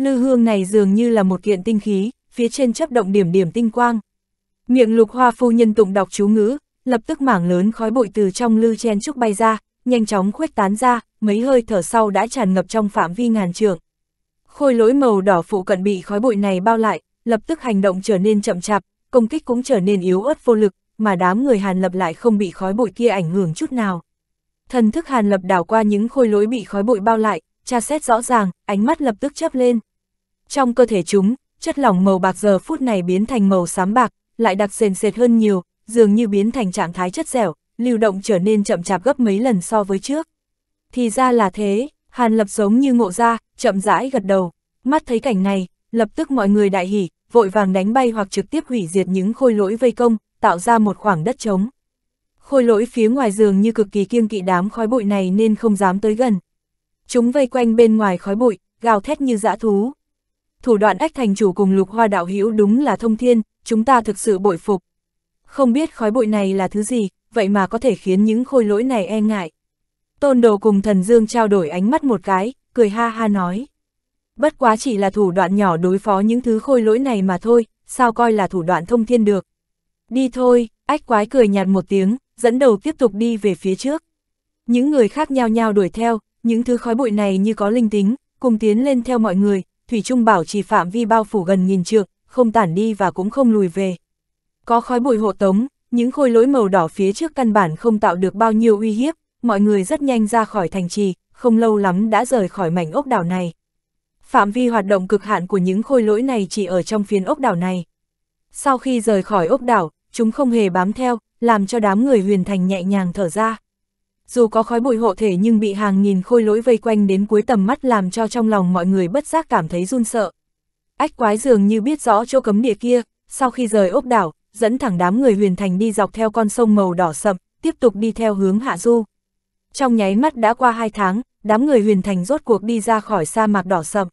Lư hương này dường như là một kiện tinh khí, phía trên chấp động điểm điểm tinh quang. Miệng lục hoa phu nhân tụng đọc chú ngữ, lập tức mảng lớn khói bụi từ trong lư chen trúc bay ra, nhanh chóng khuếch tán ra, mấy hơi thở sau đã tràn ngập trong phạm vi ngàn trường. Khôi lỗi màu đỏ phụ cận bị khói bụi này bao lại, lập tức hành động trở nên chậm chạp, công kích cũng trở nên yếu ớt vô lực, mà đám người Hàn Lập lại không bị khói bụi kia ảnh hưởng chút nào. Thần thức Hàn Lập đảo qua những khôi lỗi bị khói bụi bao lại, tra xét rõ ràng, ánh mắt lập tức chấp lên. Trong cơ thể chúng, chất lỏng màu bạc giờ phút này biến thành màu xám bạc, lại đặc sền sệt hơn nhiều, dường như biến thành trạng thái chất dẻo, lưu động trở nên chậm chạp gấp mấy lần so với trước. Thì ra là thế, Hàn Lập giống như ngộ ra, chậm rãi gật đầu, mắt thấy cảnh này, lập tức mọi người đại hỉ, vội vàng đánh bay hoặc trực tiếp hủy diệt những khôi lỗi vây công, tạo ra một khoảng đất trống. Khôi lỗi phía ngoài giường như cực kỳ kiêng kỵ đám khói bụi này nên không dám tới gần, Chúng vây quanh bên ngoài khói bụi, gào thét như dã thú. Thủ đoạn ách thành chủ cùng lục hoa đạo hữu đúng là thông thiên, chúng ta thực sự bội phục. Không biết khói bụi này là thứ gì, vậy mà có thể khiến những khôi lỗi này e ngại. Tôn đồ cùng thần dương trao đổi ánh mắt một cái, cười ha ha nói. Bất quá chỉ là thủ đoạn nhỏ đối phó những thứ khôi lỗi này mà thôi, sao coi là thủ đoạn thông thiên được. Đi thôi, ách quái cười nhạt một tiếng, dẫn đầu tiếp tục đi về phía trước. Những người khác nhao nhao đuổi theo, những thứ khói bụi này như có linh tính, cùng tiến lên theo mọi người, Thủy Trung bảo trì phạm vi bao phủ gần nghìn trượng, không tản đi và cũng không lùi về. Có khói bụi hộ tống, những khôi lỗi màu đỏ phía trước căn bản không tạo được bao nhiêu uy hiếp, mọi người rất nhanh ra khỏi thành trì, không lâu lắm đã rời khỏi mảnh ốc đảo này. Phạm vi hoạt động cực hạn của những khôi lỗi này chỉ ở trong phiến ốc đảo này. Sau khi rời khỏi ốc đảo, chúng không hề bám theo, làm cho đám người huyền thành nhẹ nhàng thở ra dù có khói bụi hộ thể nhưng bị hàng nghìn khôi lỗi vây quanh đến cuối tầm mắt làm cho trong lòng mọi người bất giác cảm thấy run sợ. Ách quái dường như biết rõ chỗ cấm địa kia, sau khi rời ốc đảo, dẫn thẳng đám người huyền thành đi dọc theo con sông màu đỏ sậm, tiếp tục đi theo hướng hạ du. Trong nháy mắt đã qua hai tháng, đám người huyền thành rốt cuộc đi ra khỏi sa mạc đỏ sậm.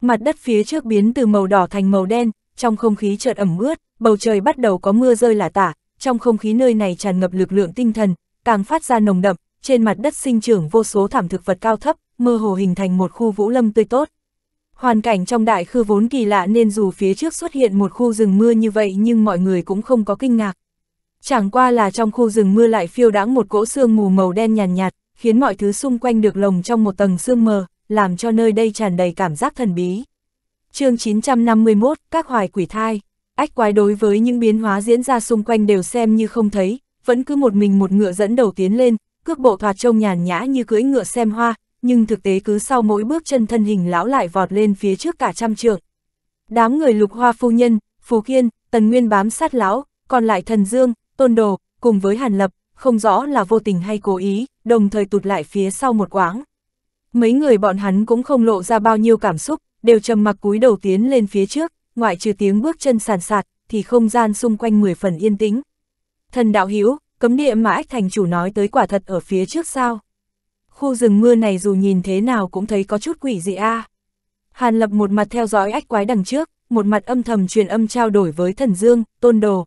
Mặt đất phía trước biến từ màu đỏ thành màu đen, trong không khí chợt ẩm ướt, bầu trời bắt đầu có mưa rơi lả tả, trong không khí nơi này tràn ngập lực lượng tinh thần, càng phát ra nồng đậm, trên mặt đất sinh trưởng vô số thảm thực vật cao thấp, mơ hồ hình thành một khu vũ lâm tươi tốt. Hoàn cảnh trong đại khư vốn kỳ lạ nên dù phía trước xuất hiện một khu rừng mưa như vậy nhưng mọi người cũng không có kinh ngạc. Chẳng qua là trong khu rừng mưa lại phiêu đáng một cỗ sương mù màu đen nhàn nhạt, nhạt, khiến mọi thứ xung quanh được lồng trong một tầng sương mờ, làm cho nơi đây tràn đầy cảm giác thần bí. chương 951, các hoài quỷ thai, ách quái đối với những biến hóa diễn ra xung quanh đều xem như không thấy, vẫn cứ một mình một ngựa dẫn đầu tiến lên, cước bộ thoạt trông nhàn nhã như cưỡi ngựa xem hoa, nhưng thực tế cứ sau mỗi bước chân thân hình lão lại vọt lên phía trước cả trăm trượng. Đám người lục hoa phu nhân, phù kiên, tần nguyên bám sát lão, còn lại thần dương, tôn đồ, cùng với hàn lập, không rõ là vô tình hay cố ý, đồng thời tụt lại phía sau một quãng. Mấy người bọn hắn cũng không lộ ra bao nhiêu cảm xúc, đều trầm mặc cúi đầu tiến lên phía trước, ngoại trừ tiếng bước chân sàn sạt, thì không gian xung quanh mười phần yên tĩnh. Thần đạo hữu cấm địa mà ách thành chủ nói tới quả thật ở phía trước sao. Khu rừng mưa này dù nhìn thế nào cũng thấy có chút quỷ dị a. À. Hàn lập một mặt theo dõi ách quái đằng trước, một mặt âm thầm truyền âm trao đổi với thần dương, tôn đồ.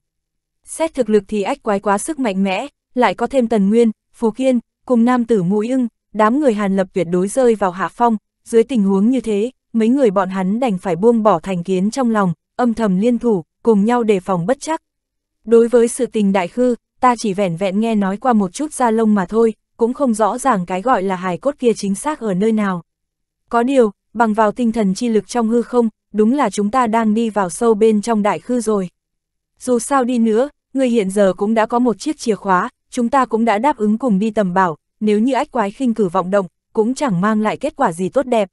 Xét thực lực thì ách quái quá sức mạnh mẽ, lại có thêm tần nguyên, phú kiên, cùng nam tử mũi ưng, đám người hàn lập tuyệt đối rơi vào hạ phong, dưới tình huống như thế, mấy người bọn hắn đành phải buông bỏ thành kiến trong lòng, âm thầm liên thủ, cùng nhau đề phòng bất chắc. Đối với sự tình đại khư, ta chỉ vẻn vẹn nghe nói qua một chút da lông mà thôi, cũng không rõ ràng cái gọi là hài cốt kia chính xác ở nơi nào. Có điều, bằng vào tinh thần chi lực trong hư không, đúng là chúng ta đang đi vào sâu bên trong đại khư rồi. Dù sao đi nữa, người hiện giờ cũng đã có một chiếc chìa khóa, chúng ta cũng đã đáp ứng cùng đi tầm bảo, nếu như ách quái khinh cử vọng động, cũng chẳng mang lại kết quả gì tốt đẹp.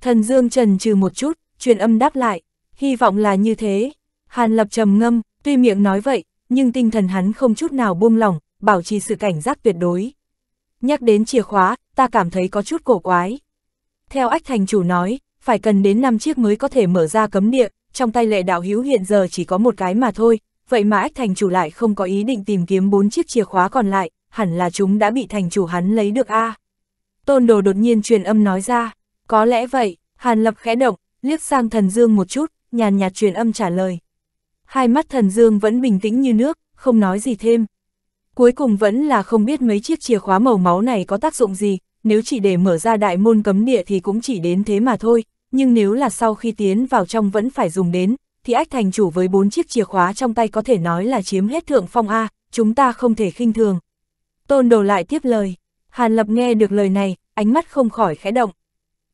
Thần Dương trần trừ một chút, truyền âm đáp lại, hy vọng là như thế. Hàn Lập trầm ngâm, Tuy miệng nói vậy, nhưng tinh thần hắn không chút nào buông lỏng, bảo trì sự cảnh giác tuyệt đối. Nhắc đến chìa khóa, ta cảm thấy có chút cổ quái. Theo ách thành chủ nói, phải cần đến 5 chiếc mới có thể mở ra cấm địa, trong tay lệ đạo hữu hiện giờ chỉ có một cái mà thôi, vậy mà ách thành chủ lại không có ý định tìm kiếm bốn chiếc chìa khóa còn lại, hẳn là chúng đã bị thành chủ hắn lấy được a. À. Tôn đồ đột nhiên truyền âm nói ra, có lẽ vậy, Hàn Lập khẽ động, liếc sang thần dương một chút, nhàn nhạt truyền âm trả lời hai mắt thần dương vẫn bình tĩnh như nước, không nói gì thêm. Cuối cùng vẫn là không biết mấy chiếc chìa khóa màu máu này có tác dụng gì, nếu chỉ để mở ra đại môn cấm địa thì cũng chỉ đến thế mà thôi, nhưng nếu là sau khi tiến vào trong vẫn phải dùng đến, thì ách thành chủ với bốn chiếc chìa khóa trong tay có thể nói là chiếm hết thượng phong A, chúng ta không thể khinh thường. Tôn đồ lại tiếp lời, Hàn Lập nghe được lời này, ánh mắt không khỏi khẽ động.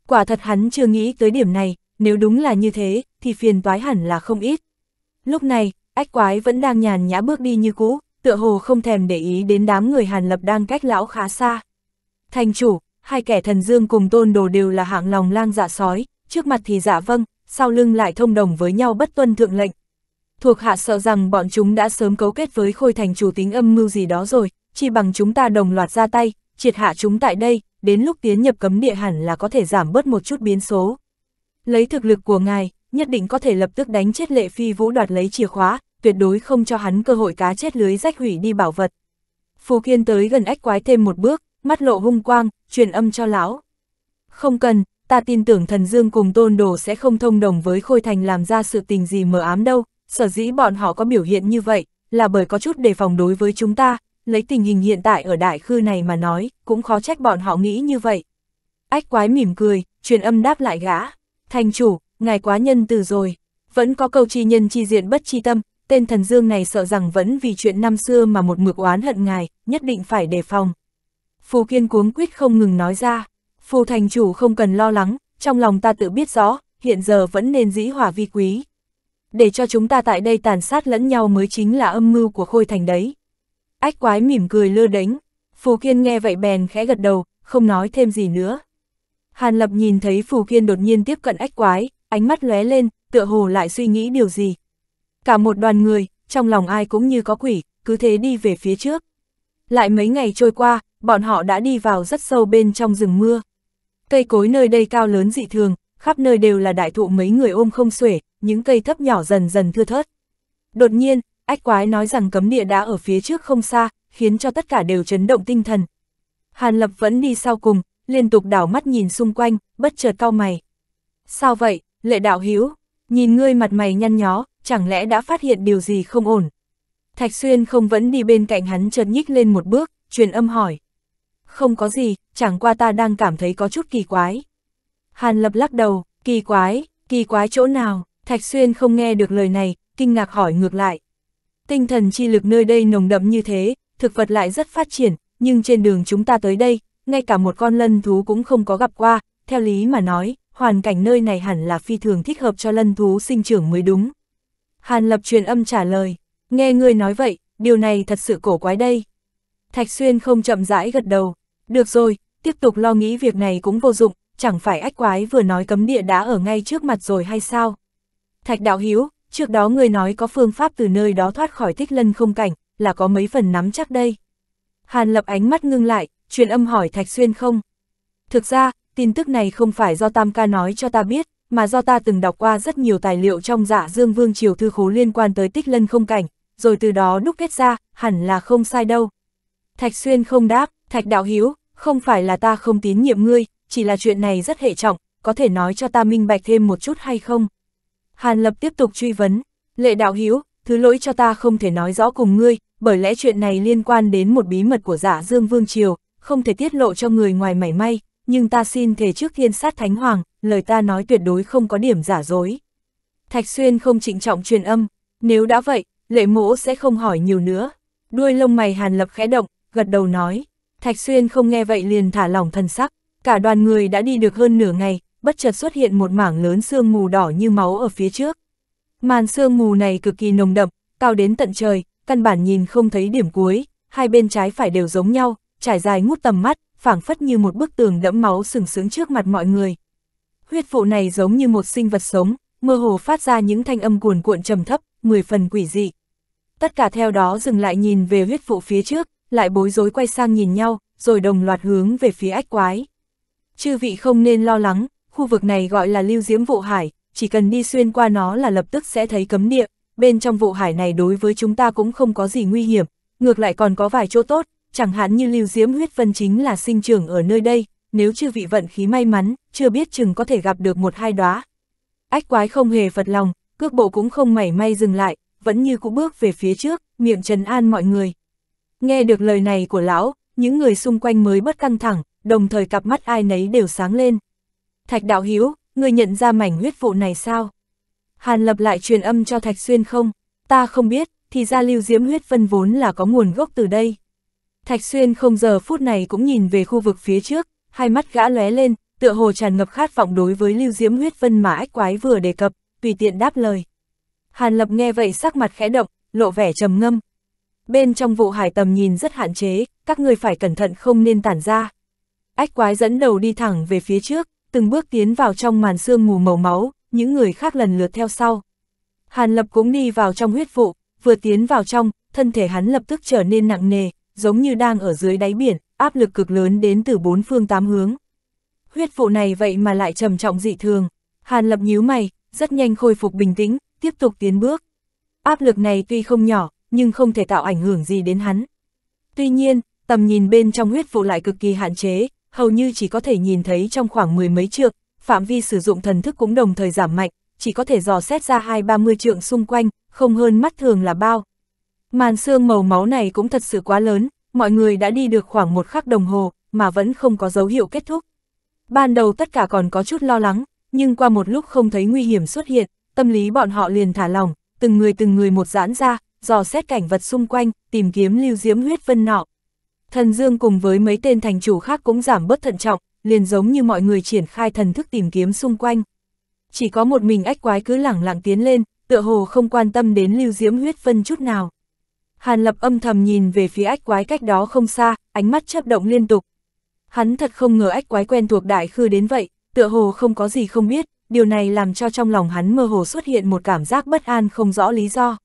Quả thật hắn chưa nghĩ tới điểm này, nếu đúng là như thế, thì phiền toái hẳn là không ít. Lúc này, ách quái vẫn đang nhàn nhã bước đi như cũ, tựa hồ không thèm để ý đến đám người Hàn Lập đang cách lão khá xa. Thành chủ, hai kẻ thần dương cùng tôn đồ đều là hạng lòng lang dạ sói, trước mặt thì dạ vâng, sau lưng lại thông đồng với nhau bất tuân thượng lệnh. Thuộc hạ sợ rằng bọn chúng đã sớm cấu kết với khôi thành chủ tính âm mưu gì đó rồi, chỉ bằng chúng ta đồng loạt ra tay, triệt hạ chúng tại đây, đến lúc tiến nhập cấm địa hẳn là có thể giảm bớt một chút biến số. Lấy thực lực của ngài, nhất định có thể lập tức đánh chết lệ phi vũ đoạt lấy chìa khóa, tuyệt đối không cho hắn cơ hội cá chết lưới rách hủy đi bảo vật. Phù Kiên tới gần ách quái thêm một bước, mắt lộ hung quang, truyền âm cho lão. Không cần, ta tin tưởng thần dương cùng tôn đồ sẽ không thông đồng với Khôi Thành làm ra sự tình gì mờ ám đâu, sở dĩ bọn họ có biểu hiện như vậy, là bởi có chút đề phòng đối với chúng ta, lấy tình hình hiện tại ở đại khư này mà nói, cũng khó trách bọn họ nghĩ như vậy. Ách quái mỉm cười, truyền âm đáp lại gã, thành chủ, ngài quá nhân từ rồi, vẫn có câu chi nhân chi diện bất chi tâm, tên thần dương này sợ rằng vẫn vì chuyện năm xưa mà một mực oán hận ngài, nhất định phải đề phòng. Phù Kiên cuống quýt không ngừng nói ra, Phù thành chủ không cần lo lắng, trong lòng ta tự biết rõ, hiện giờ vẫn nên dĩ hỏa vi quý. Để cho chúng ta tại đây tàn sát lẫn nhau mới chính là âm mưu của Khôi Thành đấy. Ách quái mỉm cười lơ đánh, Phù Kiên nghe vậy bèn khẽ gật đầu, không nói thêm gì nữa. Hàn Lập nhìn thấy Phù Kiên đột nhiên tiếp cận ách quái, ánh mắt lóe lên, tựa hồ lại suy nghĩ điều gì. Cả một đoàn người, trong lòng ai cũng như có quỷ, cứ thế đi về phía trước. Lại mấy ngày trôi qua, bọn họ đã đi vào rất sâu bên trong rừng mưa. Cây cối nơi đây cao lớn dị thường, khắp nơi đều là đại thụ mấy người ôm không xuể, những cây thấp nhỏ dần dần thưa thớt. Đột nhiên, ách quái nói rằng cấm địa đã ở phía trước không xa, khiến cho tất cả đều chấn động tinh thần. Hàn Lập vẫn đi sau cùng, liên tục đảo mắt nhìn xung quanh, bất chợt cau mày. Sao vậy, Lệ đạo Hiếu nhìn ngươi mặt mày nhăn nhó, chẳng lẽ đã phát hiện điều gì không ổn. Thạch Xuyên không vẫn đi bên cạnh hắn chợt nhích lên một bước, truyền âm hỏi. Không có gì, chẳng qua ta đang cảm thấy có chút kỳ quái. Hàn Lập lắc đầu, kỳ quái, kỳ quái chỗ nào, Thạch Xuyên không nghe được lời này, kinh ngạc hỏi ngược lại. Tinh thần chi lực nơi đây nồng đậm như thế, thực vật lại rất phát triển, nhưng trên đường chúng ta tới đây, ngay cả một con lân thú cũng không có gặp qua, theo lý mà nói, hoàn cảnh nơi này hẳn là phi thường thích hợp cho lân thú sinh trưởng mới đúng. Hàn lập truyền âm trả lời, nghe ngươi nói vậy, điều này thật sự cổ quái đây. Thạch Xuyên không chậm rãi gật đầu, được rồi, tiếp tục lo nghĩ việc này cũng vô dụng, chẳng phải ách quái vừa nói cấm địa đã ở ngay trước mặt rồi hay sao? Thạch Đạo Hiếu, trước đó người nói có phương pháp từ nơi đó thoát khỏi tích lân không cảnh, là có mấy phần nắm chắc đây. Hàn lập ánh mắt ngưng lại, truyền âm hỏi Thạch Xuyên không. Thực ra, tin tức này không phải do Tam Ca nói cho ta biết, mà do ta từng đọc qua rất nhiều tài liệu trong giả dạ Dương Vương Triều Thư Khố liên quan tới tích lân không cảnh, rồi từ đó đúc kết ra, hẳn là không sai đâu. Thạch Xuyên không đáp, Thạch Đạo Hiếu, không phải là ta không tín nhiệm ngươi, chỉ là chuyện này rất hệ trọng, có thể nói cho ta minh bạch thêm một chút hay không? Hàn Lập tiếp tục truy vấn, lệ đạo hiếu, thứ lỗi cho ta không thể nói rõ cùng ngươi, bởi lẽ chuyện này liên quan đến một bí mật của giả dạ Dương Vương Triều, không thể tiết lộ cho người ngoài mảy may, nhưng ta xin thể trước thiên sát thánh hoàng, lời ta nói tuyệt đối không có điểm giả dối. Thạch Xuyên không trịnh trọng truyền âm, nếu đã vậy, lệ mỗ sẽ không hỏi nhiều nữa. Đuôi lông mày hàn lập khẽ động, gật đầu nói. Thạch Xuyên không nghe vậy liền thả lỏng thần sắc, cả đoàn người đã đi được hơn nửa ngày, bất chợt xuất hiện một mảng lớn sương mù đỏ như máu ở phía trước. Màn sương mù này cực kỳ nồng đậm, cao đến tận trời, căn bản nhìn không thấy điểm cuối, hai bên trái phải đều giống nhau, trải dài ngút tầm mắt, phảng phất như một bức tường đẫm máu sừng sướng trước mặt mọi người. Huyết vụ này giống như một sinh vật sống, mơ hồ phát ra những thanh âm cuồn cuộn trầm thấp, mười phần quỷ dị. Tất cả theo đó dừng lại nhìn về huyết vụ phía trước, lại bối rối quay sang nhìn nhau, rồi đồng loạt hướng về phía ách quái. Chư vị không nên lo lắng, khu vực này gọi là lưu diễm vụ hải, chỉ cần đi xuyên qua nó là lập tức sẽ thấy cấm địa, bên trong vụ hải này đối với chúng ta cũng không có gì nguy hiểm, ngược lại còn có vài chỗ tốt, chẳng hạn như lưu diễm huyết vân chính là sinh trưởng ở nơi đây, nếu chưa vị vận khí may mắn, chưa biết chừng có thể gặp được một hai đóa. Ách quái không hề phật lòng, cước bộ cũng không mảy may dừng lại, vẫn như cũ bước về phía trước, miệng trấn an mọi người. Nghe được lời này của lão, những người xung quanh mới bất căng thẳng, đồng thời cặp mắt ai nấy đều sáng lên. Thạch đạo Hiếu, người nhận ra mảnh huyết vụ này sao? Hàn lập lại truyền âm cho Thạch Xuyên không? Ta không biết, thì ra lưu diễm huyết vân vốn là có nguồn gốc từ đây. Thạch Xuyên không giờ phút này cũng nhìn về khu vực phía trước, hai mắt gã lóe lên, tựa hồ tràn ngập khát vọng đối với Lưu Diễm huyết vân mà ách quái vừa đề cập, tùy tiện đáp lời. Hàn Lập nghe vậy sắc mặt khẽ động, lộ vẻ trầm ngâm. Bên trong vụ hải tầm nhìn rất hạn chế, các người phải cẩn thận không nên tản ra. Ách quái dẫn đầu đi thẳng về phía trước, từng bước tiến vào trong màn sương mù màu máu, những người khác lần lượt theo sau. Hàn Lập cũng đi vào trong huyết vụ, vừa tiến vào trong, thân thể hắn lập tức trở nên nặng nề, giống như đang ở dưới đáy biển, áp lực cực lớn đến từ bốn phương tám hướng. Huyết vụ này vậy mà lại trầm trọng dị thường. Hàn lập nhíu mày, rất nhanh khôi phục bình tĩnh, tiếp tục tiến bước. Áp lực này tuy không nhỏ, nhưng không thể tạo ảnh hưởng gì đến hắn. Tuy nhiên, tầm nhìn bên trong huyết vụ lại cực kỳ hạn chế, hầu như chỉ có thể nhìn thấy trong khoảng mười mấy trượng, phạm vi sử dụng thần thức cũng đồng thời giảm mạnh, chỉ có thể dò xét ra hai ba mươi trượng xung quanh, không hơn mắt thường là bao, Màn xương màu máu này cũng thật sự quá lớn, mọi người đã đi được khoảng một khắc đồng hồ, mà vẫn không có dấu hiệu kết thúc. Ban đầu tất cả còn có chút lo lắng, nhưng qua một lúc không thấy nguy hiểm xuất hiện, tâm lý bọn họ liền thả lòng, từng người từng người một giãn ra, dò xét cảnh vật xung quanh, tìm kiếm lưu diễm huyết vân nọ. Thần Dương cùng với mấy tên thành chủ khác cũng giảm bớt thận trọng, liền giống như mọi người triển khai thần thức tìm kiếm xung quanh. Chỉ có một mình ách quái cứ lẳng lặng tiến lên, tựa hồ không quan tâm đến lưu diễm huyết vân chút nào. Hàn Lập âm thầm nhìn về phía ách quái cách đó không xa, ánh mắt chớp động liên tục. Hắn thật không ngờ ách quái quen thuộc đại khư đến vậy, tựa hồ không có gì không biết, điều này làm cho trong lòng hắn mơ hồ xuất hiện một cảm giác bất an không rõ lý do.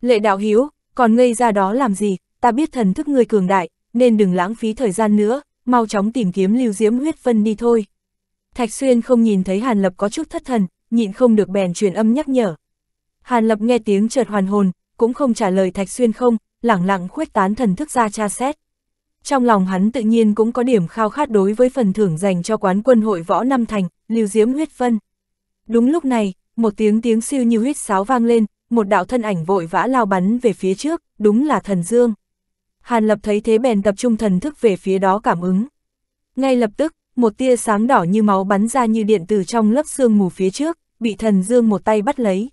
Lệ đạo hiếu, còn ngây ra đó làm gì, ta biết thần thức ngươi cường đại, nên đừng lãng phí thời gian nữa, mau chóng tìm kiếm lưu diễm huyết vân đi thôi. Thạch Xuyên không nhìn thấy Hàn Lập có chút thất thần, nhịn không được bèn truyền âm nhắc nhở. Hàn Lập nghe tiếng chợt hoàn hồn, cũng không trả lời Thạch Xuyên không, lẳng lặng khuếch tán thần thức ra tra xét. Trong lòng hắn tự nhiên cũng có điểm khao khát đối với phần thưởng dành cho quán quân hội võ năm thành, lưu diếm huyết vân Đúng lúc này, một tiếng tiếng siêu như huyết sáo vang lên, một đạo thân ảnh vội vã lao bắn về phía trước, đúng là thần dương. Hàn lập thấy thế bèn tập trung thần thức về phía đó cảm ứng. Ngay lập tức, một tia sáng đỏ như máu bắn ra như điện từ trong lớp xương mù phía trước, bị thần dương một tay bắt lấy.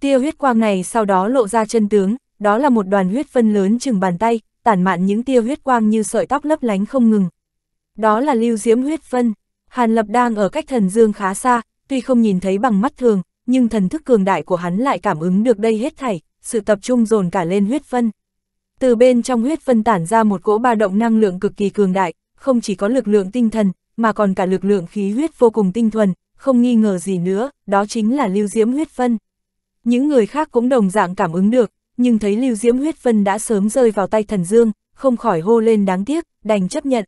Tia huyết quang này sau đó lộ ra chân tướng, đó là một đoàn huyết phân lớn chừng bàn tay, tản mạn những tia huyết quang như sợi tóc lấp lánh không ngừng. Đó là lưu diễm huyết phân. Hàn Lập đang ở cách thần dương khá xa, tuy không nhìn thấy bằng mắt thường, nhưng thần thức cường đại của hắn lại cảm ứng được đây hết thảy, sự tập trung dồn cả lên huyết phân. Từ bên trong huyết phân tản ra một cỗ ba động năng lượng cực kỳ cường đại, không chỉ có lực lượng tinh thần, mà còn cả lực lượng khí huyết vô cùng tinh thuần, không nghi ngờ gì nữa, đó chính là lưu diễm huyết phân. Những người khác cũng đồng dạng cảm ứng được, nhưng thấy Lưu Diễm huyết vân đã sớm rơi vào tay thần dương, không khỏi hô lên đáng tiếc, đành chấp nhận.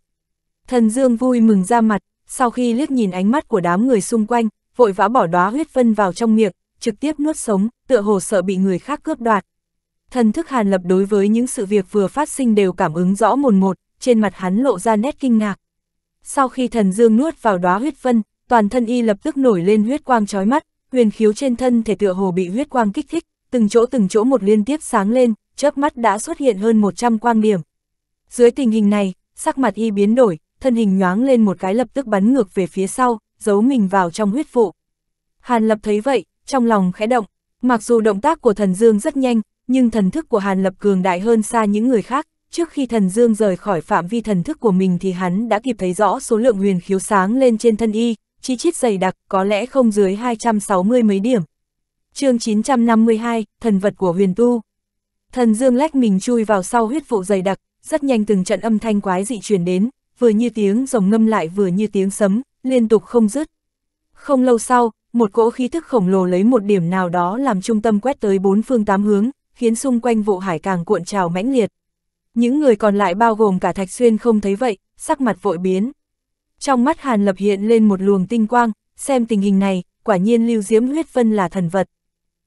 Thần dương vui mừng ra mặt, sau khi liếc nhìn ánh mắt của đám người xung quanh, vội vã bỏ đóa huyết vân vào trong miệng, trực tiếp nuốt sống, tựa hồ sợ bị người khác cướp đoạt. Thần thức Hàn Lập đối với những sự việc vừa phát sinh đều cảm ứng rõ mồn một, trên mặt hắn lộ ra nét kinh ngạc. Sau khi thần dương nuốt vào đóa huyết vân, toàn thân y lập tức nổi lên huyết quang chói mắt, huyền khiếu trên thân thể tựa hồ bị huyết quang kích thích, từng chỗ từng chỗ một liên tiếp sáng lên, chớp mắt đã xuất hiện hơn 100 quang điểm. Dưới tình hình này, sắc mặt y biến đổi, thân hình nhoáng lên một cái lập tức bắn ngược về phía sau, giấu mình vào trong huyết vụ. Hàn Lập thấy vậy, trong lòng khẽ động, mặc dù động tác của thần dương rất nhanh, nhưng thần thức của Hàn Lập cường đại hơn xa những người khác, trước khi thần dương rời khỏi phạm vi thần thức của mình thì hắn đã kịp thấy rõ số lượng huyền khiếu sáng lên trên thân y, chi chít dày đặc, có lẽ không dưới 260 mấy điểm. chương 952, thần vật của huyền tu. Thần dương lách mình chui vào sau huyết vụ dày đặc, rất nhanh từng trận âm thanh quái dị truyền đến, vừa như tiếng rồng ngâm lại vừa như tiếng sấm, liên tục không dứt. Không lâu sau, một cỗ khí thức khổng lồ lấy một điểm nào đó làm trung tâm quét tới bốn phương tám hướng, khiến xung quanh vụ hải càng cuộn trào mãnh liệt. Những người còn lại bao gồm cả Thạch Xuyên không thấy vậy, sắc mặt vội biến. Trong mắt Hàn Lập hiện lên một luồng tinh quang, xem tình hình này, quả nhiên lưu diễm huyết Vân là thần vật.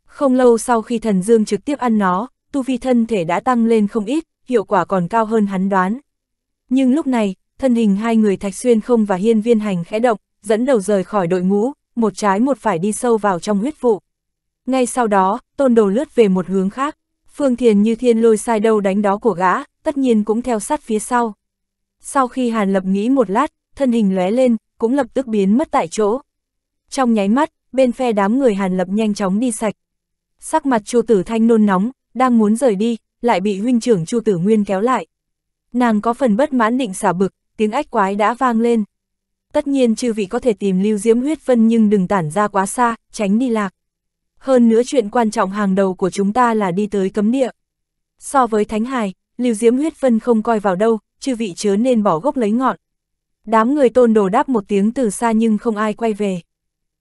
Không lâu sau khi thần dương trực tiếp ăn nó, tu vi thân thể đã tăng lên không ít, hiệu quả còn cao hơn hắn đoán. Nhưng lúc này, thân hình hai người Thạch Xuyên không và Hiên Viên Hành khẽ động, dẫn đầu rời khỏi đội ngũ, một trái một phải đi sâu vào trong huyết vụ. Ngay sau đó, tôn đầu lướt về một hướng khác, Phương Thiền như thiên lôi sai đâu đánh đó của gã, tất nhiên cũng theo sát phía sau. Sau khi Hàn Lập nghĩ một lát, thân hình lóe lên, cũng lập tức biến mất tại chỗ. Trong nháy mắt, bên phe đám người Hàn Lập nhanh chóng đi sạch. Sắc mặt Chu Tử Thanh nôn nóng, đang muốn rời đi, lại bị huynh trưởng Chu Tử Nguyên kéo lại. Nàng có phần bất mãn định xả bực, tiếng ách quái đã vang lên. Tất nhiên chư vị có thể tìm lưu diễm huyết Vân nhưng đừng tản ra quá xa, tránh đi lạc. Hơn nữa chuyện quan trọng hàng đầu của chúng ta là đi tới cấm địa. So với Thánh Hải, lưu diễm huyết Vân không coi vào đâu, chư vị chớ nên bỏ gốc lấy ngọn. Đám người tôn đồ đáp một tiếng từ xa nhưng không ai quay về.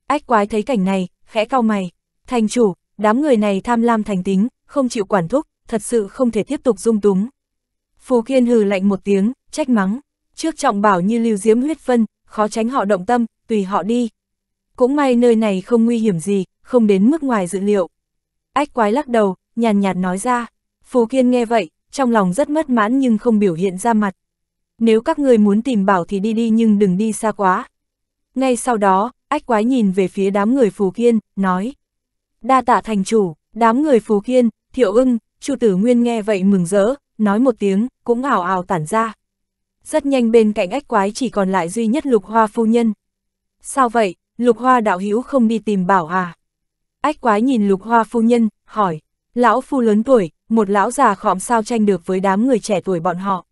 Ách quái thấy cảnh này, khẽ cau mày. Thành chủ, đám người này tham lam thành tính, không chịu quản thúc, thật sự không thể tiếp tục dung túng. Phù Kiên hừ lạnh một tiếng, trách mắng. Trước trọng bảo như lưu diễm huyết phân, khó tránh họ động tâm, tùy họ đi. Cũng may nơi này không nguy hiểm gì, không đến mức ngoài dự liệu. Ách quái lắc đầu, nhàn nhạt nói ra. Phù Kiên nghe vậy, trong lòng rất mất mãn nhưng không biểu hiện ra mặt, nếu các người muốn tìm bảo thì đi đi nhưng đừng đi xa quá. Ngay sau đó, ách quái nhìn về phía đám người phù kiên, nói. Đa tạ thành chủ, đám người phù kiên, thiệu ưng, chu tử nguyên nghe vậy mừng rỡ, nói một tiếng, cũng ảo ảo tản ra. Rất nhanh bên cạnh ách quái chỉ còn lại duy nhất lục hoa phu nhân. Sao vậy, lục hoa đạo hữu không đi tìm bảo à? Ách quái nhìn lục hoa phu nhân, hỏi, lão phu lớn tuổi, một lão già khọm sao tranh được với đám người trẻ tuổi bọn họ.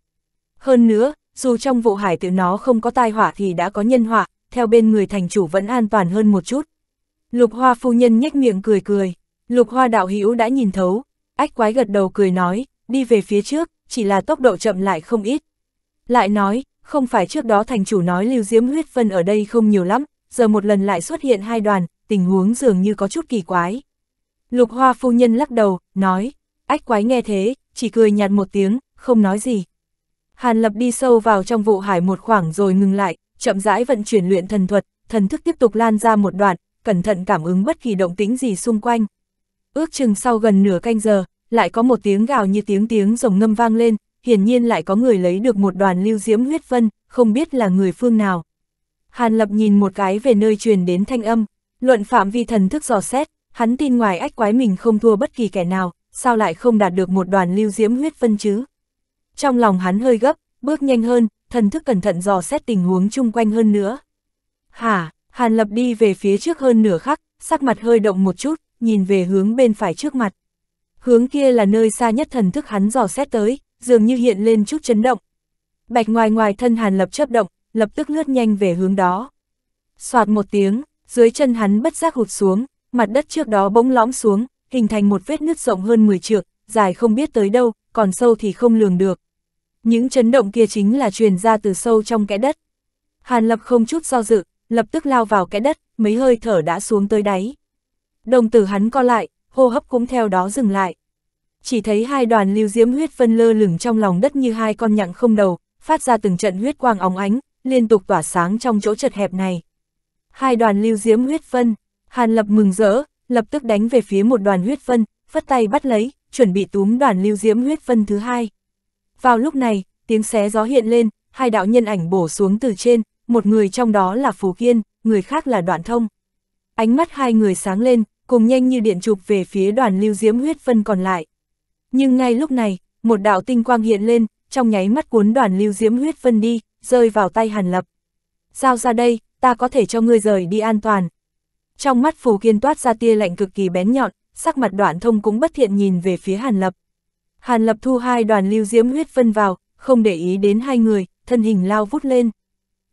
Hơn nữa, dù trong vụ hải tự nó không có tai họa thì đã có nhân họa, theo bên người thành chủ vẫn an toàn hơn một chút. Lục hoa phu nhân nhếch miệng cười cười, lục hoa đạo hữu đã nhìn thấu, ách quái gật đầu cười nói, đi về phía trước, chỉ là tốc độ chậm lại không ít. Lại nói, không phải trước đó thành chủ nói lưu diễm huyết phân ở đây không nhiều lắm, giờ một lần lại xuất hiện hai đoàn, tình huống dường như có chút kỳ quái. Lục hoa phu nhân lắc đầu, nói, ách quái nghe thế, chỉ cười nhạt một tiếng, không nói gì. Hàn Lập đi sâu vào trong vụ hải một khoảng rồi ngừng lại, chậm rãi vận chuyển luyện thần thuật, thần thức tiếp tục lan ra một đoạn, cẩn thận cảm ứng bất kỳ động tĩnh gì xung quanh. Ước chừng sau gần nửa canh giờ, lại có một tiếng gào như tiếng tiếng rồng ngâm vang lên, hiển nhiên lại có người lấy được một đoàn lưu diễm huyết vân, không biết là người phương nào. Hàn Lập nhìn một cái về nơi truyền đến thanh âm, luận phạm vi thần thức dò xét, hắn tin ngoài ách quái mình không thua bất kỳ kẻ nào, sao lại không đạt được một đoàn lưu diễm huyết vân chứ? trong lòng hắn hơi gấp, bước nhanh hơn, thần thức cẩn thận dò xét tình huống chung quanh hơn nữa. Hả, Hàn Lập đi về phía trước hơn nửa khắc, sắc mặt hơi động một chút, nhìn về hướng bên phải trước mặt. Hướng kia là nơi xa nhất thần thức hắn dò xét tới, dường như hiện lên chút chấn động. Bạch ngoài ngoài thân Hàn Lập chấp động, lập tức lướt nhanh về hướng đó. Soạt một tiếng, dưới chân hắn bất giác hụt xuống, mặt đất trước đó bỗng lõm xuống, hình thành một vết nứt rộng hơn 10 trượng, dài không biết tới đâu, còn sâu thì không lường được những chấn động kia chính là truyền ra từ sâu trong kẽ đất. Hàn Lập không chút do dự, lập tức lao vào kẽ đất, mấy hơi thở đã xuống tới đáy. Đồng tử hắn co lại, hô hấp cũng theo đó dừng lại. Chỉ thấy hai đoàn lưu diễm huyết phân lơ lửng trong lòng đất như hai con nhặng không đầu, phát ra từng trận huyết quang óng ánh, liên tục tỏa sáng trong chỗ chật hẹp này. Hai đoàn lưu diễm huyết phân, Hàn Lập mừng rỡ, lập tức đánh về phía một đoàn huyết phân, phất tay bắt lấy, chuẩn bị túm đoàn lưu diễm huyết phân thứ hai. Vào lúc này, tiếng xé gió hiện lên, hai đạo nhân ảnh bổ xuống từ trên, một người trong đó là Phù Kiên, người khác là Đoạn Thông. Ánh mắt hai người sáng lên, cùng nhanh như điện chụp về phía đoàn lưu diễm huyết phân còn lại. Nhưng ngay lúc này, một đạo tinh quang hiện lên, trong nháy mắt cuốn đoàn lưu diễm huyết phân đi, rơi vào tay Hàn Lập. Giao ra đây, ta có thể cho ngươi rời đi an toàn. Trong mắt Phù Kiên toát ra tia lạnh cực kỳ bén nhọn, sắc mặt đoạn thông cũng bất thiện nhìn về phía Hàn Lập. Hàn Lập thu hai đoàn lưu diễm huyết phân vào, không để ý đến hai người, thân hình lao vút lên.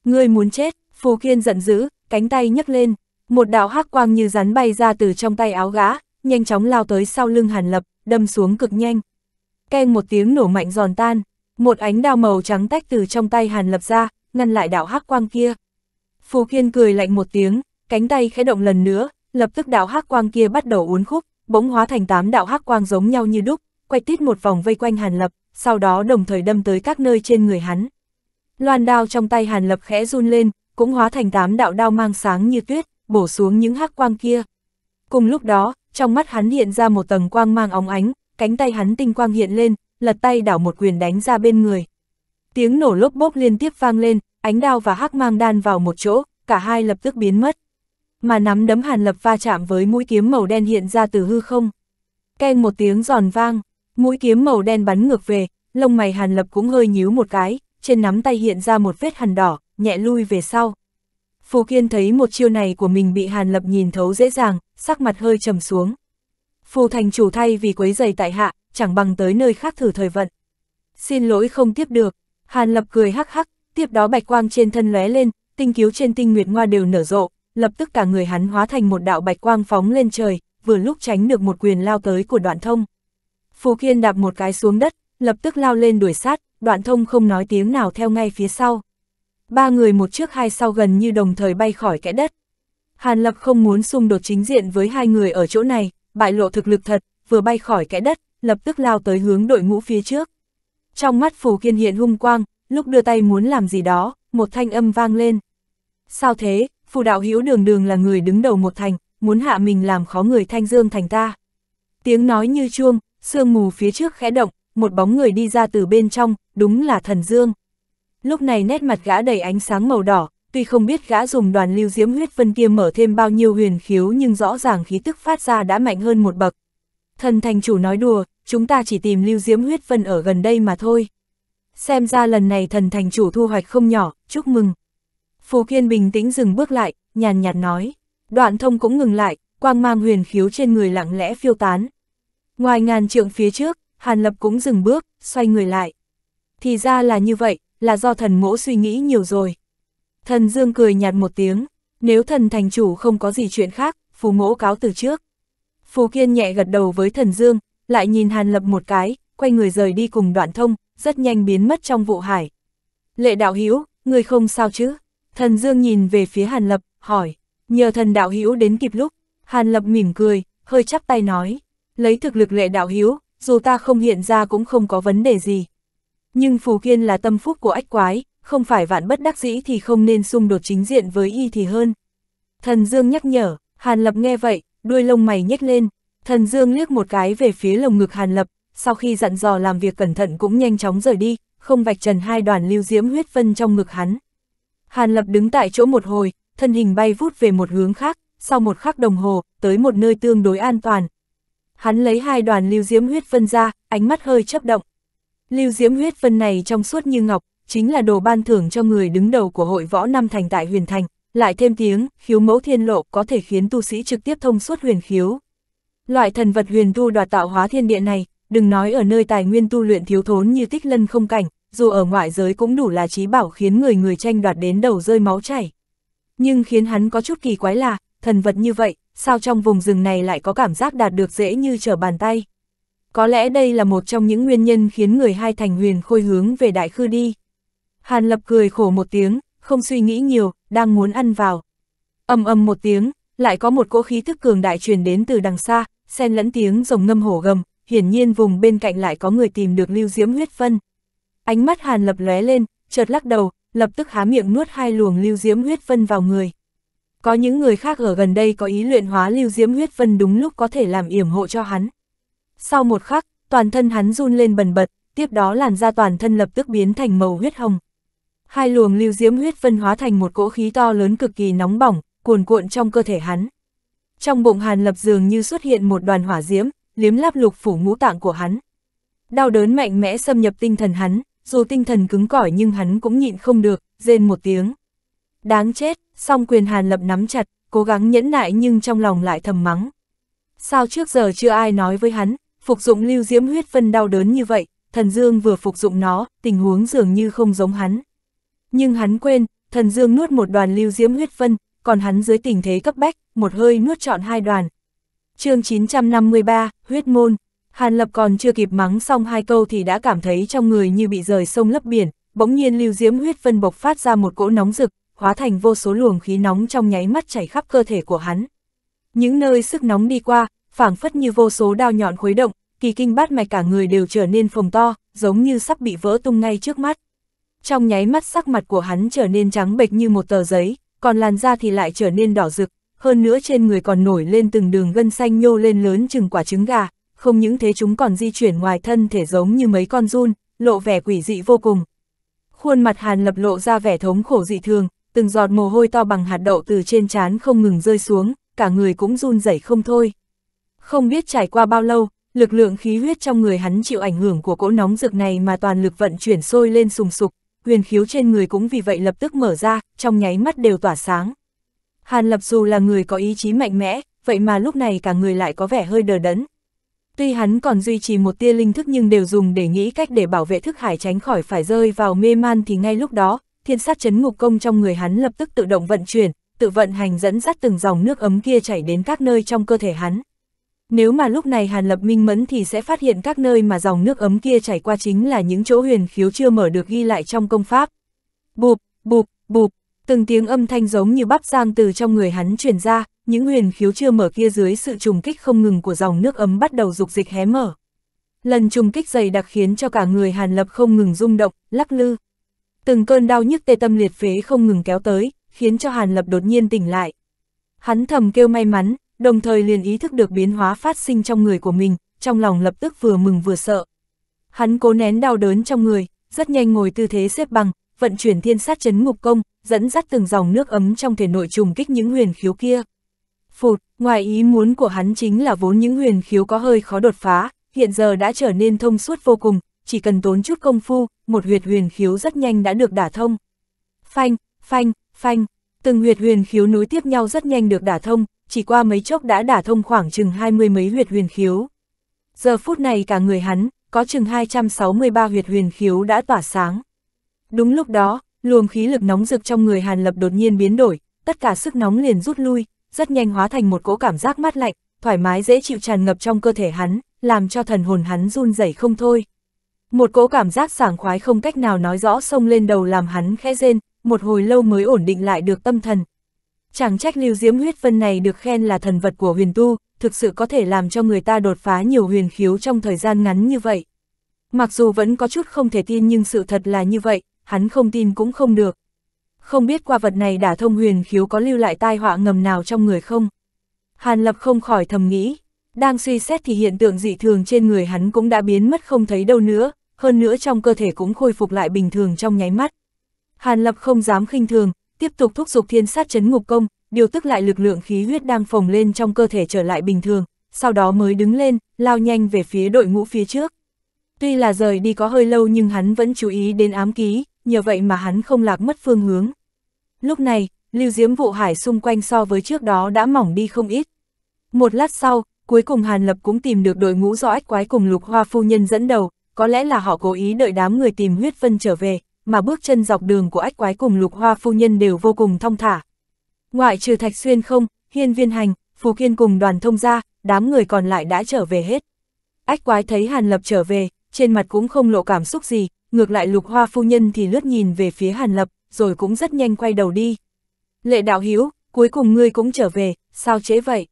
Ngươi muốn chết, Phù Kiên giận dữ, cánh tay nhấc lên, một đạo hắc quang như rắn bay ra từ trong tay áo gã, nhanh chóng lao tới sau lưng Hàn Lập, đâm xuống cực nhanh. Keng một tiếng nổ mạnh giòn tan, một ánh đao màu trắng tách từ trong tay Hàn Lập ra, ngăn lại đạo hắc quang kia. Phù Kiên cười lạnh một tiếng, cánh tay khẽ động lần nữa, lập tức đạo hắc quang kia bắt đầu uốn khúc, bỗng hóa thành tám đạo hắc quang giống nhau như đúc, quạch tít một vòng vây quanh Hàn Lập, sau đó đồng thời đâm tới các nơi trên người hắn. Loan đao trong tay Hàn Lập khẽ run lên, cũng hóa thành tám đạo đao mang sáng như tuyết, bổ xuống những hắc quang kia. Cùng lúc đó, trong mắt hắn hiện ra một tầng quang mang óng ánh, cánh tay hắn tinh quang hiện lên, lật tay đảo một quyền đánh ra bên người. Tiếng nổ lốp bốp liên tiếp vang lên, ánh đao và hắc mang đan vào một chỗ, cả hai lập tức biến mất. Mà nắm đấm Hàn Lập va chạm với mũi kiếm màu đen hiện ra từ hư không. Keng một tiếng giòn vang, Mũi kiếm màu đen bắn ngược về, lông mày Hàn Lập cũng hơi nhíu một cái, trên nắm tay hiện ra một vết hằn đỏ, nhẹ lui về sau. Phù Kiên thấy một chiêu này của mình bị Hàn Lập nhìn thấu dễ dàng, sắc mặt hơi trầm xuống. Phù thành chủ thay vì quấy giày tại hạ, chẳng bằng tới nơi khác thử thời vận. Xin lỗi không tiếp được, Hàn Lập cười hắc hắc, tiếp đó bạch quang trên thân lóe lên, tinh cứu trên tinh nguyệt ngoa đều nở rộ, lập tức cả người hắn hóa thành một đạo bạch quang phóng lên trời, vừa lúc tránh được một quyền lao tới của đoạn thông. Phù Kiên đạp một cái xuống đất, lập tức lao lên đuổi sát, đoạn thông không nói tiếng nào theo ngay phía sau. Ba người một trước hai sau gần như đồng thời bay khỏi kẽ đất. Hàn Lập không muốn xung đột chính diện với hai người ở chỗ này, bại lộ thực lực thật, vừa bay khỏi kẽ đất, lập tức lao tới hướng đội ngũ phía trước. Trong mắt Phù Kiên hiện hung quang, lúc đưa tay muốn làm gì đó, một thanh âm vang lên. Sao thế, Phù Đạo Hiếu đường đường là người đứng đầu một thành, muốn hạ mình làm khó người Thanh Dương thành ta. Tiếng nói như chuông, Sương mù phía trước khẽ động, một bóng người đi ra từ bên trong, đúng là thần dương. Lúc này nét mặt gã đầy ánh sáng màu đỏ, tuy không biết gã dùng đoàn lưu diễm huyết phân kia mở thêm bao nhiêu huyền khiếu nhưng rõ ràng khí tức phát ra đã mạnh hơn một bậc. Thần thành chủ nói đùa, chúng ta chỉ tìm lưu diễm huyết phân ở gần đây mà thôi. Xem ra lần này thần thành chủ thu hoạch không nhỏ, chúc mừng. Phù Kiên bình tĩnh dừng bước lại, nhàn nhạt nói. Đoạn thông cũng ngừng lại, quang mang huyền khiếu trên người lặng lẽ phiêu tán, Ngoài ngàn trượng phía trước, Hàn Lập cũng dừng bước, xoay người lại. Thì ra là như vậy, là do thần mỗ suy nghĩ nhiều rồi. Thần Dương cười nhạt một tiếng, nếu thần thành chủ không có gì chuyện khác, phù mỗ cáo từ trước. Phù Kiên nhẹ gật đầu với thần Dương, lại nhìn Hàn Lập một cái, quay người rời đi cùng đoạn thông, rất nhanh biến mất trong vụ hải. Lệ đạo Hiếu, người không sao chứ? Thần Dương nhìn về phía Hàn Lập, hỏi, nhờ thần đạo Hiếu đến kịp lúc. Hàn Lập mỉm cười, hơi chắp tay nói lấy thực lực lệ đạo hiếu, dù ta không hiện ra cũng không có vấn đề gì. Nhưng Phù Kiên là tâm phúc của ách quái, không phải vạn bất đắc dĩ thì không nên xung đột chính diện với y thì hơn. Thần Dương nhắc nhở, Hàn Lập nghe vậy, đuôi lông mày nhếch lên, Thần Dương liếc một cái về phía lồng ngực Hàn Lập, sau khi dặn dò làm việc cẩn thận cũng nhanh chóng rời đi, không vạch trần hai đoàn lưu diễm huyết vân trong ngực hắn. Hàn Lập đứng tại chỗ một hồi, thân hình bay vút về một hướng khác, sau một khắc đồng hồ, tới một nơi tương đối an toàn, hắn lấy hai đoàn lưu diễm huyết vân ra, ánh mắt hơi chấp động. Lưu diễm huyết vân này trong suốt như ngọc, chính là đồ ban thưởng cho người đứng đầu của hội võ năm thành tại huyền thành, lại thêm tiếng, khiếu mẫu thiên lộ có thể khiến tu sĩ trực tiếp thông suốt huyền khiếu. Loại thần vật huyền tu đoạt tạo hóa thiên địa này, đừng nói ở nơi tài nguyên tu luyện thiếu thốn như tích lân không cảnh, dù ở ngoại giới cũng đủ là trí bảo khiến người người tranh đoạt đến đầu rơi máu chảy. Nhưng khiến hắn có chút kỳ quái là, thần vật như vậy, sao trong vùng rừng này lại có cảm giác đạt được dễ như trở bàn tay. Có lẽ đây là một trong những nguyên nhân khiến người hai thành huyền khôi hướng về đại khư đi. Hàn lập cười khổ một tiếng, không suy nghĩ nhiều, đang muốn ăn vào. ầm ầm một tiếng, lại có một cỗ khí thức cường đại truyền đến từ đằng xa, xen lẫn tiếng rồng ngâm hổ gầm, hiển nhiên vùng bên cạnh lại có người tìm được lưu diễm huyết phân. Ánh mắt hàn lập lóe lên, chợt lắc đầu, lập tức há miệng nuốt hai luồng lưu diễm huyết phân vào người. Có những người khác ở gần đây có ý luyện hóa lưu diễm huyết vân đúng lúc có thể làm yểm hộ cho hắn. Sau một khắc, toàn thân hắn run lên bần bật, tiếp đó làn da toàn thân lập tức biến thành màu huyết hồng. Hai luồng lưu diễm huyết vân hóa thành một cỗ khí to lớn cực kỳ nóng bỏng, cuồn cuộn trong cơ thể hắn. Trong bụng Hàn Lập dường như xuất hiện một đoàn hỏa diễm, liếm láp lục phủ ngũ tạng của hắn. Đau đớn mạnh mẽ xâm nhập tinh thần hắn, dù tinh thần cứng cỏi nhưng hắn cũng nhịn không được, rên một tiếng. Đáng chết, song quyền Hàn Lập nắm chặt, cố gắng nhẫn nại nhưng trong lòng lại thầm mắng. Sao trước giờ chưa ai nói với hắn, phục dụng lưu diễm huyết phân đau đớn như vậy, thần dương vừa phục dụng nó, tình huống dường như không giống hắn. Nhưng hắn quên, thần dương nuốt một đoàn lưu diễm huyết phân, còn hắn dưới tình thế cấp bách, một hơi nuốt trọn hai đoàn. chương 953, huyết môn, Hàn Lập còn chưa kịp mắng xong hai câu thì đã cảm thấy trong người như bị rời sông lấp biển, bỗng nhiên lưu diễm huyết phân bộc phát ra một cỗ nóng rực, hóa thành vô số luồng khí nóng trong nháy mắt chảy khắp cơ thể của hắn. Những nơi sức nóng đi qua, phảng phất như vô số đao nhọn khuấy động, kỳ kinh bát mạch cả người đều trở nên phồng to, giống như sắp bị vỡ tung ngay trước mắt. Trong nháy mắt sắc mặt của hắn trở nên trắng bệch như một tờ giấy, còn làn da thì lại trở nên đỏ rực, hơn nữa trên người còn nổi lên từng đường gân xanh nhô lên lớn chừng quả trứng gà, không những thế chúng còn di chuyển ngoài thân thể giống như mấy con run, lộ vẻ quỷ dị vô cùng. Khuôn mặt Hàn Lập lộ ra vẻ thống khổ dị thường, từng giọt mồ hôi to bằng hạt đậu từ trên trán không ngừng rơi xuống, cả người cũng run rẩy không thôi. Không biết trải qua bao lâu, lực lượng khí huyết trong người hắn chịu ảnh hưởng của cỗ nóng rực này mà toàn lực vận chuyển sôi lên sùng sục, huyền khiếu trên người cũng vì vậy lập tức mở ra, trong nháy mắt đều tỏa sáng. Hàn Lập dù là người có ý chí mạnh mẽ, vậy mà lúc này cả người lại có vẻ hơi đờ đẫn. Tuy hắn còn duy trì một tia linh thức nhưng đều dùng để nghĩ cách để bảo vệ thức hải tránh khỏi phải rơi vào mê man thì ngay lúc đó, thiên sát chấn ngục công trong người hắn lập tức tự động vận chuyển, tự vận hành dẫn dắt từng dòng nước ấm kia chảy đến các nơi trong cơ thể hắn. Nếu mà lúc này Hàn Lập minh mẫn thì sẽ phát hiện các nơi mà dòng nước ấm kia chảy qua chính là những chỗ huyền khiếu chưa mở được ghi lại trong công pháp. Bụp, bụp, bụp, từng tiếng âm thanh giống như bắp giang từ trong người hắn truyền ra, những huyền khiếu chưa mở kia dưới sự trùng kích không ngừng của dòng nước ấm bắt đầu dục dịch hé mở. Lần trùng kích dày đặc khiến cho cả người Hàn Lập không ngừng rung động, lắc lư từng cơn đau nhức tê tâm liệt phế không ngừng kéo tới, khiến cho Hàn Lập đột nhiên tỉnh lại. Hắn thầm kêu may mắn, đồng thời liền ý thức được biến hóa phát sinh trong người của mình, trong lòng lập tức vừa mừng vừa sợ. Hắn cố nén đau đớn trong người, rất nhanh ngồi tư thế xếp bằng, vận chuyển thiên sát chấn ngục công, dẫn dắt từng dòng nước ấm trong thể nội trùng kích những huyền khiếu kia. Phụt, ngoài ý muốn của hắn chính là vốn những huyền khiếu có hơi khó đột phá, hiện giờ đã trở nên thông suốt vô cùng, chỉ cần tốn chút công phu, một huyệt huyền khiếu rất nhanh đã được đả thông. Phanh, phanh, phanh, từng huyệt huyền khiếu nối tiếp nhau rất nhanh được đả thông, chỉ qua mấy chốc đã đả thông khoảng chừng hai mươi mấy huyệt huyền khiếu. Giờ phút này cả người hắn, có chừng 263 huyệt huyền khiếu đã tỏa sáng. Đúng lúc đó, luồng khí lực nóng rực trong người Hàn Lập đột nhiên biến đổi, tất cả sức nóng liền rút lui, rất nhanh hóa thành một cỗ cảm giác mát lạnh, thoải mái dễ chịu tràn ngập trong cơ thể hắn, làm cho thần hồn hắn run rẩy không thôi. Một cỗ cảm giác sảng khoái không cách nào nói rõ xông lên đầu làm hắn khẽ rên, một hồi lâu mới ổn định lại được tâm thần. Chẳng trách lưu diễm huyết phân này được khen là thần vật của huyền tu, thực sự có thể làm cho người ta đột phá nhiều huyền khiếu trong thời gian ngắn như vậy. Mặc dù vẫn có chút không thể tin nhưng sự thật là như vậy, hắn không tin cũng không được. Không biết qua vật này đã thông huyền khiếu có lưu lại tai họa ngầm nào trong người không? Hàn Lập không khỏi thầm nghĩ, đang suy xét thì hiện tượng dị thường trên người hắn cũng đã biến mất không thấy đâu nữa, hơn nữa trong cơ thể cũng khôi phục lại bình thường trong nháy mắt. Hàn Lập không dám khinh thường, tiếp tục thúc giục thiên sát chấn ngục công, điều tức lại lực lượng khí huyết đang phồng lên trong cơ thể trở lại bình thường, sau đó mới đứng lên, lao nhanh về phía đội ngũ phía trước. Tuy là rời đi có hơi lâu nhưng hắn vẫn chú ý đến ám ký, nhờ vậy mà hắn không lạc mất phương hướng. Lúc này, lưu diếm vụ hải xung quanh so với trước đó đã mỏng đi không ít. Một lát sau, cuối cùng Hàn Lập cũng tìm được đội ngũ do ách quái cùng lục hoa phu nhân dẫn đầu, có lẽ là họ cố ý đợi đám người tìm huyết vân trở về, mà bước chân dọc đường của ách quái cùng lục hoa phu nhân đều vô cùng thong thả. Ngoại trừ Thạch Xuyên không, Hiên Viên Hành, Phù Kiên cùng đoàn thông ra, đám người còn lại đã trở về hết. Ách quái thấy Hàn Lập trở về, trên mặt cũng không lộ cảm xúc gì, ngược lại lục hoa phu nhân thì lướt nhìn về phía Hàn Lập, rồi cũng rất nhanh quay đầu đi. Lệ đạo hiếu, cuối cùng ngươi cũng trở về, sao chế vậy?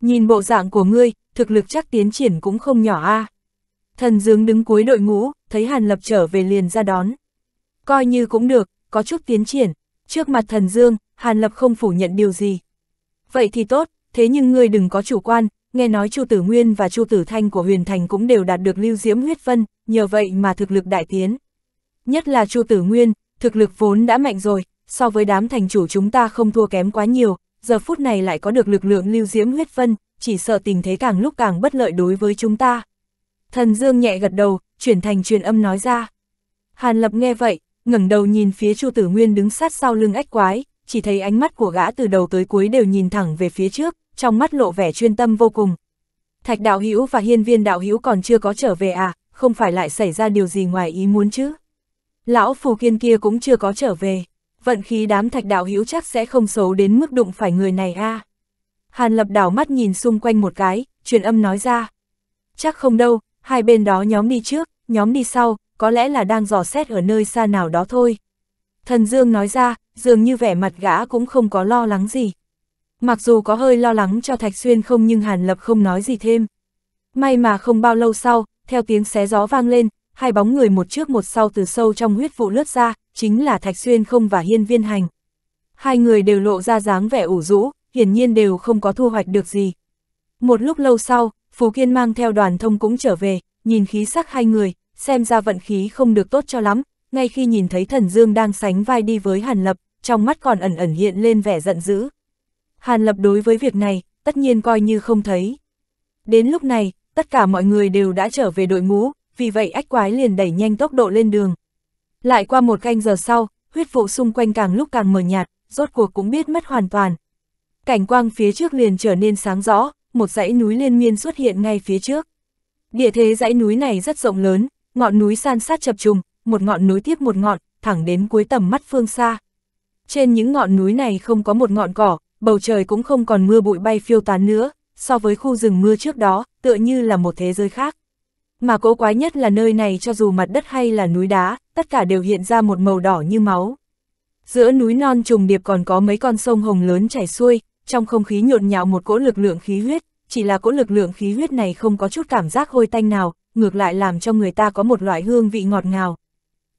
Nhìn bộ dạng của ngươi, thực lực chắc tiến triển cũng không nhỏ a à. Thần Dương đứng cuối đội ngũ, thấy Hàn Lập trở về liền ra đón. Coi như cũng được, có chút tiến triển. Trước mặt Thần Dương, Hàn Lập không phủ nhận điều gì. Vậy thì tốt, thế nhưng ngươi đừng có chủ quan, nghe nói Chu Tử Nguyên và Chu Tử Thanh của Huyền Thành cũng đều đạt được lưu diễm huyết vân, nhờ vậy mà thực lực đại tiến. Nhất là Chu Tử Nguyên, thực lực vốn đã mạnh rồi, so với đám thành chủ chúng ta không thua kém quá nhiều, giờ phút này lại có được lực lượng lưu diễm huyết vân, chỉ sợ tình thế càng lúc càng bất lợi đối với chúng ta. Thần Dương nhẹ gật đầu, chuyển thành truyền âm nói ra. Hàn Lập nghe vậy, ngẩng đầu nhìn phía Chu Tử Nguyên đứng sát sau lưng ách quái, chỉ thấy ánh mắt của gã từ đầu tới cuối đều nhìn thẳng về phía trước, trong mắt lộ vẻ chuyên tâm vô cùng. Thạch đạo hữu và hiên viên đạo hữu còn chưa có trở về à, không phải lại xảy ra điều gì ngoài ý muốn chứ. Lão phù kiên kia cũng chưa có trở về, vận khí đám thạch đạo hữu chắc sẽ không xấu đến mức đụng phải người này a. À? Hàn lập đảo mắt nhìn xung quanh một cái, truyền âm nói ra. Chắc không đâu, hai bên đó nhóm đi trước, nhóm đi sau, có lẽ là đang dò xét ở nơi xa nào đó thôi. Thần Dương nói ra, dường như vẻ mặt gã cũng không có lo lắng gì. Mặc dù có hơi lo lắng cho Thạch Xuyên không nhưng Hàn Lập không nói gì thêm. May mà không bao lâu sau, theo tiếng xé gió vang lên, hai bóng người một trước một sau từ sâu trong huyết vụ lướt ra, chính là Thạch Xuyên không và Hiên Viên Hành. Hai người đều lộ ra dáng vẻ ủ rũ, hiển nhiên đều không có thu hoạch được gì. Một lúc lâu sau, Phù Kiên mang theo đoàn thông cũng trở về, nhìn khí sắc hai người, xem ra vận khí không được tốt cho lắm, ngay khi nhìn thấy thần Dương đang sánh vai đi với Hàn Lập, trong mắt còn ẩn ẩn hiện lên vẻ giận dữ. Hàn Lập đối với việc này, tất nhiên coi như không thấy. Đến lúc này, tất cả mọi người đều đã trở về đội ngũ, vì vậy ách quái liền đẩy nhanh tốc độ lên đường. Lại qua một canh giờ sau, huyết vụ xung quanh càng lúc càng mờ nhạt, rốt cuộc cũng biết mất hoàn toàn. Cảnh quang phía trước liền trở nên sáng rõ, một dãy núi liên miên xuất hiện ngay phía trước. Địa thế dãy núi này rất rộng lớn, ngọn núi san sát chập trùng, một ngọn núi tiếp một ngọn, thẳng đến cuối tầm mắt phương xa. Trên những ngọn núi này không có một ngọn cỏ, bầu trời cũng không còn mưa bụi bay phiêu tán nữa, so với khu rừng mưa trước đó, tựa như là một thế giới khác. Mà cố quái nhất là nơi này cho dù mặt đất hay là núi đá, tất cả đều hiện ra một màu đỏ như máu. Giữa núi non trùng điệp còn có mấy con sông hồng lớn chảy xuôi, trong không khí nhộn nhạo một cỗ lực lượng khí huyết, chỉ là cỗ lực lượng khí huyết này không có chút cảm giác hôi tanh nào, ngược lại làm cho người ta có một loại hương vị ngọt ngào.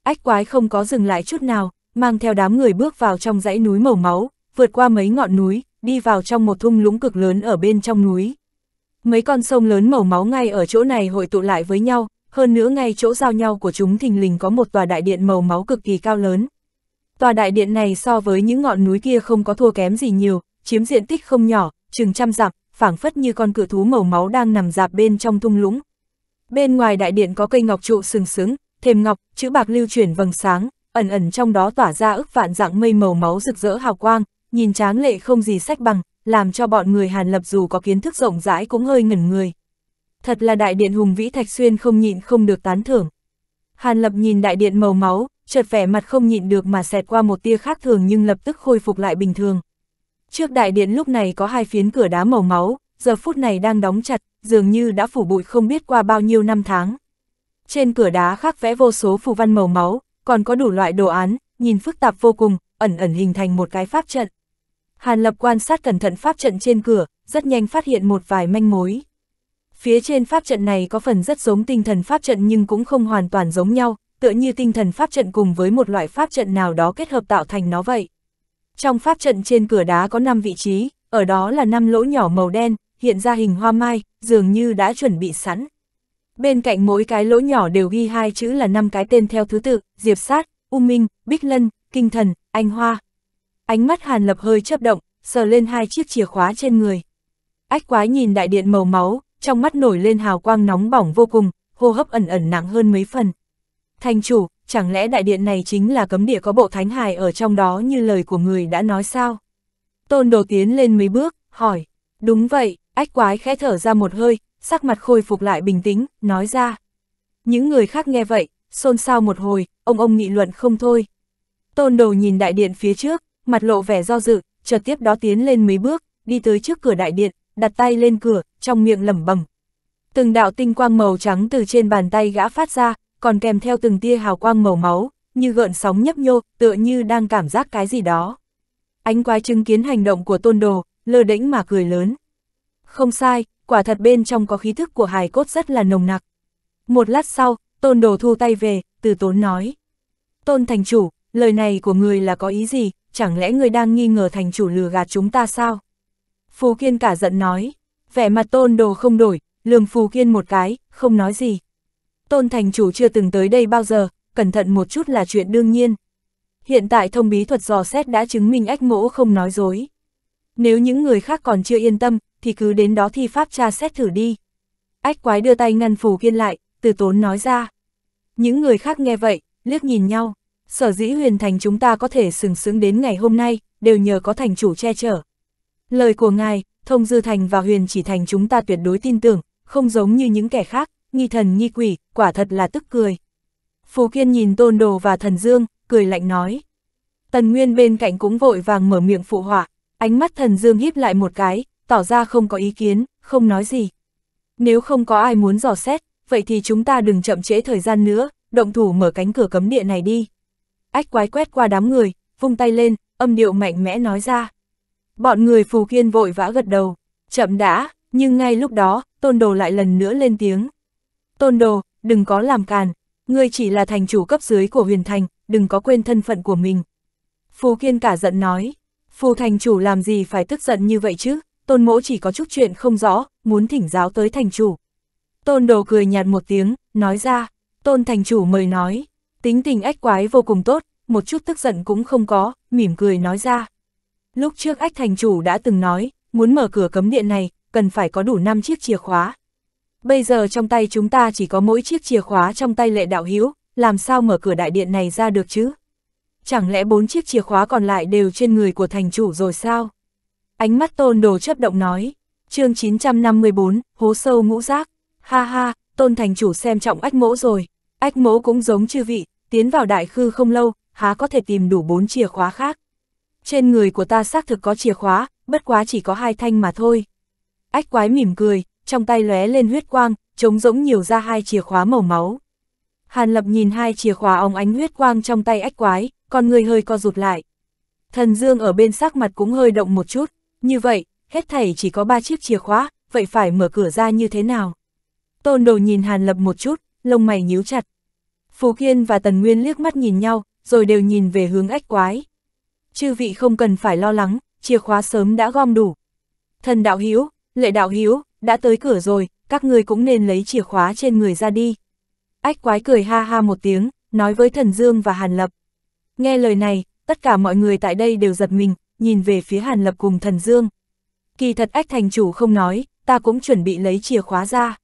Ách quái không có dừng lại chút nào, mang theo đám người bước vào trong dãy núi màu máu, vượt qua mấy ngọn núi, đi vào trong một thung lũng cực lớn ở bên trong núi. Mấy con sông lớn màu máu ngay ở chỗ này hội tụ lại với nhau, hơn nữa ngay chỗ giao nhau của chúng thình lình có một tòa đại điện màu máu cực kỳ cao lớn. Tòa đại điện này so với những ngọn núi kia không có thua kém gì nhiều, chiếm diện tích không nhỏ, chừng trăm dặm, phảng phất như con cự thú màu máu đang nằm dạp bên trong thung lũng. Bên ngoài đại điện có cây ngọc trụ sừng sững, thềm ngọc, chữ bạc lưu chuyển vầng sáng, ẩn ẩn trong đó tỏa ra ức vạn dạng mây màu máu rực rỡ hào quang, nhìn tráng lệ không gì sách bằng, làm cho bọn người Hàn Lập dù có kiến thức rộng rãi cũng hơi ngẩn người. Thật là đại điện hùng vĩ Thạch Xuyên không nhịn không được tán thưởng. Hàn Lập nhìn đại điện màu máu, chợt vẻ mặt không nhịn được mà xẹt qua một tia khác thường nhưng lập tức khôi phục lại bình thường. Trước đại điện lúc này có hai phiến cửa đá màu máu, giờ phút này đang đóng chặt, dường như đã phủ bụi không biết qua bao nhiêu năm tháng. Trên cửa đá khắc vẽ vô số phù văn màu máu, còn có đủ loại đồ án, nhìn phức tạp vô cùng, ẩn ẩn hình thành một cái pháp trận. Hàn Lập quan sát cẩn thận pháp trận trên cửa, rất nhanh phát hiện một vài manh mối. Phía trên pháp trận này có phần rất giống tinh thần pháp trận nhưng cũng không hoàn toàn giống nhau, tựa như tinh thần pháp trận cùng với một loại pháp trận nào đó kết hợp tạo thành nó vậy. Trong pháp trận trên cửa đá có 5 vị trí, ở đó là 5 lỗ nhỏ màu đen, hiện ra hình hoa mai, dường như đã chuẩn bị sẵn. Bên cạnh mỗi cái lỗ nhỏ đều ghi hai chữ là 5 cái tên theo thứ tự, Diệp Sát, U Minh, Bích Lân, Kinh Thần, Anh Hoa. Ánh mắt Hàn Lập hơi chớp động, sờ lên hai chiếc chìa khóa trên người. Ách quái nhìn đại điện màu máu, trong mắt nổi lên hào quang nóng bỏng vô cùng, hô hấp ẩn ẩn nặng hơn mấy phần. Thành chủ, chẳng lẽ đại điện này chính là cấm địa có bộ thánh hài ở trong đó như lời của người đã nói sao? Tôn đồ tiến lên mấy bước, hỏi, đúng vậy, ách quái khẽ thở ra một hơi, sắc mặt khôi phục lại bình tĩnh, nói ra. Những người khác nghe vậy, xôn xao một hồi, ông ông nghị luận không thôi. Tôn đồ nhìn đại điện phía trước, mặt lộ vẻ do dự, chợt tiếp đó tiến lên mấy bước, đi tới trước cửa đại điện, đặt tay lên cửa, trong miệng lẩm bẩm. Từng đạo tinh quang màu trắng từ trên bàn tay gã phát ra, còn kèm theo từng tia hào quang màu máu, như gợn sóng nhấp nhô, tựa như đang cảm giác cái gì đó. Ánh quái chứng kiến hành động của tôn đồ, lơ đễnh mà cười lớn. Không sai, quả thật bên trong có khí thức của hài cốt rất là nồng nặc. Một lát sau, tôn đồ thu tay về, từ tốn nói. Tôn thành chủ, lời này của người là có ý gì, chẳng lẽ người đang nghi ngờ thành chủ lừa gạt chúng ta sao? Phù Kiên cả giận nói, vẻ mặt tôn đồ không đổi, lường Phù Kiên một cái, không nói gì. Tôn thành chủ chưa từng tới đây bao giờ, cẩn thận một chút là chuyện đương nhiên. Hiện tại thông bí thuật dò xét đã chứng minh ách mỗ không nói dối. Nếu những người khác còn chưa yên tâm, thì cứ đến đó thi pháp tra xét thử đi. Ách quái đưa tay ngăn phù kiên lại, từ tốn nói ra. Những người khác nghe vậy, liếc nhìn nhau. Sở dĩ huyền thành chúng ta có thể sừng sững đến ngày hôm nay, đều nhờ có thành chủ che chở. Lời của ngài, thông dư thành và huyền chỉ thành chúng ta tuyệt đối tin tưởng, không giống như những kẻ khác, nghi thần nghi quỷ, quả thật là tức cười. phù Kiên nhìn Tôn Đồ và Thần Dương, cười lạnh nói. Tần Nguyên bên cạnh cũng vội vàng mở miệng phụ họa, ánh mắt Thần Dương híp lại một cái, tỏ ra không có ý kiến, không nói gì. Nếu không có ai muốn dò xét, vậy thì chúng ta đừng chậm trễ thời gian nữa, động thủ mở cánh cửa cấm địa này đi. Ách quái quét qua đám người, vung tay lên, âm điệu mạnh mẽ nói ra. Bọn người Phù Kiên vội vã gật đầu, chậm đã, nhưng ngay lúc đó, Tôn Đồ lại lần nữa lên tiếng. Tôn đồ, đừng có làm càn, ngươi chỉ là thành chủ cấp dưới của huyền thành, đừng có quên thân phận của mình. Phù Kiên cả giận nói, phù thành chủ làm gì phải tức giận như vậy chứ, tôn mỗ chỉ có chút chuyện không rõ, muốn thỉnh giáo tới thành chủ. Tôn đồ cười nhạt một tiếng, nói ra, tôn thành chủ mời nói, tính tình ách quái vô cùng tốt, một chút tức giận cũng không có, mỉm cười nói ra. Lúc trước ách thành chủ đã từng nói, muốn mở cửa cấm điện này, cần phải có đủ 5 chiếc chìa khóa, bây giờ trong tay chúng ta chỉ có mỗi chiếc chìa khóa trong tay lệ đạo hữu làm sao mở cửa đại điện này ra được chứ? Chẳng lẽ bốn chiếc chìa khóa còn lại đều trên người của thành chủ rồi sao? Ánh mắt tôn đồ chấp động nói, chương 954, hố sâu ngũ giác, ha ha, tôn thành chủ xem trọng ách mỗ rồi, ách mỗ cũng giống chư vị, tiến vào đại khư không lâu, há có thể tìm đủ bốn chìa khóa khác. Trên người của ta xác thực có chìa khóa, bất quá chỉ có hai thanh mà thôi. Ách quái mỉm cười, trong tay lóe lên huyết quang, trống rỗng nhiều ra hai chìa khóa màu máu. Hàn Lập nhìn hai chìa khóa óng ánh huyết quang trong tay ách quái, con người hơi co rụt lại. Thần Dương ở bên sắc mặt cũng hơi động một chút, như vậy, hết thảy chỉ có ba chiếc chìa khóa, vậy phải mở cửa ra như thế nào? Tôn Đồ nhìn Hàn Lập một chút, lông mày nhíu chặt. Phú Kiên và Tần Nguyên liếc mắt nhìn nhau, rồi đều nhìn về hướng ách quái. Chư vị không cần phải lo lắng, chìa khóa sớm đã gom đủ. Thần đạo hiếu, lệ đạo hiếu đã tới cửa rồi, các ngươi cũng nên lấy chìa khóa trên người ra đi. Ách quái cười ha ha một tiếng, nói với Thần Dương và Hàn Lập. Nghe lời này, tất cả mọi người tại đây đều giật mình, nhìn về phía Hàn Lập cùng Thần Dương. Kỳ thật ách thành chủ không nói, ta cũng chuẩn bị lấy chìa khóa ra.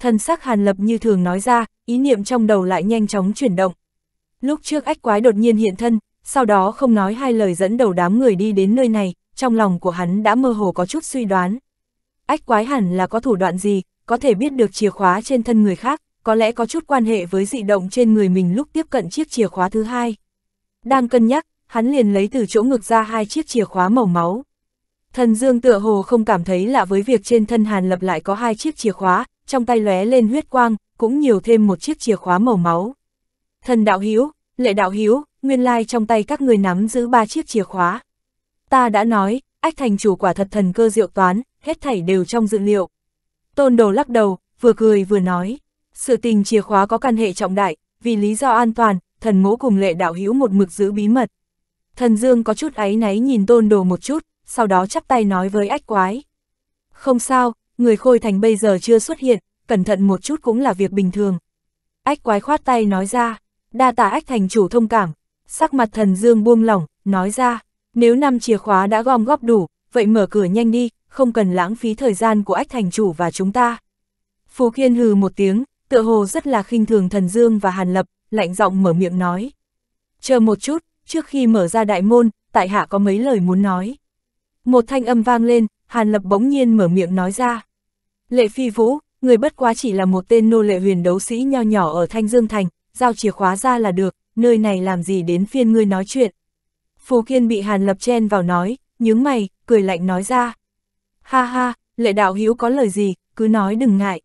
Thần sắc Hàn Lập như thường nói ra, ý niệm trong đầu lại nhanh chóng chuyển động. Lúc trước ách quái đột nhiên hiện thân, sau đó không nói hai lời dẫn đầu đám người đi đến nơi này, trong lòng của hắn đã mơ hồ có chút suy đoán ách quái hẳn là có thủ đoạn gì, có thể biết được chìa khóa trên thân người khác, có lẽ có chút quan hệ với dị động trên người mình lúc tiếp cận chiếc chìa khóa thứ hai. Đang cân nhắc, hắn liền lấy từ chỗ ngực ra hai chiếc chìa khóa màu máu. Thần Dương tựa hồ không cảm thấy lạ với việc trên thân Hàn Lập lại có hai chiếc chìa khóa, trong tay lóe lên huyết quang, cũng nhiều thêm một chiếc chìa khóa màu máu. Thần đạo hữu, Lệ đạo hữu, nguyên lai trong tay các người nắm giữ ba chiếc chìa khóa. Ta đã nói, ách thành chủ quả thật thần cơ diệu toán, hết thảy đều trong dự liệu. Tôn đồ lắc đầu, vừa cười vừa nói, sự tình chìa khóa có căn hệ trọng đại, vì lý do an toàn, thần ngũ cùng lệ đạo hữu một mực giữ bí mật. Thần Dương có chút áy náy nhìn tôn đồ một chút, sau đó chắp tay nói với ách quái. Không sao, người khôi thành bây giờ chưa xuất hiện, cẩn thận một chút cũng là việc bình thường. Ách quái khoát tay nói ra, đa tạ ách thành chủ thông cảm, sắc mặt thần Dương buông lỏng, nói ra, nếu năm chìa khóa đã gom góp đủ, vậy mở cửa nhanh đi, không cần lãng phí thời gian của ách thành chủ và chúng ta. Phú Kiên hừ một tiếng, tựa hồ rất là khinh thường thần dương và hàn lập, lạnh giọng mở miệng nói. Chờ một chút, trước khi mở ra đại môn, tại hạ có mấy lời muốn nói. Một thanh âm vang lên, hàn lập bỗng nhiên mở miệng nói ra. Lệ phi vũ, người bất quá chỉ là một tên nô lệ huyền đấu sĩ nho nhỏ ở Thanh Dương Thành, giao chìa khóa ra là được, nơi này làm gì đến phiên ngươi nói chuyện. Phù Kiên bị Hàn Lập chen vào nói, nhướng mày, cười lạnh nói ra. Ha ha, lệ đạo hiếu có lời gì, cứ nói đừng ngại.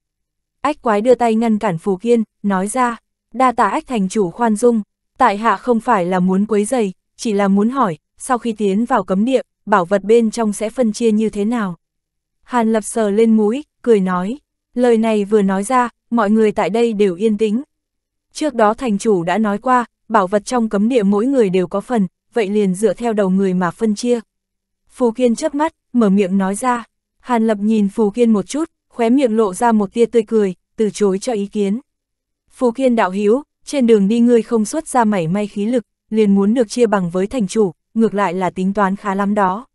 Ách quái đưa tay ngăn cản Phù Kiên, nói ra, đa tạ ách thành chủ khoan dung, tại hạ không phải là muốn quấy dày, chỉ là muốn hỏi, sau khi tiến vào cấm địa, bảo vật bên trong sẽ phân chia như thế nào. Hàn lập sờ lên mũi, cười nói, lời này vừa nói ra, mọi người tại đây đều yên tĩnh. Trước đó thành chủ đã nói qua, bảo vật trong cấm địa mỗi người đều có phần, vậy liền dựa theo đầu người mà phân chia. Phù Kiên chớp mắt, mở miệng nói ra, Hàn Lập nhìn Phù Kiên một chút, khóe miệng lộ ra một tia tươi cười, từ chối cho ý kiến. Phù Kiên đạo hiếu, trên đường đi ngươi không xuất ra mảy may khí lực, liền muốn được chia bằng với thành chủ, ngược lại là tính toán khá lắm đó.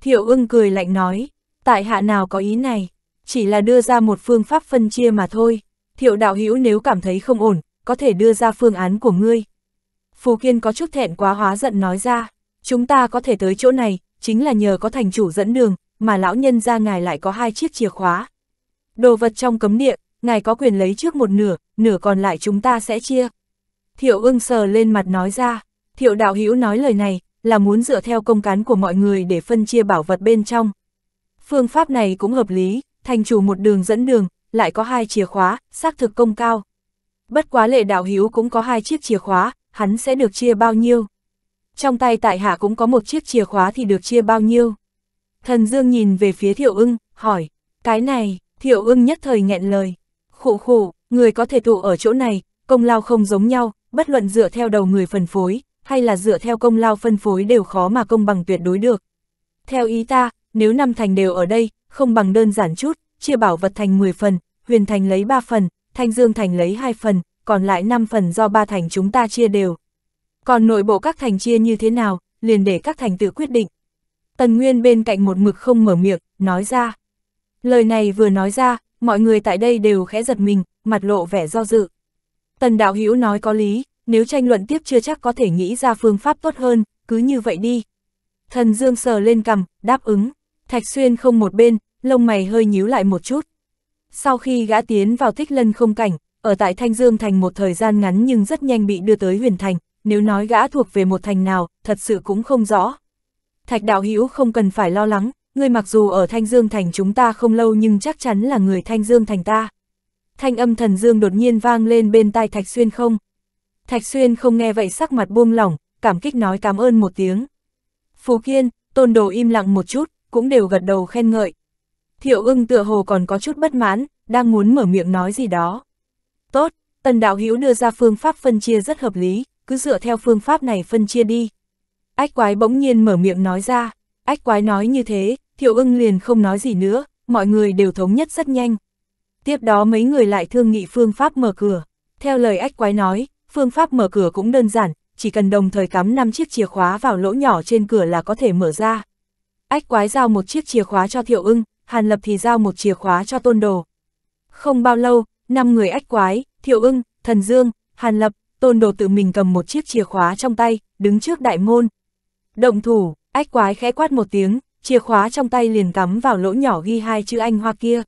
Thiệu ưng cười lạnh nói, tại hạ nào có ý này, chỉ là đưa ra một phương pháp phân chia mà thôi. Thiệu đạo hiếu nếu cảm thấy không ổn, có thể đưa ra phương án của ngươi. Phù Kiên có chút thẹn quá hóa giận nói ra, chúng ta có thể tới chỗ này, chính là nhờ có thành chủ dẫn đường, mà lão nhân ra ngài lại có hai chiếc chìa khóa. Đồ vật trong cấm địa, ngài có quyền lấy trước một nửa, nửa còn lại chúng ta sẽ chia. Thiệu ưng sờ lên mặt nói ra, thiệu đạo hữu nói lời này, là muốn dựa theo công cán của mọi người để phân chia bảo vật bên trong. Phương pháp này cũng hợp lý, thành chủ một đường dẫn đường, lại có hai chìa khóa, xác thực công cao. Bất quá lệ đạo hữu cũng có hai chiếc chìa khóa, hắn sẽ được chia bao nhiêu. Trong tay tại hạ cũng có một chiếc chìa khóa thì được chia bao nhiêu. Thần Dương nhìn về phía Thiệu ưng, hỏi, cái này, Thiệu ưng nhất thời nghẹn lời. Khụ khụ, người có thể tụ ở chỗ này, công lao không giống nhau, bất luận dựa theo đầu người phân phối, hay là dựa theo công lao phân phối đều khó mà công bằng tuyệt đối được. Theo ý ta, nếu năm thành đều ở đây, không bằng đơn giản chút, chia bảo vật thành 10 phần, huyền thành lấy 3 phần, thanh dương thành lấy 2 phần, còn lại 5 phần do ba thành chúng ta chia đều. Còn nội bộ các thành chia như thế nào, liền để các thành tự quyết định. Tần Nguyên bên cạnh một mực không mở miệng, nói ra. Lời này vừa nói ra, mọi người tại đây đều khẽ giật mình, mặt lộ vẻ do dự. Tần Đạo Hữu nói có lý, nếu tranh luận tiếp chưa chắc có thể nghĩ ra phương pháp tốt hơn, cứ như vậy đi. Thần Dương sờ lên cằm, đáp ứng. Thạch Xuyên không một bên, lông mày hơi nhíu lại một chút. Sau khi gã tiến vào thích lân không cảnh, ở tại Thanh Dương thành một thời gian ngắn nhưng rất nhanh bị đưa tới huyền thành, nếu nói gã thuộc về một thành nào, thật sự cũng không rõ. Thạch Đạo Hữu không cần phải lo lắng, ngươi mặc dù ở Thanh Dương Thành chúng ta không lâu nhưng chắc chắn là người Thanh Dương Thành ta. Thanh âm thần dương đột nhiên vang lên bên tai Thạch Xuyên không. Thạch Xuyên không nghe vậy sắc mặt buông lỏng, cảm kích nói cảm ơn một tiếng. Phú Kiên, Tôn Đồ im lặng một chút, cũng đều gật đầu khen ngợi. Thiệu ưng tựa hồ còn có chút bất mãn, đang muốn mở miệng nói gì đó. Tốt, Tần Đạo Hữu đưa ra phương pháp phân chia rất hợp lý, cứ dựa theo phương pháp này phân chia đi. Ách quái bỗng nhiên mở miệng nói ra, ách quái nói như thế, thiệu ưng liền không nói gì nữa, mọi người đều thống nhất rất nhanh. Tiếp đó mấy người lại thương nghị phương pháp mở cửa. Theo lời ách quái nói, phương pháp mở cửa cũng đơn giản, chỉ cần đồng thời cắm 5 chiếc chìa khóa vào lỗ nhỏ trên cửa là có thể mở ra. Ách quái giao một chiếc chìa khóa cho thiệu ưng, Hàn Lập thì giao một chìa khóa cho tôn đồ. Không bao lâu, năm người ách quái, thiệu ưng, thần dương, Hàn Lập, tôn đồ tự mình cầm một chiếc chìa khóa trong tay, đứng trước đại môn, Động thủ, ách quái khẽ quát một tiếng, chìa khóa trong tay liền cắm vào lỗ nhỏ ghi hai chữ anh hoa kia.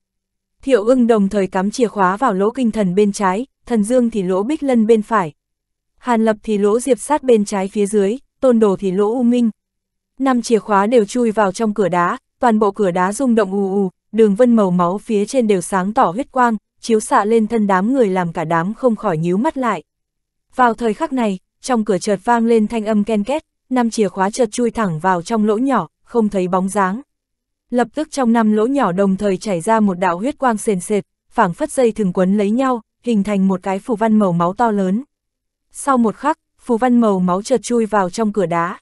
Thiệu ưng đồng thời cắm chìa khóa vào lỗ kinh thần bên trái, thần dương thì lỗ bích lân bên phải. Hàn lập thì lỗ diệp sát bên trái phía dưới, tôn đồ thì lỗ u minh. Năm chìa khóa đều chui vào trong cửa đá, toàn bộ cửa đá rung động ù ù, đường vân màu máu phía trên đều sáng tỏ huyết quang, chiếu xạ lên thân đám người làm cả đám không khỏi nhíu mắt lại. Vào thời khắc này, trong cửa chợt vang lên thanh âm ken két, năm chìa khóa chợt chui thẳng vào trong lỗ nhỏ, không thấy bóng dáng. Lập tức trong năm lỗ nhỏ đồng thời chảy ra một đạo huyết quang sền sệt, phảng phất dây thường quấn lấy nhau, hình thành một cái phù văn màu máu to lớn. Sau một khắc, phù văn màu máu chợt chui vào trong cửa đá.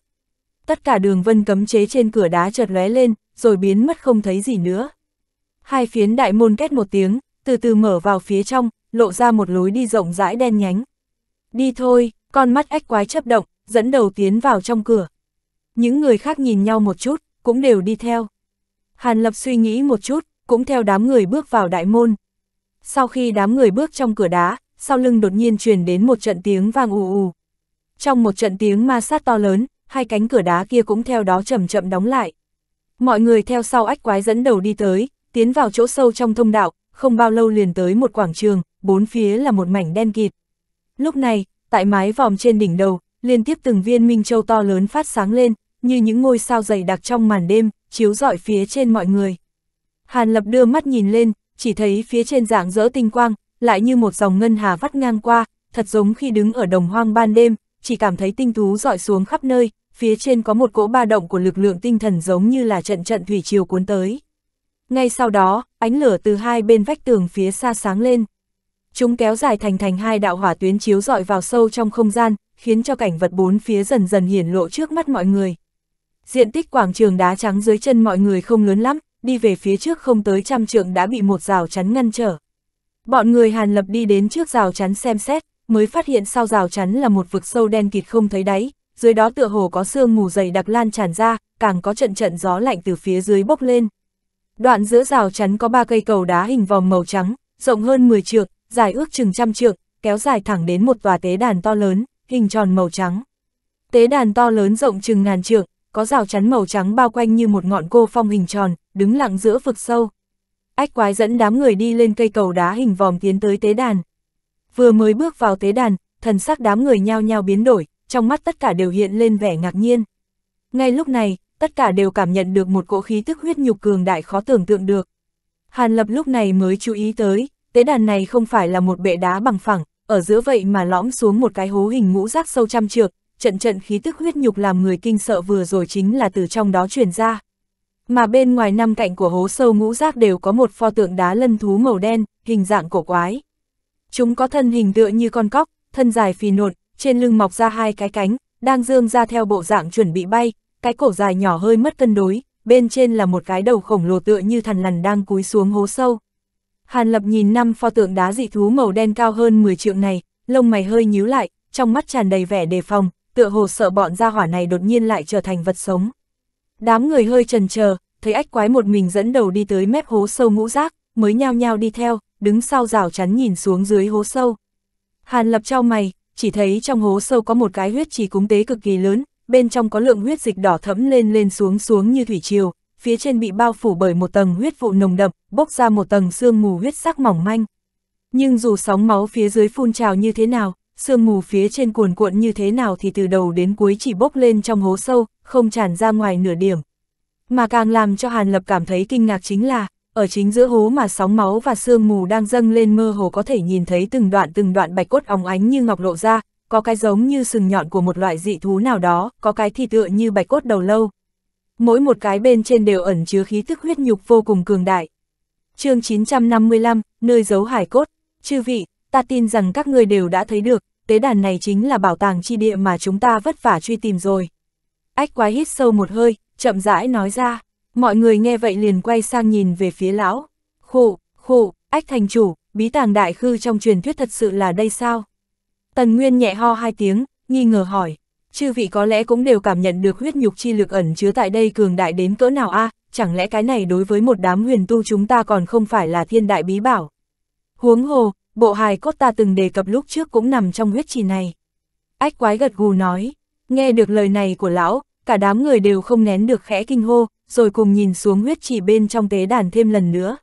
Tất cả đường vân cấm chế trên cửa đá chợt lóe lên, rồi biến mất không thấy gì nữa. Hai phiến đại môn két một tiếng, từ từ mở vào phía trong, lộ ra một lối đi rộng rãi đen nhánh. Đi thôi, con mắt ếch quái chấp động, dẫn đầu tiến vào trong cửa. Những người khác nhìn nhau một chút, cũng đều đi theo. Hàn Lập suy nghĩ một chút, cũng theo đám người bước vào đại môn. Sau khi đám người bước trong cửa đá, sau lưng đột nhiên truyền đến một trận tiếng vang ù ù. Trong một trận tiếng ma sát to lớn, hai cánh cửa đá kia cũng theo đó chậm chậm đóng lại. Mọi người theo sau ách quái dẫn đầu đi tới, tiến vào chỗ sâu trong thông đạo, không bao lâu liền tới một quảng trường, bốn phía là một mảnh đen kịt. Lúc này, tại mái vòm trên đỉnh đầu, liên tiếp từng viên minh châu to lớn phát sáng lên, như những ngôi sao dày đặc trong màn đêm, chiếu rọi phía trên mọi người. Hàn Lập đưa mắt nhìn lên, chỉ thấy phía trên dạng rỡ tinh quang, lại như một dòng ngân hà vắt ngang qua, thật giống khi đứng ở đồng hoang ban đêm, chỉ cảm thấy tinh tú rọi xuống khắp nơi, phía trên có một cỗ ba động của lực lượng tinh thần giống như là trận trận thủy triều cuốn tới. Ngay sau đó, ánh lửa từ hai bên vách tường phía xa sáng lên. Chúng kéo dài thành thành hai đạo hỏa tuyến chiếu rọi vào sâu trong không gian, khiến cho cảnh vật bốn phía dần dần hiển lộ trước mắt mọi người. Diện tích quảng trường đá trắng dưới chân mọi người không lớn lắm, đi về phía trước không tới trăm trượng đã bị một rào chắn ngăn trở. Bọn người Hàn Lập đi đến trước rào chắn xem xét, mới phát hiện sau rào chắn là một vực sâu đen kịt không thấy đáy, dưới đó tựa hồ có sương mù dày đặc lan tràn ra, càng có trận trận gió lạnh từ phía dưới bốc lên. Đoạn giữa rào chắn có ba cây cầu đá hình vòng màu trắng, rộng hơn 10 trượng, dài ước chừng trăm trượng, kéo dài thẳng đến một tòa tế đàn to lớn, hình tròn màu trắng. Tế đàn to lớn rộng chừng ngàn trượng, có rào chắn màu trắng bao quanh như một ngọn cô phong hình tròn, đứng lặng giữa vực sâu. Ách quái dẫn đám người đi lên cây cầu đá hình vòm tiến tới tế đàn. Vừa mới bước vào tế đàn, thần sắc đám người nhao nhao biến đổi, trong mắt tất cả đều hiện lên vẻ ngạc nhiên. Ngay lúc này, tất cả đều cảm nhận được một cỗ khí tức huyết nhục cường đại khó tưởng tượng được. Hàn Lập lúc này mới chú ý tới, tế đàn này không phải là một bệ đá bằng phẳng, ở giữa vậy mà lõm xuống một cái hố hình ngũ giác sâu trăm trượng, trận trận khí tức huyết nhục làm người kinh sợ vừa rồi chính là từ trong đó truyền ra. Mà bên ngoài năm cạnh của hố sâu ngũ giác đều có một pho tượng đá lân thú màu đen, hình dạng cổ quái. Chúng có thân hình tựa như con cóc, thân dài phì nộn, trên lưng mọc ra hai cái cánh, đang dương ra theo bộ dạng chuẩn bị bay, cái cổ dài nhỏ hơi mất cân đối, bên trên là một cái đầu khổng lồ tựa như thằn lằn đang cúi xuống hố sâu. Hàn Lập nhìn năm pho tượng đá dị thú màu đen cao hơn 10 trượng này, lông mày hơi nhíu lại, trong mắt tràn đầy vẻ đề phòng, tựa hồ sợ bọn gia hỏa này đột nhiên lại trở thành vật sống. Đám người hơi trần chờ, thấy ách quái một mình dẫn đầu đi tới mép hố sâu ngũ rác, mới nhao nhao đi theo, đứng sau rào chắn nhìn xuống dưới hố sâu. Hàn Lập trao mày, chỉ thấy trong hố sâu có một cái huyết trì cúng tế cực kỳ lớn, bên trong có lượng huyết dịch đỏ thẫm lên lên xuống xuống như thủy triều, phía trên bị bao phủ bởi một tầng huyết vụ nồng đậm, bốc ra một tầng sương mù huyết sắc mỏng manh. Nhưng dù sóng máu phía dưới phun trào như thế nào, sương mù phía trên cuồn cuộn như thế nào thì từ đầu đến cuối chỉ bốc lên trong hố sâu, không tràn ra ngoài nửa điểm. Mà càng làm cho Hàn Lập cảm thấy kinh ngạc chính là, ở chính giữa hố mà sóng máu và sương mù đang dâng lên mơ hồ có thể nhìn thấy từng đoạn từng đoạn bạch cốt óng ánh như ngọc lộ ra, có cái giống như sừng nhọn của một loại dị thú nào đó, có cái thì tựa như bạch cốt đầu lâu mỗi một cái bên trên đều ẩn chứa khí tức huyết nhục vô cùng cường đại. chương 955, nơi giấu hải cốt, chư vị, ta tin rằng các người đều đã thấy được, tế đàn này chính là bảo tàng chi địa mà chúng ta vất vả truy tìm rồi. Ách quái hít sâu một hơi, chậm rãi nói ra, mọi người nghe vậy liền quay sang nhìn về phía lão. Khụ, khụ, ách thành chủ, bí tàng đại khư trong truyền thuyết thật sự là đây sao? Tần Nguyên nhẹ ho hai tiếng, nghi ngờ hỏi, Chư vị có lẽ cũng đều cảm nhận được huyết nhục chi lực ẩn chứa tại đây cường đại đến cỡ nào a à? chẳng lẽ cái này đối với một đám huyền tu chúng ta còn không phải là thiên đại bí bảo. Huống hồ, bộ hài cốt ta từng đề cập lúc trước cũng nằm trong huyết trì này. Ách quái gật gù nói, nghe được lời này của lão, cả đám người đều không nén được khẽ kinh hô, rồi cùng nhìn xuống huyết trì bên trong tế đàn thêm lần nữa.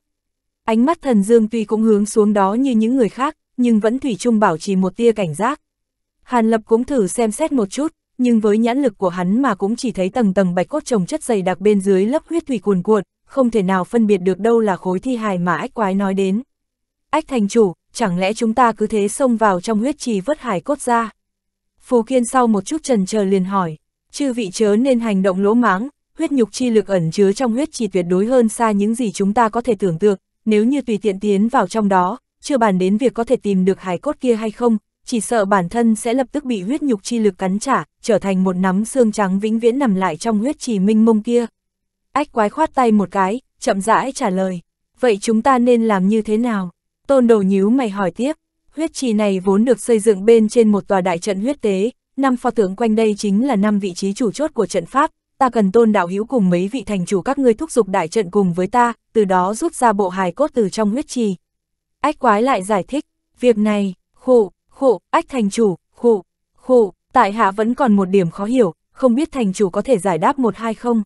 Ánh mắt thần dương tuy cũng hướng xuống đó như những người khác, nhưng vẫn thủy chung bảo trì một tia cảnh giác. Hàn Lập cũng thử xem xét một chút, nhưng với nhãn lực của hắn mà cũng chỉ thấy tầng tầng bạch cốt trồng chất dày đặc bên dưới lớp huyết thủy cuồn cuộn, không thể nào phân biệt được đâu là khối thi hài mà ách quái nói đến. Ách thành chủ, chẳng lẽ chúng ta cứ thế xông vào trong huyết trì vớt hài cốt ra? Phù Kiên sau một chút trần chờ liền hỏi, chư vị chớ nên hành động lỗ mãng, huyết nhục chi lực ẩn chứa trong huyết trì tuyệt đối hơn xa những gì chúng ta có thể tưởng tượng, nếu như tùy tiện tiến vào trong đó, chưa bàn đến việc có thể tìm được hài cốt kia hay không, chỉ sợ bản thân sẽ lập tức bị huyết nhục chi lực cắn trả, trở thành một nắm xương trắng vĩnh viễn nằm lại trong huyết trì minh mông kia. Ách quái khoát tay một cái, chậm rãi trả lời, vậy chúng ta nên làm như thế nào? Tôn đầu nhíu mày hỏi tiếp, huyết trì này vốn được xây dựng bên trên một tòa đại trận huyết tế, năm pho tượng quanh đây chính là năm vị trí chủ chốt của trận pháp, ta cần tôn đạo hữu cùng mấy vị thành chủ các ngươi thúc giục đại trận cùng với ta, từ đó rút ra bộ hài cốt từ trong huyết trì. Ách quái lại giải thích, việc này, khổ, khụ, ách thành chủ, khụ, khụ, tại hạ vẫn còn một điểm khó hiểu, không biết thành chủ có thể giải đáp một hai không.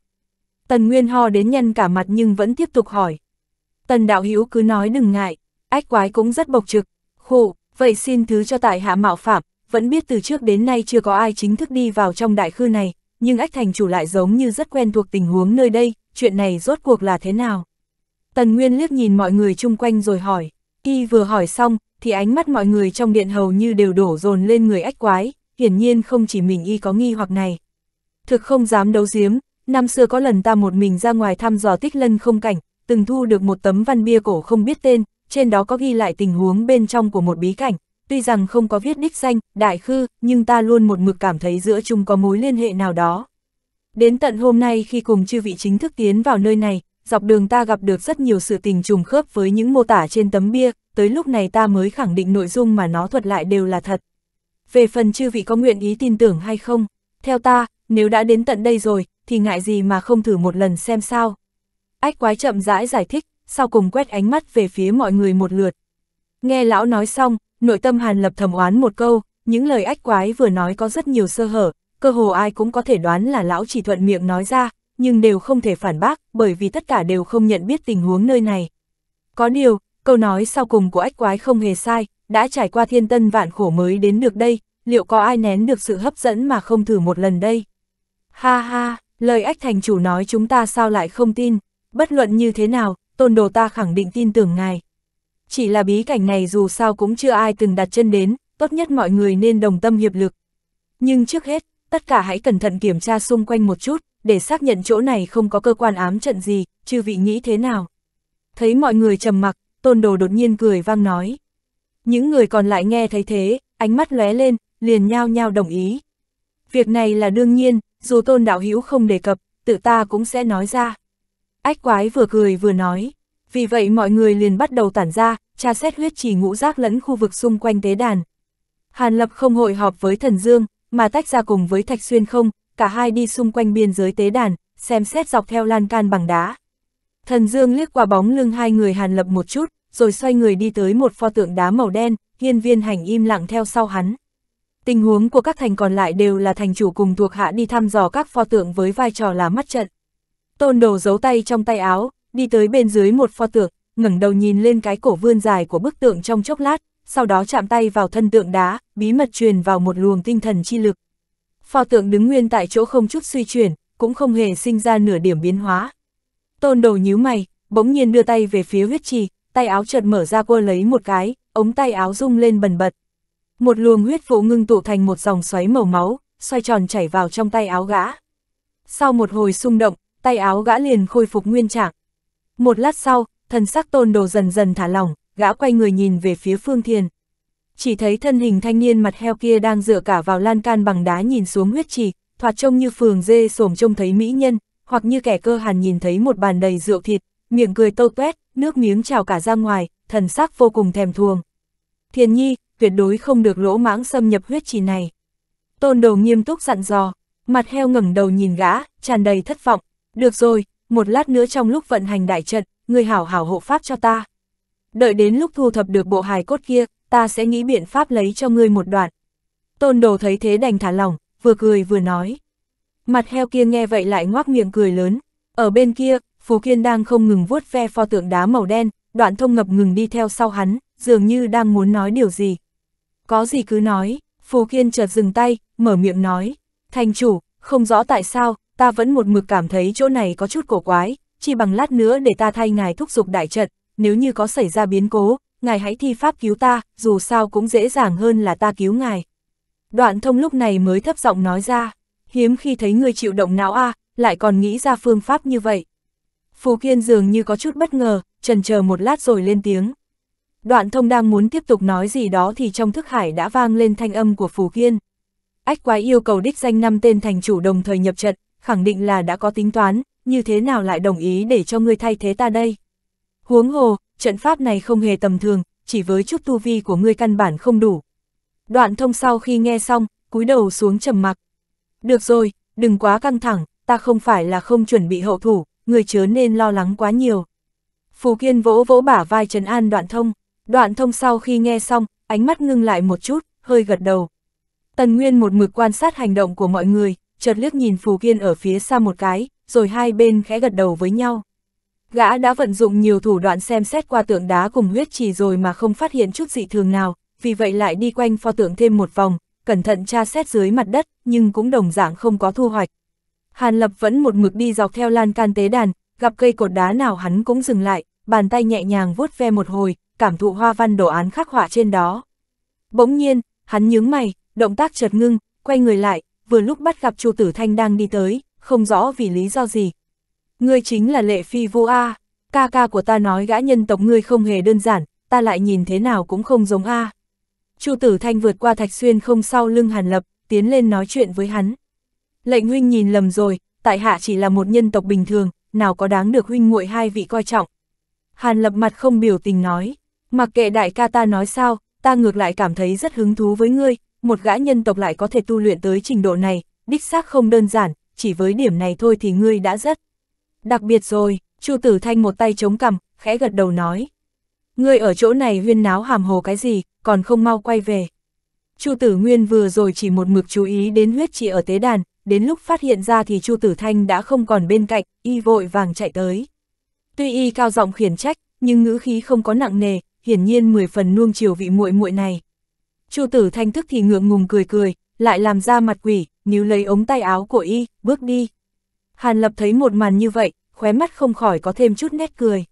Tần Nguyên ho đến nhân cả mặt nhưng vẫn tiếp tục hỏi. Tần đạo hữu cứ nói đừng ngại, ách quái cũng rất bộc trực, khụ, vậy xin thứ cho tại hạ mạo phạm, vẫn biết từ trước đến nay chưa có ai chính thức đi vào trong đại khư này, nhưng ách thành chủ lại giống như rất quen thuộc tình huống nơi đây, chuyện này rốt cuộc là thế nào? Tần Nguyên liếc nhìn mọi người chung quanh rồi hỏi, y vừa hỏi xong, thì ánh mắt mọi người trong điện hầu như đều đổ dồn lên người ách quái, hiển nhiên không chỉ mình y có nghi hoặc này. Thực không dám đấu giếm, năm xưa có lần ta một mình ra ngoài thăm dò tích lân không cảnh, từng thu được một tấm văn bia cổ không biết tên, trên đó có ghi lại tình huống bên trong của một bí cảnh, tuy rằng không có viết đích danh, đại khư, nhưng ta luôn một mực cảm thấy giữa chúng có mối liên hệ nào đó. Đến tận hôm nay khi cùng chư vị chính thức tiến vào nơi này, dọc đường ta gặp được rất nhiều sự tình trùng khớp với những mô tả trên tấm bia, tới lúc này ta mới khẳng định nội dung mà nó thuật lại đều là thật. Về phần chư vị có nguyện ý tin tưởng hay không, theo ta, nếu đã đến tận đây rồi, thì ngại gì mà không thử một lần xem sao. Ách quái chậm rãi giải, giải thích, sau cùng quét ánh mắt về phía mọi người một lượt. Nghe lão nói xong, nội tâm Hàn Lập thầm oán một câu, những lời ách quái vừa nói có rất nhiều sơ hở, cơ hồ ai cũng có thể đoán là lão chỉ thuận miệng nói ra, nhưng đều không thể phản bác, bởi vì tất cả đều không nhận biết tình huống nơi này. Có điều, câu nói sau cùng của ách quái không hề sai, đã trải qua thiên tân vạn khổ mới đến được đây, liệu có ai nén được sự hấp dẫn mà không thử một lần đây? Ha ha, lời ách thành chủ nói chúng ta sao lại không tin, bất luận như thế nào, tôn đồ ta khẳng định tin tưởng ngài. Chỉ là bí cảnh này dù sao cũng chưa ai từng đặt chân đến, tốt nhất mọi người nên đồng tâm hiệp lực. Nhưng trước hết, tất cả hãy cẩn thận kiểm tra xung quanh một chút, để xác nhận chỗ này không có cơ quan ám trận gì, chư vị nghĩ thế nào. Thấy mọi người trầm mặc, tôn đồ đột nhiên cười vang nói. Những người còn lại nghe thấy thế, ánh mắt lóe lên, liền nhao nhao đồng ý. Việc này là đương nhiên, dù tôn đạo hữu không đề cập, tự ta cũng sẽ nói ra. Ách quái vừa cười vừa nói, vì vậy mọi người liền bắt đầu tản ra, tra xét huyết trì ngũ giác lẫn khu vực xung quanh tế đàn. Hàn Lập không hội họp với Thần Dương, mà tách ra cùng với Thạch Xuyên không, cả hai đi xung quanh biên giới tế đàn, xem xét dọc theo lan can bằng đá. Thần Dương liếc qua bóng lưng hai người Hàn Lập một chút, rồi xoay người đi tới một pho tượng đá màu đen, hiên viên hành im lặng theo sau hắn. Tình huống của các thành còn lại đều là thành chủ cùng thuộc hạ đi thăm dò các pho tượng với vai trò là mắt trận. Tôn đồ giấu tay trong tay áo, đi tới bên dưới một pho tượng, ngẩng đầu nhìn lên cái cổ vươn dài của bức tượng trong chốc lát, sau đó chạm tay vào thân tượng đá, bí mật truyền vào một luồng tinh thần chi lực, Pho tượng đứng nguyên tại chỗ không chút suy chuyển, cũng không hề sinh ra nửa điểm biến hóa. Tôn đồ nhíu mày, bỗng nhiên đưa tay về phía huyết trì, tay áo chợt mở ra cua lấy một cái, ống tay áo rung lên bần bật. Một luồng huyết vụ ngưng tụ thành một dòng xoáy màu máu, xoay tròn chảy vào trong tay áo gã. Sau một hồi xung động, tay áo gã liền khôi phục nguyên trạng. Một lát sau, thần sắc tôn đồ dần dần thả lỏng, gã quay người nhìn về phía Phương Thiền chỉ thấy thân hình thanh niên mặt heo kia đang dựa cả vào lan can bằng đá nhìn xuống huyết trì, thoạt trông như phường dê sổm trông thấy mỹ nhân, hoặc như kẻ cơ hàn nhìn thấy một bàn đầy rượu thịt, miệng cười tô tuét, nước miếng trào cả ra ngoài, thần sắc vô cùng thèm thuồng. Thiên nhi, tuyệt đối không được lỗ mãng xâm nhập huyết trì này. Tôn đầu nghiêm túc dặn dò, mặt heo ngẩng đầu nhìn gã, tràn đầy thất vọng. Được rồi, một lát nữa trong lúc vận hành đại trận, người hảo hảo hộ pháp cho ta. Đợi đến lúc thu thập được bộ hài cốt kia, ta sẽ nghĩ biện pháp lấy cho ngươi một đoạn. Tôn đồ thấy thế đành thả lỏng, vừa cười vừa nói. Mặt heo kia nghe vậy lại ngoác miệng cười lớn. Ở bên kia, Phú Kiên đang không ngừng vuốt ve pho tượng đá màu đen, đoạn thông ngập ngừng đi theo sau hắn, dường như đang muốn nói điều gì. Có gì cứ nói, Phú Kiên chợt dừng tay, mở miệng nói. Thành chủ, không rõ tại sao, ta vẫn một mực cảm thấy chỗ này có chút cổ quái, chỉ bằng lát nữa để ta thay ngài thúc giục đại trận, nếu như có xảy ra biến cố, ngài hãy thi pháp cứu ta, dù sao cũng dễ dàng hơn là ta cứu ngài. Đoạn thông lúc này mới thấp giọng nói ra, hiếm khi thấy người chịu động não a à, lại còn nghĩ ra phương pháp như vậy. Phù Kiên dường như có chút bất ngờ, trần chờ một lát rồi lên tiếng. Đoạn thông đang muốn tiếp tục nói gì đó thì trong thức hải đã vang lên thanh âm của Phù Kiên. Ách quái yêu cầu đích danh năm tên thành chủ đồng thời nhập trận, khẳng định là đã có tính toán, như thế nào lại đồng ý để cho ngươi thay thế ta đây? Huống hồ, trận pháp này không hề tầm thường, chỉ với chút tu vi của ngươi căn bản không đủ. Đoạn thông sau khi nghe xong, cúi đầu xuống trầm mặc. Được rồi, đừng quá căng thẳng, ta không phải là không chuẩn bị hậu thủ, ngươi chớ nên lo lắng quá nhiều. Phù Kiên vỗ vỗ bả vai Trần An đoạn thông, đoạn thông sau khi nghe xong, ánh mắt ngưng lại một chút, hơi gật đầu. Tần Nguyên một mực quan sát hành động của mọi người, chợt liếc nhìn Phù Kiên ở phía xa một cái, rồi hai bên khẽ gật đầu với nhau. Gã đã vận dụng nhiều thủ đoạn xem xét qua tượng đá cùng huyết trì rồi mà không phát hiện chút dị thường nào, vì vậy lại đi quanh pho tượng thêm một vòng, cẩn thận tra xét dưới mặt đất, nhưng cũng đồng dạng không có thu hoạch. Hàn Lập vẫn một mực đi dọc theo lan can tế đàn, gặp cây cột đá nào hắn cũng dừng lại, bàn tay nhẹ nhàng vuốt ve một hồi, cảm thụ hoa văn đồ án khắc họa trên đó. Bỗng nhiên, hắn nhướng mày, động tác chợt ngưng, quay người lại, vừa lúc bắt gặp Chu Tử Thanh đang đi tới, không rõ vì lý do gì, Ngươi chính là lệ phi vô A, ca ca của ta nói gã nhân tộc ngươi không hề đơn giản, ta lại nhìn thế nào cũng không giống A. Chu tử thanh vượt qua thạch xuyên không sau lưng hàn lập, tiến lên nói chuyện với hắn. Lệnh huynh nhìn lầm rồi, tại hạ chỉ là một nhân tộc bình thường, nào có đáng được huynh muội hai vị coi trọng. Hàn lập mặt không biểu tình nói, mặc kệ đại ca ta nói sao, ta ngược lại cảm thấy rất hứng thú với ngươi, một gã nhân tộc lại có thể tu luyện tới trình độ này, đích xác không đơn giản, chỉ với điểm này thôi thì ngươi đã rất. Đặc biệt rồi, Chu Tử Thanh một tay chống cằm, khẽ gật đầu nói. Ngươi ở chỗ này huyên náo hàm hồ cái gì, còn không mau quay về. Chu Tử Nguyên vừa rồi chỉ một mực chú ý đến huyết chỉ ở tế đàn, đến lúc phát hiện ra thì Chu Tử Thanh đã không còn bên cạnh, y vội vàng chạy tới. Tuy y cao giọng khiển trách, nhưng ngữ khí không có nặng nề, hiển nhiên mười phần nuông chiều vị muội muội này. Chu Tử Thanh thức thì ngượng ngùng cười cười, lại làm ra mặt quỷ, níu lấy ống tay áo của y, bước đi. Hàn Lập thấy một màn như vậy, khóe mắt không khỏi có thêm chút nét cười.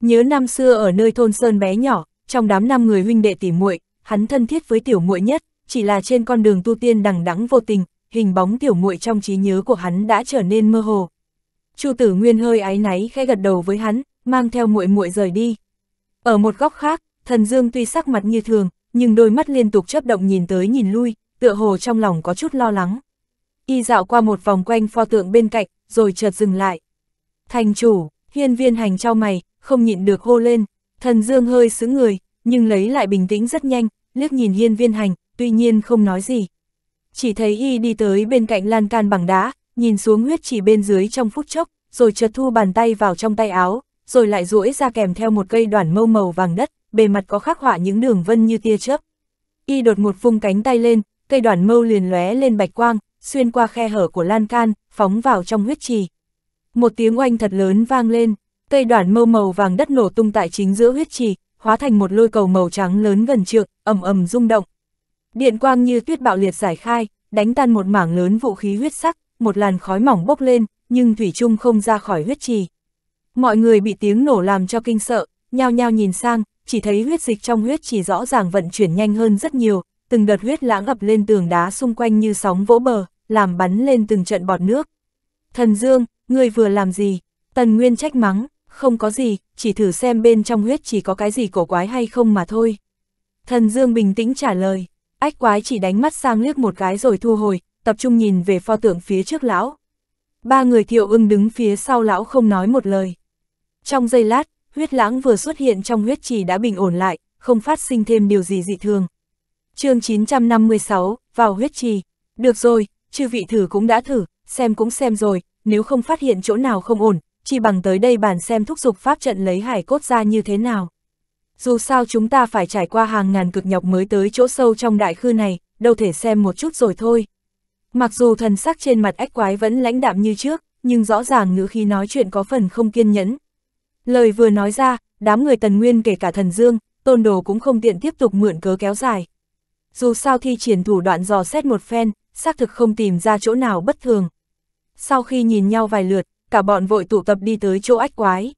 Nhớ năm xưa ở nơi thôn sơn bé nhỏ, trong đám năm người huynh đệ tỉ muội, hắn thân thiết với tiểu muội nhất, chỉ là trên con đường tu tiên đằng đẵng vô tình, hình bóng tiểu muội trong trí nhớ của hắn đã trở nên mơ hồ. Chu Tử Nguyên hơi áy náy khẽ gật đầu với hắn, mang theo muội muội rời đi. Ở một góc khác, Thần Dương tuy sắc mặt như thường, nhưng đôi mắt liên tục chớp động nhìn tới nhìn lui, tựa hồ trong lòng có chút lo lắng. Y dạo qua một vòng quanh pho tượng bên cạnh, rồi chợt dừng lại. Thành chủ, hiên viên hành trao mày, không nhịn được hô lên, thần dương hơi sững người, nhưng lấy lại bình tĩnh rất nhanh, liếc nhìn hiên viên hành, tuy nhiên không nói gì. Chỉ thấy y đi tới bên cạnh lan can bằng đá, nhìn xuống huyết chỉ bên dưới trong phút chốc, rồi chợt thu bàn tay vào trong tay áo, rồi lại duỗi ra kèm theo một cây đoàn mâu màu vàng đất, bề mặt có khắc họa những đường vân như tia chớp. Y đột một vung cánh tay lên, cây đoàn mâu liền lóe lên bạch quang, xuyên qua khe hở của lan can, phóng vào trong huyết trì. Một tiếng oanh thật lớn vang lên, cây đoạn mâu màu vàng đất nổ tung tại chính giữa huyết trì, hóa thành một lôi cầu màu trắng lớn gần trượng, ầm ầm rung động. Điện quang như tuyết bạo liệt giải khai, đánh tan một mảng lớn vũ khí huyết sắc, một làn khói mỏng bốc lên, nhưng thủy chung không ra khỏi huyết trì. Mọi người bị tiếng nổ làm cho kinh sợ, nhao nhao nhìn sang, chỉ thấy huyết dịch trong huyết trì rõ ràng vận chuyển nhanh hơn rất nhiều, từng đợt huyết lãng ập lên tường đá xung quanh như sóng vỗ bờ làm bắn lên từng trận bọt nước. Thần Dương, ngươi vừa làm gì? Tần Nguyên trách mắng, không có gì, chỉ thử xem bên trong huyết chỉ có cái gì cổ quái hay không mà thôi. Thần Dương bình tĩnh trả lời, ách quái chỉ đánh mắt sang liếc một cái rồi thu hồi, tập trung nhìn về pho tượng phía trước lão. Ba người thiệu ưng đứng phía sau lão không nói một lời. Trong giây lát, huyết lãng vừa xuất hiện trong huyết trì đã bình ổn lại, không phát sinh thêm điều gì dị thường. chương 956, vào huyết trì. Được rồi, chư vị thử cũng đã thử, xem cũng xem rồi, nếu không phát hiện chỗ nào không ổn, chỉ bằng tới đây bàn xem thúc dục pháp trận lấy hải cốt ra như thế nào. Dù sao chúng ta phải trải qua hàng ngàn cực nhọc mới tới chỗ sâu trong đại khư này, đâu thể xem một chút rồi thôi. Mặc dù thần sắc trên mặt ách quái vẫn lãnh đạm như trước, nhưng rõ ràng ngữ khi nói chuyện có phần không kiên nhẫn. Lời vừa nói ra, đám người tần nguyên kể cả thần dương, tôn đồ cũng không tiện tiếp tục mượn cớ kéo dài. Dù sao thi triển thủ đoạn dò xét một phen, xác thực không tìm ra chỗ nào bất thường. Sau khi nhìn nhau vài lượt, cả bọn vội tụ tập đi tới chỗ ách quái.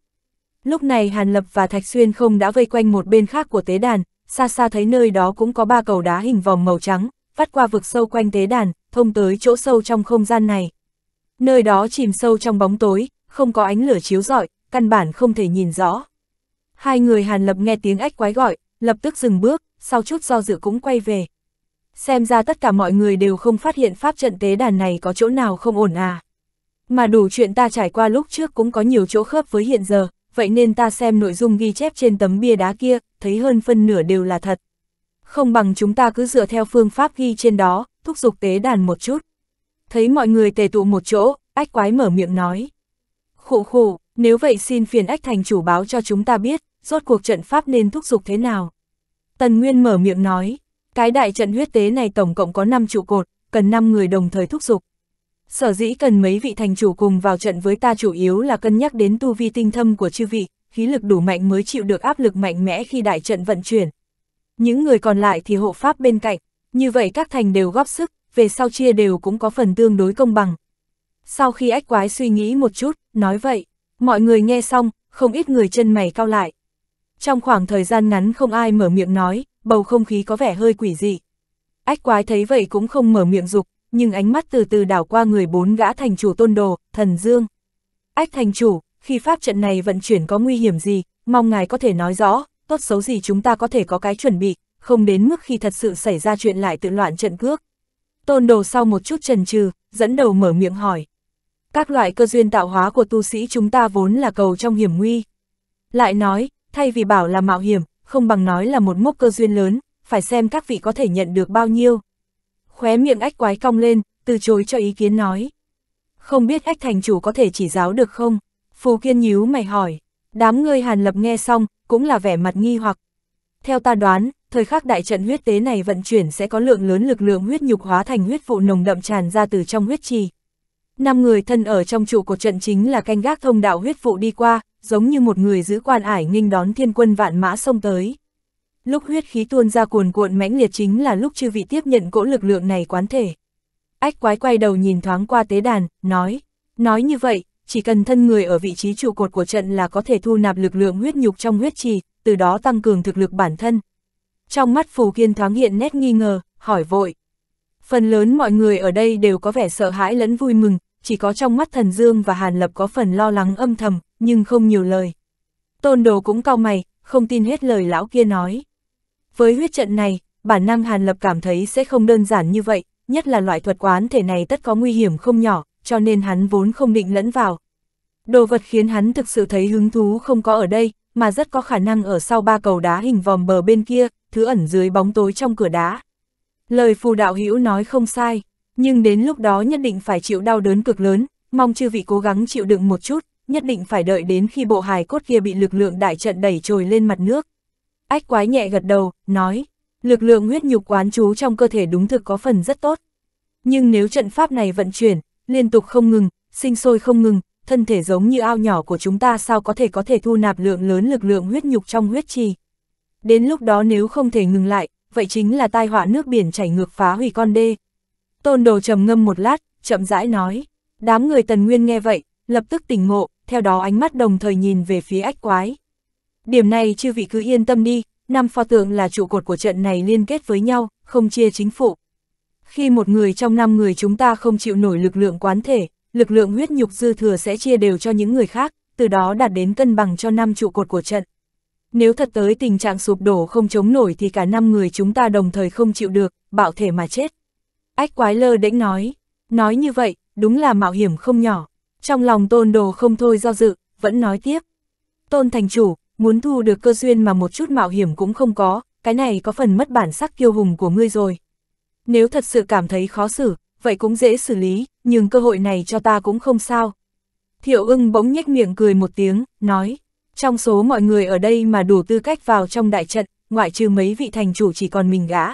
Lúc này Hàn Lập và Thạch Xuyên không đã vây quanh một bên khác của tế đàn, xa xa thấy nơi đó cũng có ba cầu đá hình vòng màu trắng, vắt qua vực sâu quanh tế đàn, thông tới chỗ sâu trong không gian này. Nơi đó chìm sâu trong bóng tối, không có ánh lửa chiếu rọi, căn bản không thể nhìn rõ. Hai người Hàn Lập nghe tiếng ách quái gọi, lập tức dừng bước, sau chút do dự cũng quay về, xem ra tất cả mọi người đều không phát hiện pháp trận tế đàn này có chỗ nào không ổn à. Mà đủ chuyện ta trải qua lúc trước cũng có nhiều chỗ khớp với hiện giờ, vậy nên ta xem nội dung ghi chép trên tấm bia đá kia, thấy hơn phân nửa đều là thật. Không bằng chúng ta cứ dựa theo phương pháp ghi trên đó, thúc giục tế đàn một chút. Thấy mọi người tề tụ một chỗ, ách quái mở miệng nói. Khụ khụ, nếu vậy xin phiền ách thành chủ báo cho chúng ta biết, rốt cuộc trận pháp nên thúc giục thế nào. Tần Nguyên mở miệng nói, cái đại trận huyết tế này tổng cộng có 5 trụ cột, cần 5 người đồng thời thúc giục. Sở dĩ cần mấy vị thành chủ cùng vào trận với ta chủ yếu là cân nhắc đến tu vi tinh thâm của chư vị, khí lực đủ mạnh mới chịu được áp lực mạnh mẽ khi đại trận vận chuyển. Những người còn lại thì hộ pháp bên cạnh, như vậy các thành đều góp sức, về sau chia đều cũng có phần tương đối công bằng. Sau khi ách quái suy nghĩ một chút, nói vậy, mọi người nghe xong, không ít người chân mày cao lại. Trong khoảng thời gian ngắn không ai mở miệng nói, bầu không khí có vẻ hơi quỷ dị. Ách quái thấy vậy cũng không mở miệng dục, nhưng ánh mắt từ từ đảo qua người bốn gã thành chủ tôn đồ, thần dương. Ách thành chủ, khi pháp trận này vận chuyển có nguy hiểm gì, mong ngài có thể nói rõ, tốt xấu gì chúng ta có thể có cái chuẩn bị, không đến mức khi thật sự xảy ra chuyện lại tự loạn trận cước. Tôn đồ sau một chút trần trừ, dẫn đầu mở miệng hỏi. Các loại cơ duyên tạo hóa của tu sĩ chúng ta vốn là cầu trong hiểm nguy. Lại nói, thay vì bảo là mạo hiểm, không bằng nói là một mốc cơ duyên lớn, phải xem các vị có thể nhận được bao nhiêu. Khóe miệng ách quái cong lên, từ chối cho ý kiến nói. Không biết ách thành chủ có thể chỉ giáo được không? Phù Kiên nhíu mày hỏi. Đám người Hàn Lập nghe xong, cũng là vẻ mặt nghi hoặc. Theo ta đoán, thời khắc đại trận huyết tế này vận chuyển sẽ có lượng lớn lực lượng huyết nhục hóa thành huyết vụ nồng đậm tràn ra từ trong huyết trì. Năm người thân ở trong trụ cột trận chính là canh gác thông đạo huyết vụ đi qua, giống như một người giữ quan ải nghinh đón thiên quân vạn mã xông tới. Lúc huyết khí tuôn ra cuồn cuộn mãnh liệt chính là lúc chư vị tiếp nhận cỗ lực lượng này quán thể. Ách quái quay đầu nhìn thoáng qua tế đàn, nói, nói như vậy, chỉ cần thân người ở vị trí trụ cột của trận là có thể thu nạp lực lượng huyết nhục trong huyết trì, từ đó tăng cường thực lực bản thân. Trong mắt Phù Kiên thoáng hiện nét nghi ngờ, hỏi vội. Phần lớn mọi người ở đây đều có vẻ sợ hãi lẫn vui mừng, chỉ có trong mắt thần dương và hàn lập có phần lo lắng âm thầm, nhưng không nhiều lời. Tôn đồ cũng cau mày, không tin hết lời lão kia nói. Với huyết trận này, bản năng hàn lập cảm thấy sẽ không đơn giản như vậy, nhất là loại thuật quán thể này tất có nguy hiểm không nhỏ, cho nên hắn vốn không định lẫn vào. Đồ vật khiến hắn thực sự thấy hứng thú không có ở đây, mà rất có khả năng ở sau ba cầu đá hình vòm bờ bên kia, thứ ẩn dưới bóng tối trong cửa đá. Lời phù đạo hữu nói không sai nhưng đến lúc đó nhất định phải chịu đau đớn cực lớn, mong chư vị cố gắng chịu đựng một chút, nhất định phải đợi đến khi bộ hài cốt kia bị lực lượng đại trận đẩy trồi lên mặt nước. Ách quái nhẹ gật đầu, nói, lực lượng huyết nhục quán chú trong cơ thể đúng thực có phần rất tốt. Nhưng nếu trận pháp này vận chuyển, liên tục không ngừng, sinh sôi không ngừng, thân thể giống như ao nhỏ của chúng ta sao có thể có thể thu nạp lượng lớn lực lượng huyết nhục trong huyết trì. Đến lúc đó nếu không thể ngừng lại, vậy chính là tai họa nước biển chảy ngược phá hủy con đê, Tôn đồ trầm ngâm một lát, chậm rãi nói. Đám người tần nguyên nghe vậy, lập tức tỉnh ngộ, theo đó ánh mắt đồng thời nhìn về phía ách quái. Điểm này chư vị cứ yên tâm đi, năm pho tượng là trụ cột của trận này liên kết với nhau, không chia chính phủ. Khi một người trong năm người chúng ta không chịu nổi lực lượng quán thể, lực lượng huyết nhục dư thừa sẽ chia đều cho những người khác, từ đó đạt đến cân bằng cho năm trụ cột của trận. Nếu thật tới tình trạng sụp đổ không chống nổi thì cả năm người chúng ta đồng thời không chịu được, bạo thể mà chết. Ách quái lơ đễnh nói, nói như vậy, đúng là mạo hiểm không nhỏ. Trong lòng tôn đồ không thôi do dự, vẫn nói tiếp. Tôn thành chủ, muốn thu được cơ duyên mà một chút mạo hiểm cũng không có, cái này có phần mất bản sắc kiêu hùng của ngươi rồi. Nếu thật sự cảm thấy khó xử, vậy cũng dễ xử lý, nhưng cơ hội này cho ta cũng không sao. Thiệu ưng bỗng nhếch miệng cười một tiếng, nói, trong số mọi người ở đây mà đủ tư cách vào trong đại trận, ngoại trừ mấy vị thành chủ chỉ còn mình gã.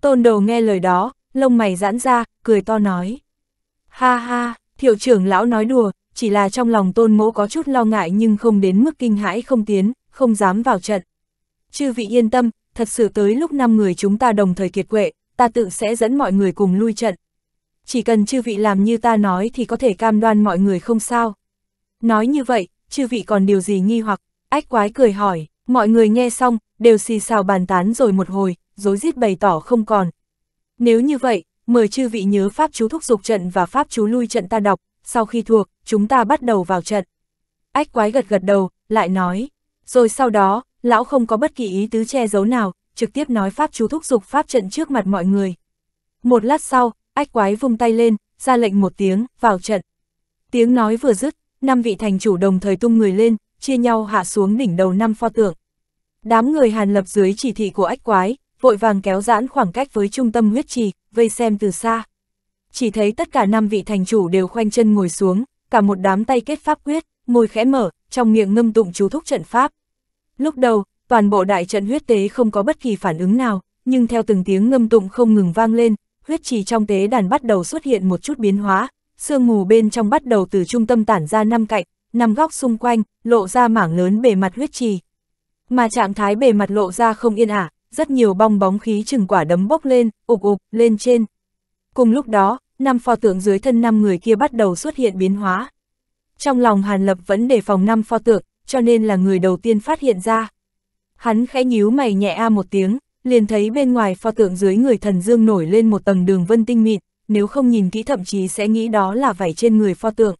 Tôn đồ nghe lời đó, lông mày giãn ra, cười to nói. Ha ha, thiệu trưởng lão nói đùa, chỉ là trong lòng tôn mỗ có chút lo ngại nhưng không đến mức kinh hãi không tiến, không dám vào trận. Chư vị yên tâm, thật sự tới lúc năm người chúng ta đồng thời kiệt quệ, ta tự sẽ dẫn mọi người cùng lui trận. Chỉ cần chư vị làm như ta nói thì có thể cam đoan mọi người không sao. Nói như vậy, chư vị còn điều gì nghi hoặc, ách quái cười hỏi, mọi người nghe xong, đều xì xào bàn tán rồi một hồi, dối rít bày tỏ không còn, nếu như vậy, mời chư vị nhớ pháp chú thúc dục trận và pháp chú lui trận ta đọc, sau khi thuộc, chúng ta bắt đầu vào trận. Ách quái gật gật đầu, lại nói. Rồi sau đó, lão không có bất kỳ ý tứ che giấu nào, trực tiếp nói pháp chú thúc dục pháp trận trước mặt mọi người. Một lát sau, ách quái vung tay lên, ra lệnh một tiếng, vào trận. Tiếng nói vừa dứt, năm vị thành chủ đồng thời tung người lên, chia nhau hạ xuống đỉnh đầu năm pho tượng. Đám người hàn lập dưới chỉ thị của ách quái, vội vàng kéo giãn khoảng cách với trung tâm huyết trì, vây xem từ xa. Chỉ thấy tất cả năm vị thành chủ đều khoanh chân ngồi xuống, cả một đám tay kết pháp quyết, môi khẽ mở, trong miệng ngâm tụng chú thúc trận pháp. Lúc đầu, toàn bộ đại trận huyết tế không có bất kỳ phản ứng nào, nhưng theo từng tiếng ngâm tụng không ngừng vang lên, huyết trì trong tế đàn bắt đầu xuất hiện một chút biến hóa, sương mù bên trong bắt đầu từ trung tâm tản ra năm cạnh, năm góc xung quanh, lộ ra mảng lớn bề mặt huyết trì. Mà trạng thái bề mặt lộ ra không yên ả, rất nhiều bong bóng khí chừng quả đấm bốc lên, ục ục, lên trên. Cùng lúc đó, năm pho tượng dưới thân năm người kia bắt đầu xuất hiện biến hóa. Trong lòng Hàn Lập vẫn đề phòng năm pho tượng, cho nên là người đầu tiên phát hiện ra. Hắn khẽ nhíu mày nhẹ a một tiếng, liền thấy bên ngoài pho tượng dưới người thần dương nổi lên một tầng đường vân tinh mịn, nếu không nhìn kỹ thậm chí sẽ nghĩ đó là vảy trên người pho tượng.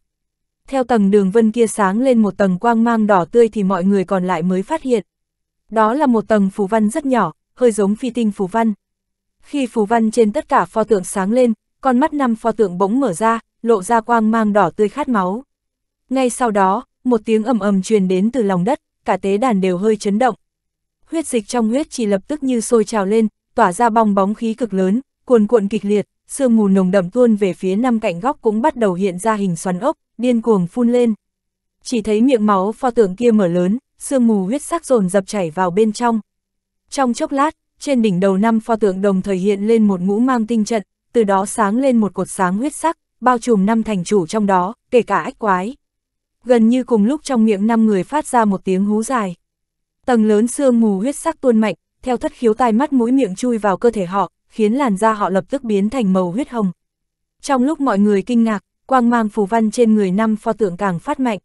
Theo tầng đường vân kia sáng lên một tầng quang mang đỏ tươi thì mọi người còn lại mới phát hiện. Đó là một tầng phù văn rất nhỏ, hơi giống phi tinh phù văn. Khi phù văn trên tất cả pho tượng sáng lên, con mắt năm pho tượng bỗng mở ra, lộ ra quang mang đỏ tươi khát máu. Ngay sau đó, một tiếng ầm ầm truyền đến từ lòng đất, cả tế đàn đều hơi chấn động. Huyết dịch trong huyết chỉ lập tức như sôi trào lên, tỏa ra bong bóng khí cực lớn, cuồn cuộn kịch liệt, sương mù nồng đậm tuôn về phía năm cạnh góc cũng bắt đầu hiện ra hình xoắn ốc, điên cuồng phun lên. Chỉ thấy miệng máu pho tượng kia mở lớn, sương mù huyết sắc dồn dập chảy vào bên trong. Trong chốc lát, trên đỉnh đầu năm pho tượng đồng thời hiện lên một ngũ mang tinh trận, từ đó sáng lên một cột sáng huyết sắc, bao trùm năm thành chủ trong đó, kể cả ách quái. Gần như cùng lúc trong miệng năm người phát ra một tiếng hú dài. Tầng lớn xương mù huyết sắc tuôn mạnh, theo thất khiếu tai mắt mũi miệng chui vào cơ thể họ, khiến làn da họ lập tức biến thành màu huyết hồng. Trong lúc mọi người kinh ngạc, quang mang phù văn trên người năm pho tượng càng phát mạnh.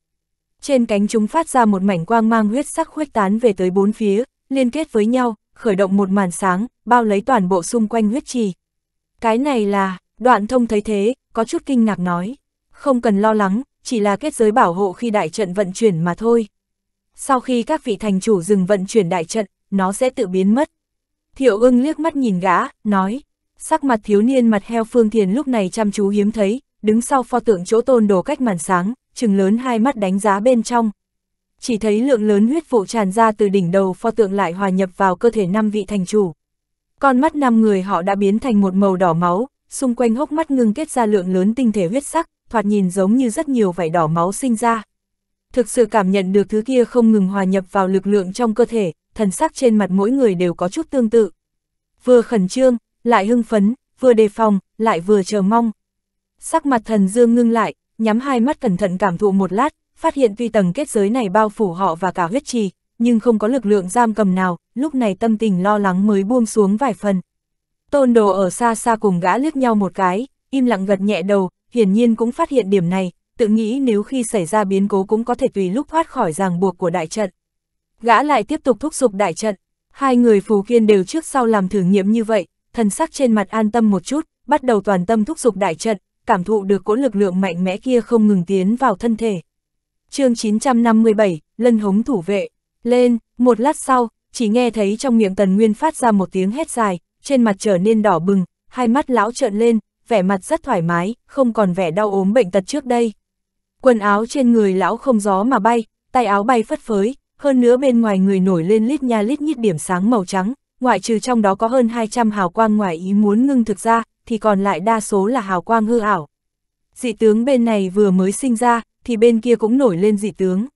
Trên cánh chúng phát ra một mảnh quang mang huyết sắc khuếch tán về tới bốn phía, liên kết với nhau, khởi động một màn sáng, bao lấy toàn bộ xung quanh huyết trì. Cái này là, đoạn thông thấy thế, có chút kinh ngạc nói. Không cần lo lắng, chỉ là kết giới bảo hộ khi đại trận vận chuyển mà thôi. Sau khi các vị thành chủ dừng vận chuyển đại trận, nó sẽ tự biến mất. Thiệu ưng liếc mắt nhìn gã, nói. Sắc mặt thiếu niên mặt heo phương thiền lúc này chăm chú hiếm thấy, đứng sau pho tượng chỗ tôn đồ cách màn sáng, trừng lớn hai mắt đánh giá bên trong chỉ thấy lượng lớn huyết vụ tràn ra từ đỉnh đầu pho tượng lại hòa nhập vào cơ thể năm vị thành chủ. Con mắt năm người họ đã biến thành một màu đỏ máu, xung quanh hốc mắt ngưng kết ra lượng lớn tinh thể huyết sắc, thoạt nhìn giống như rất nhiều vảy đỏ máu sinh ra. Thực sự cảm nhận được thứ kia không ngừng hòa nhập vào lực lượng trong cơ thể, thần sắc trên mặt mỗi người đều có chút tương tự. Vừa khẩn trương, lại hưng phấn, vừa đề phòng, lại vừa chờ mong. Sắc mặt thần dương ngưng lại, nhắm hai mắt cẩn thận cảm thụ một lát, phát hiện tuy tầng kết giới này bao phủ họ và cả huyết trì, nhưng không có lực lượng giam cầm nào, lúc này tâm tình lo lắng mới buông xuống vài phần. Tôn đồ ở xa xa cùng gã liếc nhau một cái, im lặng gật nhẹ đầu, hiển nhiên cũng phát hiện điểm này, tự nghĩ nếu khi xảy ra biến cố cũng có thể tùy lúc thoát khỏi ràng buộc của đại trận. Gã lại tiếp tục thúc giục đại trận, hai người phù kiên đều trước sau làm thử nghiệm như vậy, thần sắc trên mặt an tâm một chút, bắt đầu toàn tâm thúc giục đại trận, cảm thụ được cỗ lực lượng mạnh mẽ kia không ngừng tiến vào thân thể chương 957, lân hống thủ vệ, lên, một lát sau, chỉ nghe thấy trong miệng tần nguyên phát ra một tiếng hét dài, trên mặt trở nên đỏ bừng, hai mắt lão trợn lên, vẻ mặt rất thoải mái, không còn vẻ đau ốm bệnh tật trước đây. Quần áo trên người lão không gió mà bay, tay áo bay phất phới, hơn nữa bên ngoài người nổi lên lít nha lít nhít điểm sáng màu trắng, ngoại trừ trong đó có hơn 200 hào quang ngoài ý muốn ngưng thực ra, thì còn lại đa số là hào quang hư ảo. Dị tướng bên này vừa mới sinh ra, thì bên kia cũng nổi lên dị tướng.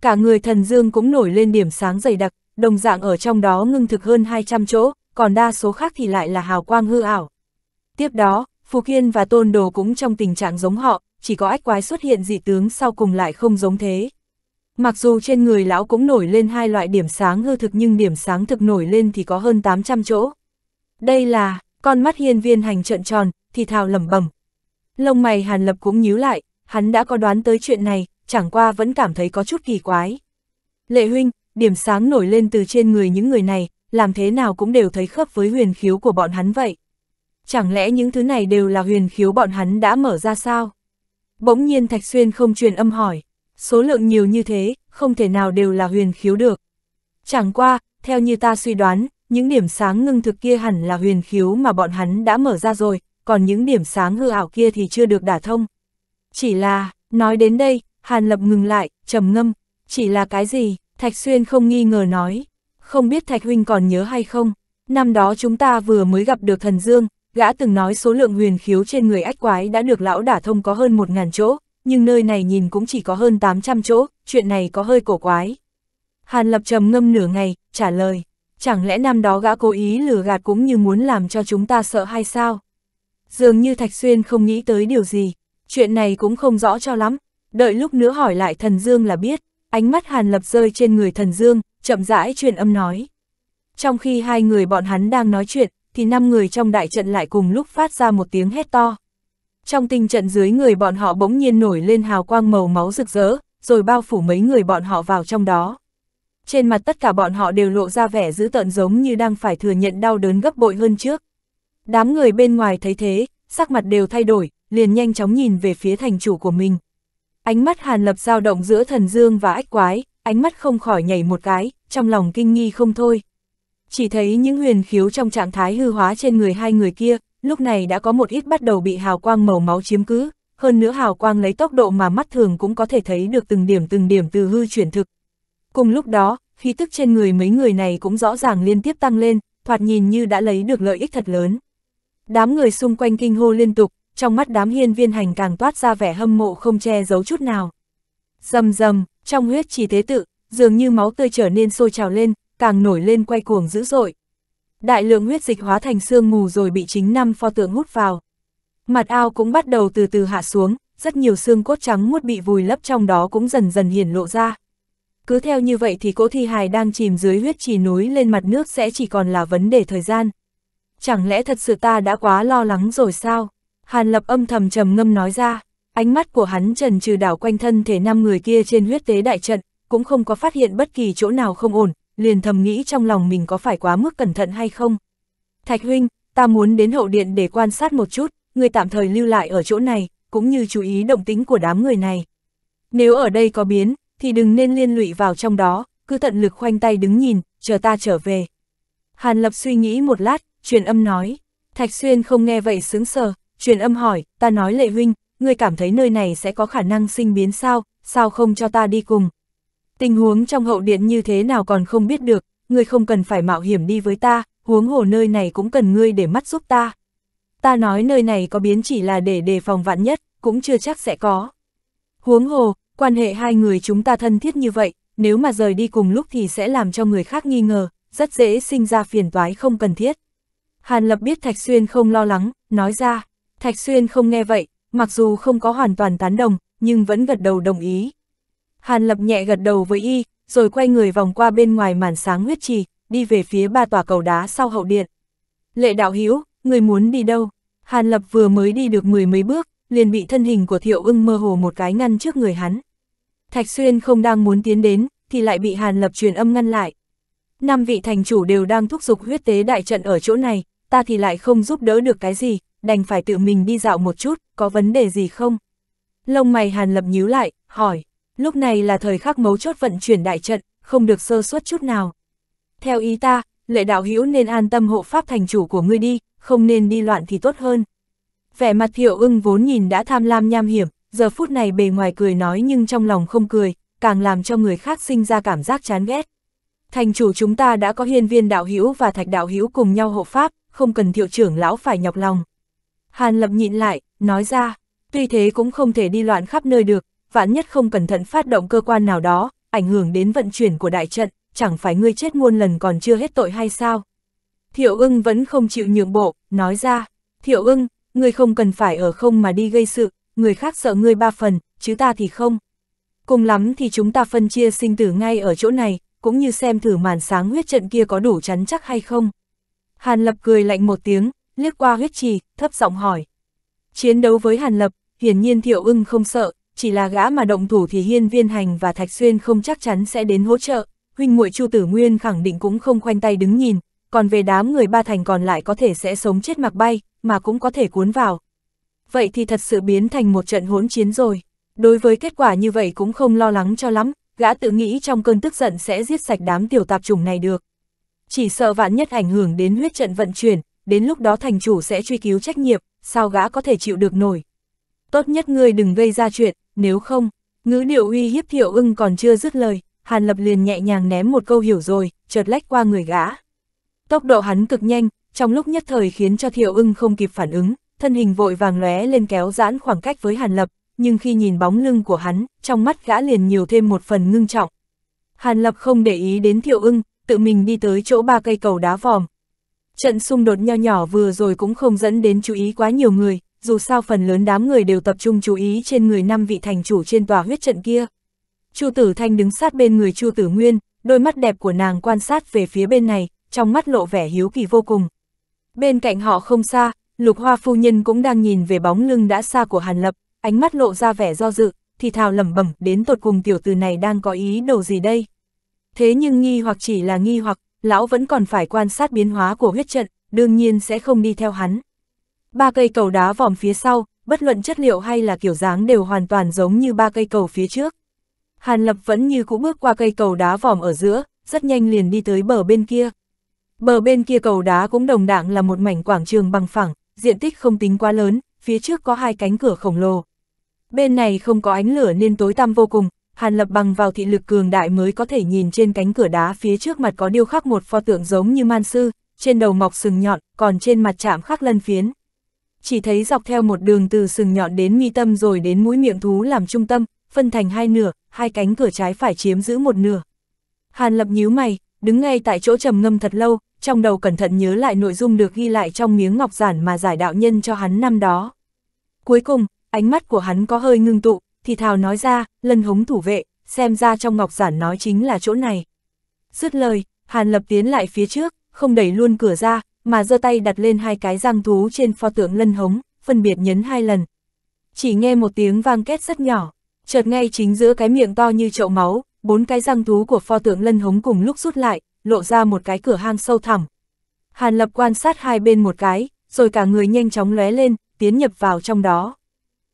Cả người thần dương cũng nổi lên điểm sáng dày đặc, đồng dạng ở trong đó ngưng thực hơn 200 chỗ, còn đa số khác thì lại là hào quang hư ảo. Tiếp đó, Phù Kiên và Tôn Đồ cũng trong tình trạng giống họ, chỉ có ách quái xuất hiện dị tướng sau cùng lại không giống thế. Mặc dù trên người lão cũng nổi lên hai loại điểm sáng hư thực nhưng điểm sáng thực nổi lên thì có hơn 800 chỗ. Đây là, con mắt hiên viên hành trợn tròn, thì thào lẩm bẩm. Lông mày Hàn Lập cũng nhíu lại, hắn đã có đoán tới chuyện này, chẳng qua vẫn cảm thấy có chút kỳ quái. Lệ huynh, điểm sáng nổi lên từ trên người những người này, làm thế nào cũng đều thấy khớp với huyền khiếu của bọn hắn vậy. Chẳng lẽ những thứ này đều là huyền khiếu bọn hắn đã mở ra sao? Bỗng nhiên Thạch Xuyên không truyền âm hỏi, số lượng nhiều như thế, không thể nào đều là huyền khiếu được. Chẳng qua, theo như ta suy đoán, những điểm sáng ngưng thực kia hẳn là huyền khiếu mà bọn hắn đã mở ra rồi, còn những điểm sáng hư ảo kia thì chưa được đả thông. Chỉ là, nói đến đây, Hàn Lập ngừng lại, trầm ngâm, chỉ là cái gì, Thạch Xuyên không nghi ngờ nói. Không biết Thạch Huynh còn nhớ hay không, năm đó chúng ta vừa mới gặp được thần Dương, gã từng nói số lượng huyền khiếu trên người ách quái đã được lão đả thông có hơn một ngàn chỗ, nhưng nơi này nhìn cũng chỉ có hơn tám trăm chỗ, chuyện này có hơi cổ quái. Hàn Lập trầm ngâm nửa ngày, trả lời, chẳng lẽ năm đó gã cố ý lừa gạt cũng như muốn làm cho chúng ta sợ hay sao? Dường như Thạch Xuyên không nghĩ tới điều gì, chuyện này cũng không rõ cho lắm, đợi lúc nữa hỏi lại thần Dương là biết, ánh mắt Hàn Lập rơi trên người thần Dương, chậm rãi truyền âm nói. Trong khi hai người bọn hắn đang nói chuyện, thì năm người trong đại trận lại cùng lúc phát ra một tiếng hét to. Trong tình trận dưới người bọn họ bỗng nhiên nổi lên hào quang màu máu rực rỡ, rồi bao phủ mấy người bọn họ vào trong đó. Trên mặt tất cả bọn họ đều lộ ra vẻ dữ tợn giống như đang phải thừa nhận đau đớn gấp bội hơn trước. Đám người bên ngoài thấy thế, sắc mặt đều thay đổi, liền nhanh chóng nhìn về phía thành chủ của mình. Ánh mắt Hàn Lập dao động giữa thần dương và ách quái, ánh mắt không khỏi nhảy một cái, trong lòng kinh nghi không thôi. Chỉ thấy những huyền khiếu trong trạng thái hư hóa trên người hai người kia, lúc này đã có một ít bắt đầu bị hào quang màu máu chiếm cứ, hơn nữa hào quang lấy tốc độ mà mắt thường cũng có thể thấy được từng điểm từng điểm từ hư chuyển thực. Cùng lúc đó, khí tức trên người mấy người này cũng rõ ràng liên tiếp tăng lên, thoạt nhìn như đã lấy được lợi ích thật lớn. Đám người xung quanh kinh hô liên tục, trong mắt đám hiên viên hành càng toát ra vẻ hâm mộ không che giấu chút nào. Dầm dầm, trong huyết trì thế tự, dường như máu tươi trở nên sôi trào lên, càng nổi lên quay cuồng dữ dội. Đại lượng huyết dịch hóa thành sương mù rồi bị chính năm pho tượng hút vào. Mặt ao cũng bắt đầu từ từ hạ xuống, rất nhiều xương cốt trắng muốt bị vùi lấp trong đó cũng dần dần hiển lộ ra. Cứ theo như vậy thì cỗ thi hài đang chìm dưới huyết trì núi lên mặt nước sẽ chỉ còn là vấn đề thời gian. Chẳng lẽ thật sự ta đã quá lo lắng rồi sao? Hàn Lập âm thầm trầm ngâm nói ra, ánh mắt của hắn trần trừ đảo quanh thân thể năm người kia trên huyết tế đại trận, cũng không có phát hiện bất kỳ chỗ nào không ổn, liền thầm nghĩ trong lòng mình có phải quá mức cẩn thận hay không. Thạch huynh, ta muốn đến hậu điện để quan sát một chút, người tạm thời lưu lại ở chỗ này, cũng như chú ý động tính của đám người này. Nếu ở đây có biến, thì đừng nên liên lụy vào trong đó, cứ tận lực khoanh tay đứng nhìn, chờ ta trở về. Hàn Lập suy nghĩ một lát, truyền âm nói. Thạch Xuyên không nghe vậy sướng sờ, truyền âm hỏi, ta nói lệ huynh, ngươi cảm thấy nơi này sẽ có khả năng sinh biến sao, sao không cho ta đi cùng. Tình huống trong hậu điện như thế nào còn không biết được, ngươi không cần phải mạo hiểm đi với ta, huống hồ nơi này cũng cần ngươi để mắt giúp ta. Ta nói nơi này có biến chỉ là để đề phòng vạn nhất, cũng chưa chắc sẽ có. Huống hồ, quan hệ hai người chúng ta thân thiết như vậy, nếu mà rời đi cùng lúc thì sẽ làm cho người khác nghi ngờ, rất dễ sinh ra phiền toái không cần thiết. Hàn Lập biết Thạch Xuyên không lo lắng, nói ra. Thạch Xuyên không nghe vậy, mặc dù không có hoàn toàn tán đồng, nhưng vẫn gật đầu đồng ý. Hàn Lập nhẹ gật đầu với y, rồi quay người vòng qua bên ngoài màn sáng huyết trì, đi về phía ba tòa cầu đá sau hậu điện. Lệ đạo Hiếu, người muốn đi đâu? Hàn Lập vừa mới đi được mười mấy bước, liền bị thân hình của Thiệu ưng mơ hồ một cái ngăn trước người hắn. Thạch Xuyên không đang muốn tiến đến, thì lại bị Hàn Lập truyền âm ngăn lại. Năm vị thành chủ đều đang thúc giục huyết tế đại trận ở chỗ này, ta thì lại không giúp đỡ được cái gì, đành phải tự mình đi dạo một chút, có vấn đề gì không? Lông mày Hàn Lập nhíu lại, hỏi, lúc này là thời khắc mấu chốt vận chuyển đại trận, không được sơ suất chút nào. Theo ý ta, lệ đạo hữu nên an tâm hộ pháp thành chủ của ngươi đi, không nên đi loạn thì tốt hơn. Vẻ mặt thiệu ưng vốn nhìn đã tham lam nham hiểm, giờ phút này bề ngoài cười nói nhưng trong lòng không cười, càng làm cho người khác sinh ra cảm giác chán ghét. Thành chủ chúng ta đã có hiên viên đạo hữu và thạch đạo hữu cùng nhau hộ pháp, không cần thiệu trưởng lão phải nhọc lòng. Hàn Lập nhịn lại, nói ra, tuy thế cũng không thể đi loạn khắp nơi được, vạn nhất không cẩn thận phát động cơ quan nào đó, ảnh hưởng đến vận chuyển của đại trận, chẳng phải ngươi chết muôn lần còn chưa hết tội hay sao? Thiệu ưng vẫn không chịu nhượng bộ, nói ra, Thiệu ưng, ngươi không cần phải ở không mà đi gây sự, người khác sợ ngươi ba phần, chứ ta thì không. Cùng lắm thì chúng ta phân chia sinh tử ngay ở chỗ này, cũng như xem thử màn sáng huyết trận kia có đủ chắn chắc hay không. Hàn Lập cười lạnh một tiếng, liếc qua huyết trì, thấp giọng hỏi. Chiến đấu với Hàn Lập, hiển nhiên Thiệu ưng không sợ, chỉ là gã mà động thủ thì Hiên Viên Hành và Thạch Xuyên không chắc chắn sẽ đến hỗ trợ, huynh muội Chu Tử Nguyên khẳng định cũng không khoanh tay đứng nhìn, còn về đám người ba thành còn lại có thể sẽ sống chết mặc bay, mà cũng có thể cuốn vào. Vậy thì thật sự biến thành một trận hỗn chiến rồi. Đối với kết quả như vậy cũng không lo lắng cho lắm, gã tự nghĩ trong cơn tức giận sẽ giết sạch đám tiểu tạp chủng này được. Chỉ sợ vạn nhất ảnh hưởng đến huyết trận vận chuyển, đến lúc đó thành chủ sẽ truy cứu trách nhiệm, sao gã có thể chịu được nổi. Tốt nhất ngươi đừng gây ra chuyện, nếu không, ngữ điệu uy hiếp thiệu ưng còn chưa dứt lời, Hàn Lập liền nhẹ nhàng ném một câu hiểu rồi, chợt lách qua người gã. Tốc độ hắn cực nhanh, trong lúc nhất thời khiến cho thiệu ưng không kịp phản ứng, thân hình vội vàng lóe lên kéo giãn khoảng cách với Hàn Lập, nhưng khi nhìn bóng lưng của hắn, trong mắt gã liền nhiều thêm một phần ngưng trọng. Hàn Lập không để ý đến thiệu ưng, tự mình đi tới chỗ ba cây cầu đá vòm, Trận xung đột nho nhỏ vừa rồi cũng không dẫn đến chú ý quá nhiều người, dù sao phần lớn đám người đều tập trung chú ý trên người năm vị thành chủ trên tòa huyết trận kia. Chu Tử Thanh đứng sát bên người Chu Tử Nguyên, đôi mắt đẹp của nàng quan sát về phía bên này, trong mắt lộ vẻ hiếu kỳ vô cùng. Bên cạnh họ không xa, Lục Hoa phu nhân cũng đang nhìn về bóng lưng đã xa của Hàn Lập, ánh mắt lộ ra vẻ do dự, thì thào lẩm bẩm, đến tột cùng tiểu tử này đang có ý đồ gì đây? Thế nhưng nghi hoặc chỉ là nghi hoặc, lão vẫn còn phải quan sát biến hóa của huyết trận, đương nhiên sẽ không đi theo hắn. Ba cây cầu đá vòm phía sau, bất luận chất liệu hay là kiểu dáng đều hoàn toàn giống như ba cây cầu phía trước. Hàn Lập vẫn như cũ bước qua cây cầu đá vòm ở giữa, rất nhanh liền đi tới bờ bên kia. Bờ bên kia cầu đá cũng đồng đảng là một mảnh quảng trường bằng phẳng, diện tích không tính quá lớn, phía trước có hai cánh cửa khổng lồ. Bên này không có ánh lửa nên tối tăm vô cùng, Hàn Lập bằng vào thị lực cường đại mới có thể nhìn trên cánh cửa đá phía trước mặt có điêu khắc một pho tượng giống như man sư, trên đầu mọc sừng nhọn, còn trên mặt chạm khắc lân phiến. Chỉ thấy dọc theo một đường từ sừng nhọn đến mi tâm rồi đến mũi miệng thú làm trung tâm, phân thành hai nửa, hai cánh cửa trái phải chiếm giữ một nửa. Hàn Lập nhíu mày, đứng ngay tại chỗ trầm ngâm thật lâu, trong đầu cẩn thận nhớ lại nội dung được ghi lại trong miếng ngọc giản mà giải đạo nhân cho hắn năm đó. Cuối cùng, ánh mắt của hắn có hơi ngưng tụ, thì thào nói ra, lân hống thủ vệ, xem ra trong ngọc giản nói chính là chỗ này. Dứt lời, Hàn Lập tiến lại phía trước, không đẩy luôn cửa ra, mà giơ tay đặt lên hai cái răng thú trên pho tượng lân hống, phân biệt nhấn hai lần. Chỉ nghe một tiếng vang két rất nhỏ, chợt ngay chính giữa cái miệng to như chậu máu, bốn cái răng thú của pho tượng lân hống cùng lúc rút lại, lộ ra một cái cửa hang sâu thẳm. Hàn Lập quan sát hai bên một cái, rồi cả người nhanh chóng lóe lên, tiến nhập vào trong đó.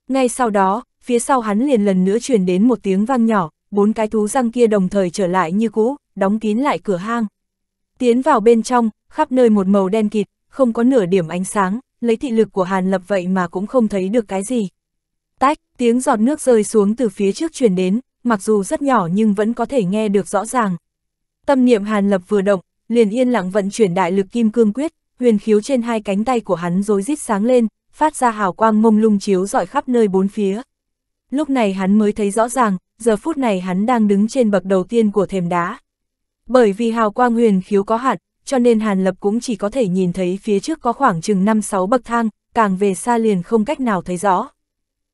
Ngay sau đó, phía sau hắn liền lần nữa truyền đến một tiếng vang nhỏ, bốn cái thú răng kia đồng thời trở lại như cũ, đóng kín lại cửa hang. Tiến vào bên trong, khắp nơi một màu đen kịt, không có nửa điểm ánh sáng, lấy thị lực của Hàn Lập vậy mà cũng không thấy được cái gì. Tách, tiếng giọt nước rơi xuống từ phía trước truyền đến, mặc dù rất nhỏ nhưng vẫn có thể nghe được rõ ràng. Tâm niệm Hàn Lập vừa động, liền yên lặng vận chuyển đại lực kim cương quyết, huyền khiếu trên hai cánh tay của hắn rối rít sáng lên, phát ra hào quang mông lung chiếu rọi khắp nơi bốn phía lúc này hắn mới thấy rõ ràng, giờ phút này hắn đang đứng trên bậc đầu tiên của thềm đá. Bởi vì hào quang huyền khiếu có hạn, cho nên Hàn Lập cũng chỉ có thể nhìn thấy phía trước có khoảng chừng 5-6 bậc thang, càng về xa liền không cách nào thấy rõ.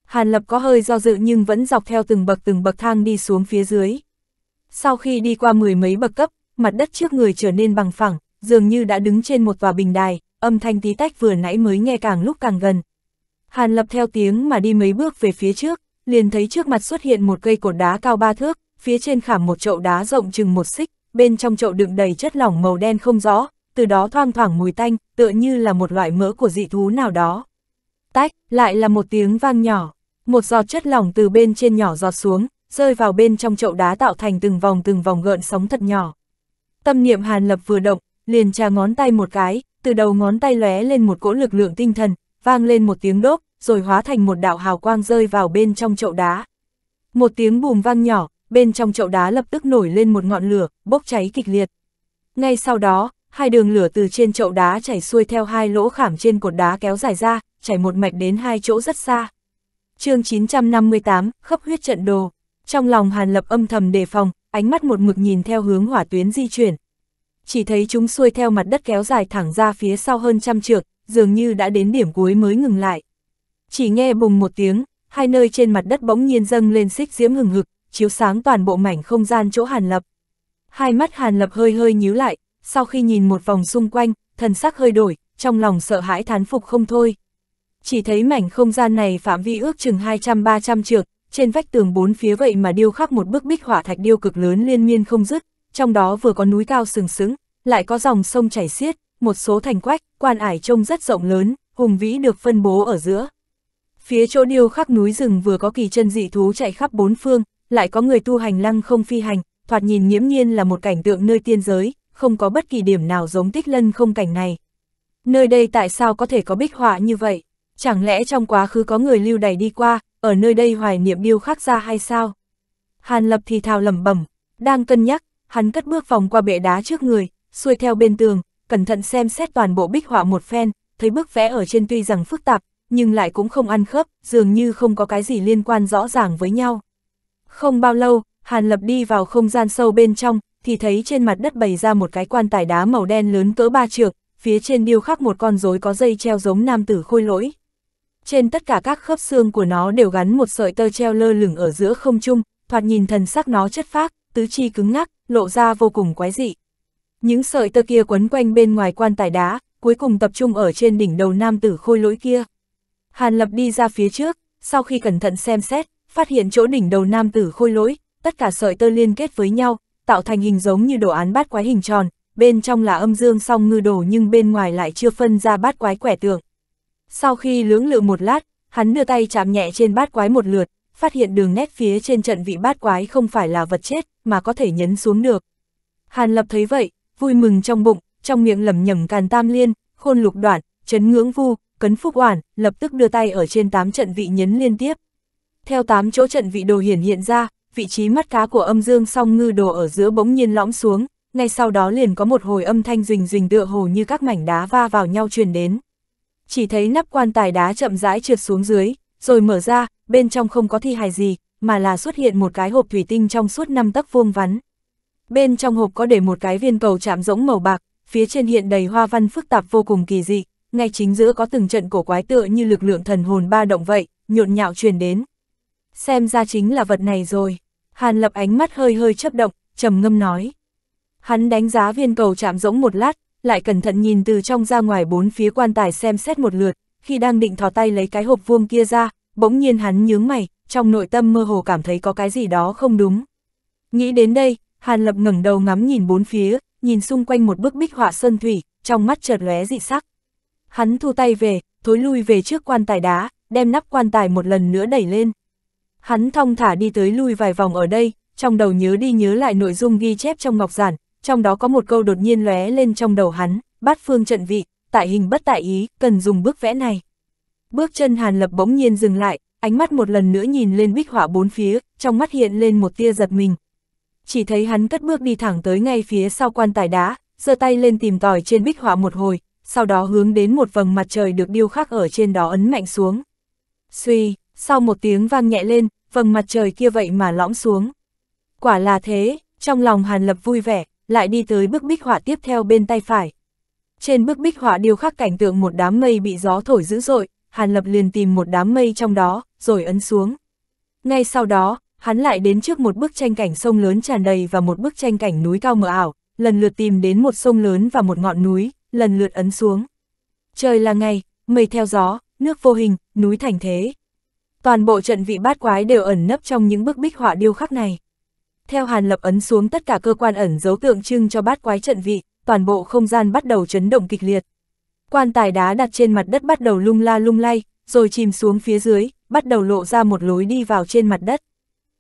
Hàn Lập có hơi do dự nhưng vẫn dọc theo từng bậc từng bậc thang đi xuống phía dưới. Sau khi đi qua mười mấy bậc cấp, mặt đất trước người trở nên bằng phẳng, dường như đã đứng trên một tòa bình đài, âm thanh tí tách vừa nãy mới nghe càng lúc càng gần. Hàn Lập theo tiếng mà đi mấy bước về phía trước, liền thấy trước mặt xuất hiện một cây cột đá cao ba thước, phía trên khảm một chậu đá rộng chừng một xích, bên trong chậu đựng đầy chất lỏng màu đen không rõ, từ đó thoang thoảng mùi tanh, tựa như là một loại mỡ của dị thú nào đó. Tách, lại là một tiếng vang nhỏ, một giọt chất lỏng từ bên trên nhỏ giọt xuống, rơi vào bên trong chậu đá tạo thành từng vòng từng vòng gợn sóng thật nhỏ. Tâm niệm Hàn Lập vừa động, liền trà ngón tay một cái, từ đầu ngón tay lóe lên một cỗ lực lượng tinh thần, vang lên một tiếng đốt, rồi hóa thành một đạo hào quang rơi vào bên trong chậu đá. Một tiếng bùm vang nhỏ, bên trong chậu đá lập tức nổi lên một ngọn lửa, bốc cháy kịch liệt. Ngay sau đó, hai đường lửa từ trên chậu đá chảy xuôi theo hai lỗ khảm trên cột đá kéo dài ra, chảy một mạch đến hai chỗ rất xa. chương 958, khắp huyết trận đồ. Trong lòng Hàn Lập âm thầm đề phòng, ánh mắt một mực nhìn theo hướng hỏa tuyến di chuyển. Chỉ thấy chúng xuôi theo mặt đất kéo dài thẳng ra phía sau hơn trăm trượng, dường như đã đến điểm cuối mới ngừng lại. Chỉ nghe bùng một tiếng, hai nơi trên mặt đất bỗng nhiên dâng lên xích diễm hừng hực, chiếu sáng toàn bộ mảnh không gian chỗ Hàn Lập. Hai mắt Hàn Lập hơi hơi nhíu lại, sau khi nhìn một vòng xung quanh, thần sắc hơi đổi, trong lòng sợ hãi thán phục không thôi. Chỉ thấy mảnh không gian này phạm vi ước chừng 200-300 trượng, trên vách tường bốn phía vậy mà điêu khắc một bức bích họa thạch điêu cực lớn liên miên không dứt, trong đó vừa có núi cao sừng sững, lại có dòng sông chảy xiết, một số thành quách, quan ải trông rất rộng lớn, hùng vĩ được phân bố ở giữa. Phía chỗ điêu khắc núi rừng vừa có kỳ chân dị thú chạy khắp bốn phương, lại có người tu hành lăng không phi hành, thoạt nhìn nghiễm nhiên là một cảnh tượng nơi tiên giới, không có bất kỳ điểm nào giống tích lân không cảnh này. Nơi đây tại sao có thể có bích họa như vậy? Chẳng lẽ trong quá khứ có người lưu đày đi qua, ở nơi đây hoài niệm điêu khắc ra hay sao? Hàn Lập thì thào lẩm bẩm, đang cân nhắc, hắn cất bước vòng qua bệ đá trước người, xuôi theo bên tường, cẩn thận xem xét toàn bộ bích họa một phen, thấy bức vẽ ở trên tuy rằng phức tạp, nhưng lại cũng không ăn khớp, dường như không có cái gì liên quan rõ ràng với nhau. Không bao lâu, Hàn Lập đi vào không gian sâu bên trong, thì thấy trên mặt đất bày ra một cái quan tài đá màu đen lớn cỡ ba trượng, phía trên điêu khắc một con rối có dây treo giống nam tử khôi lỗi. Trên tất cả các khớp xương của nó đều gắn một sợi tơ treo lơ lửng ở giữa không trung, thoạt nhìn thần sắc nó chất phác, tứ chi cứng ngắc, lộ ra vô cùng quái dị. Những sợi tơ kia quấn quanh bên ngoài quan tài đá, cuối cùng tập trung ở trên đỉnh đầu nam tử khôi lỗi kia. Hàn Lập đi ra phía trước, sau khi cẩn thận xem xét, phát hiện chỗ đỉnh đầu nam tử khôi lỗi, tất cả sợi tơ liên kết với nhau, tạo thành hình giống như đồ án bát quái hình tròn, bên trong là âm dương song ngư đồ nhưng bên ngoài lại chưa phân ra bát quái quẻ tượng. Sau khi lưỡng lự một lát, hắn đưa tay chạm nhẹ trên bát quái một lượt, phát hiện đường nét phía trên trận vị bát quái không phải là vật chết, mà có thể nhấn xuống được. Hàn Lập thấy vậy, vui mừng trong bụng, trong miệng lẩm nhẩm càn tam liên, khôn lục đoạn, chấn ngưỡng vu, Cấn Phúc Oản, lập tức đưa tay ở trên tám trận vị nhấn liên tiếp. Theo tám chỗ trận vị đồ hiển hiện ra, vị trí mắt cá của âm dương song ngư đồ ở giữa bỗng nhiên lõm xuống, ngay sau đó liền có một hồi âm thanh rình rình tựa hồ như các mảnh đá va vào nhau truyền đến. Chỉ thấy nắp quan tài đá chậm rãi trượt xuống dưới, rồi mở ra, bên trong không có thi hài gì, mà là xuất hiện một cái hộp thủy tinh trong suốt năm tấc vuông vắn. Bên trong hộp có để một cái viên cầu chạm rỗng màu bạc, phía trên hiện đầy hoa văn phức tạp vô cùng kỳ dị, ngay chính giữa có từng trận cổ quái tựa như lực lượng thần hồn ba động vậy, nhộn nhạo truyền đến. Xem ra chính là vật này rồi. Hàn lập ánh mắt hơi hơi chấp động, trầm ngâm nói. Hắn đánh giá viên cầu chạm rỗng một lát, lại cẩn thận nhìn từ trong ra ngoài bốn phía quan tài xem xét một lượt, khi đang định thò tay lấy cái hộp vuông kia ra, bỗng nhiên hắn nhướng mày, trong nội tâm mơ hồ cảm thấy có cái gì đó không đúng. Nghĩ đến đây, Hàn Lập ngẩng đầu ngắm nhìn bốn phía, nhìn xung quanh một bức bích họa sơn thủy, trong mắt chợt lóe dị sắc. Hắn thu tay về, thối lui về trước quan tài đá, đem nắp quan tài một lần nữa đẩy lên. Hắn thong thả đi tới lui vài vòng ở đây, trong đầu nhớ đi nhớ lại nội dung ghi chép trong ngọc giản, trong đó có một câu đột nhiên lóe lên trong đầu hắn, bát phương trận vị, tại hình bất tại ý, cần dùng bước vẽ này. Bước chân Hàn Lập bỗng nhiên dừng lại, ánh mắt một lần nữa nhìn lên bích họa bốn phía, trong mắt hiện lên một tia giật mình. Chỉ thấy hắn cất bước đi thẳng tới ngay phía sau quan tài đá, giơ tay lên tìm tòi trên bích họa một hồi, sau đó hướng đến một vầng mặt trời được điêu khắc ở trên đó ấn mạnh xuống. Suy, sau một tiếng vang nhẹ lên, vầng mặt trời kia vậy mà lõng xuống. Quả là thế, trong lòng Hàn Lập vui vẻ, lại đi tới bức bích họa tiếp theo bên tay phải. Trên bức bích họa điêu khắc cảnh tượng một đám mây bị gió thổi dữ dội, Hàn Lập liền tìm một đám mây trong đó, rồi ấn xuống. Ngay sau đó, hắn lại đến trước một bức tranh cảnh sông lớn tràn đầy và một bức tranh cảnh núi cao mờ ảo, lần lượt tìm đến một sông lớn và một ngọn núi, lần lượt ấn xuống. Trời là ngày, mây theo gió, nước vô hình, núi thành thế. Toàn bộ trận vị bát quái đều ẩn nấp trong những bức bích họa điêu khắc này. Theo Hàn Lập ấn xuống tất cả cơ quan ẩn dấu tượng trưng cho bát quái trận vị, toàn bộ không gian bắt đầu chấn động kịch liệt. Quan tài đá đặt trên mặt đất bắt đầu lung la lung lay, rồi chìm xuống phía dưới, bắt đầu lộ ra một lối đi vào trên mặt đất.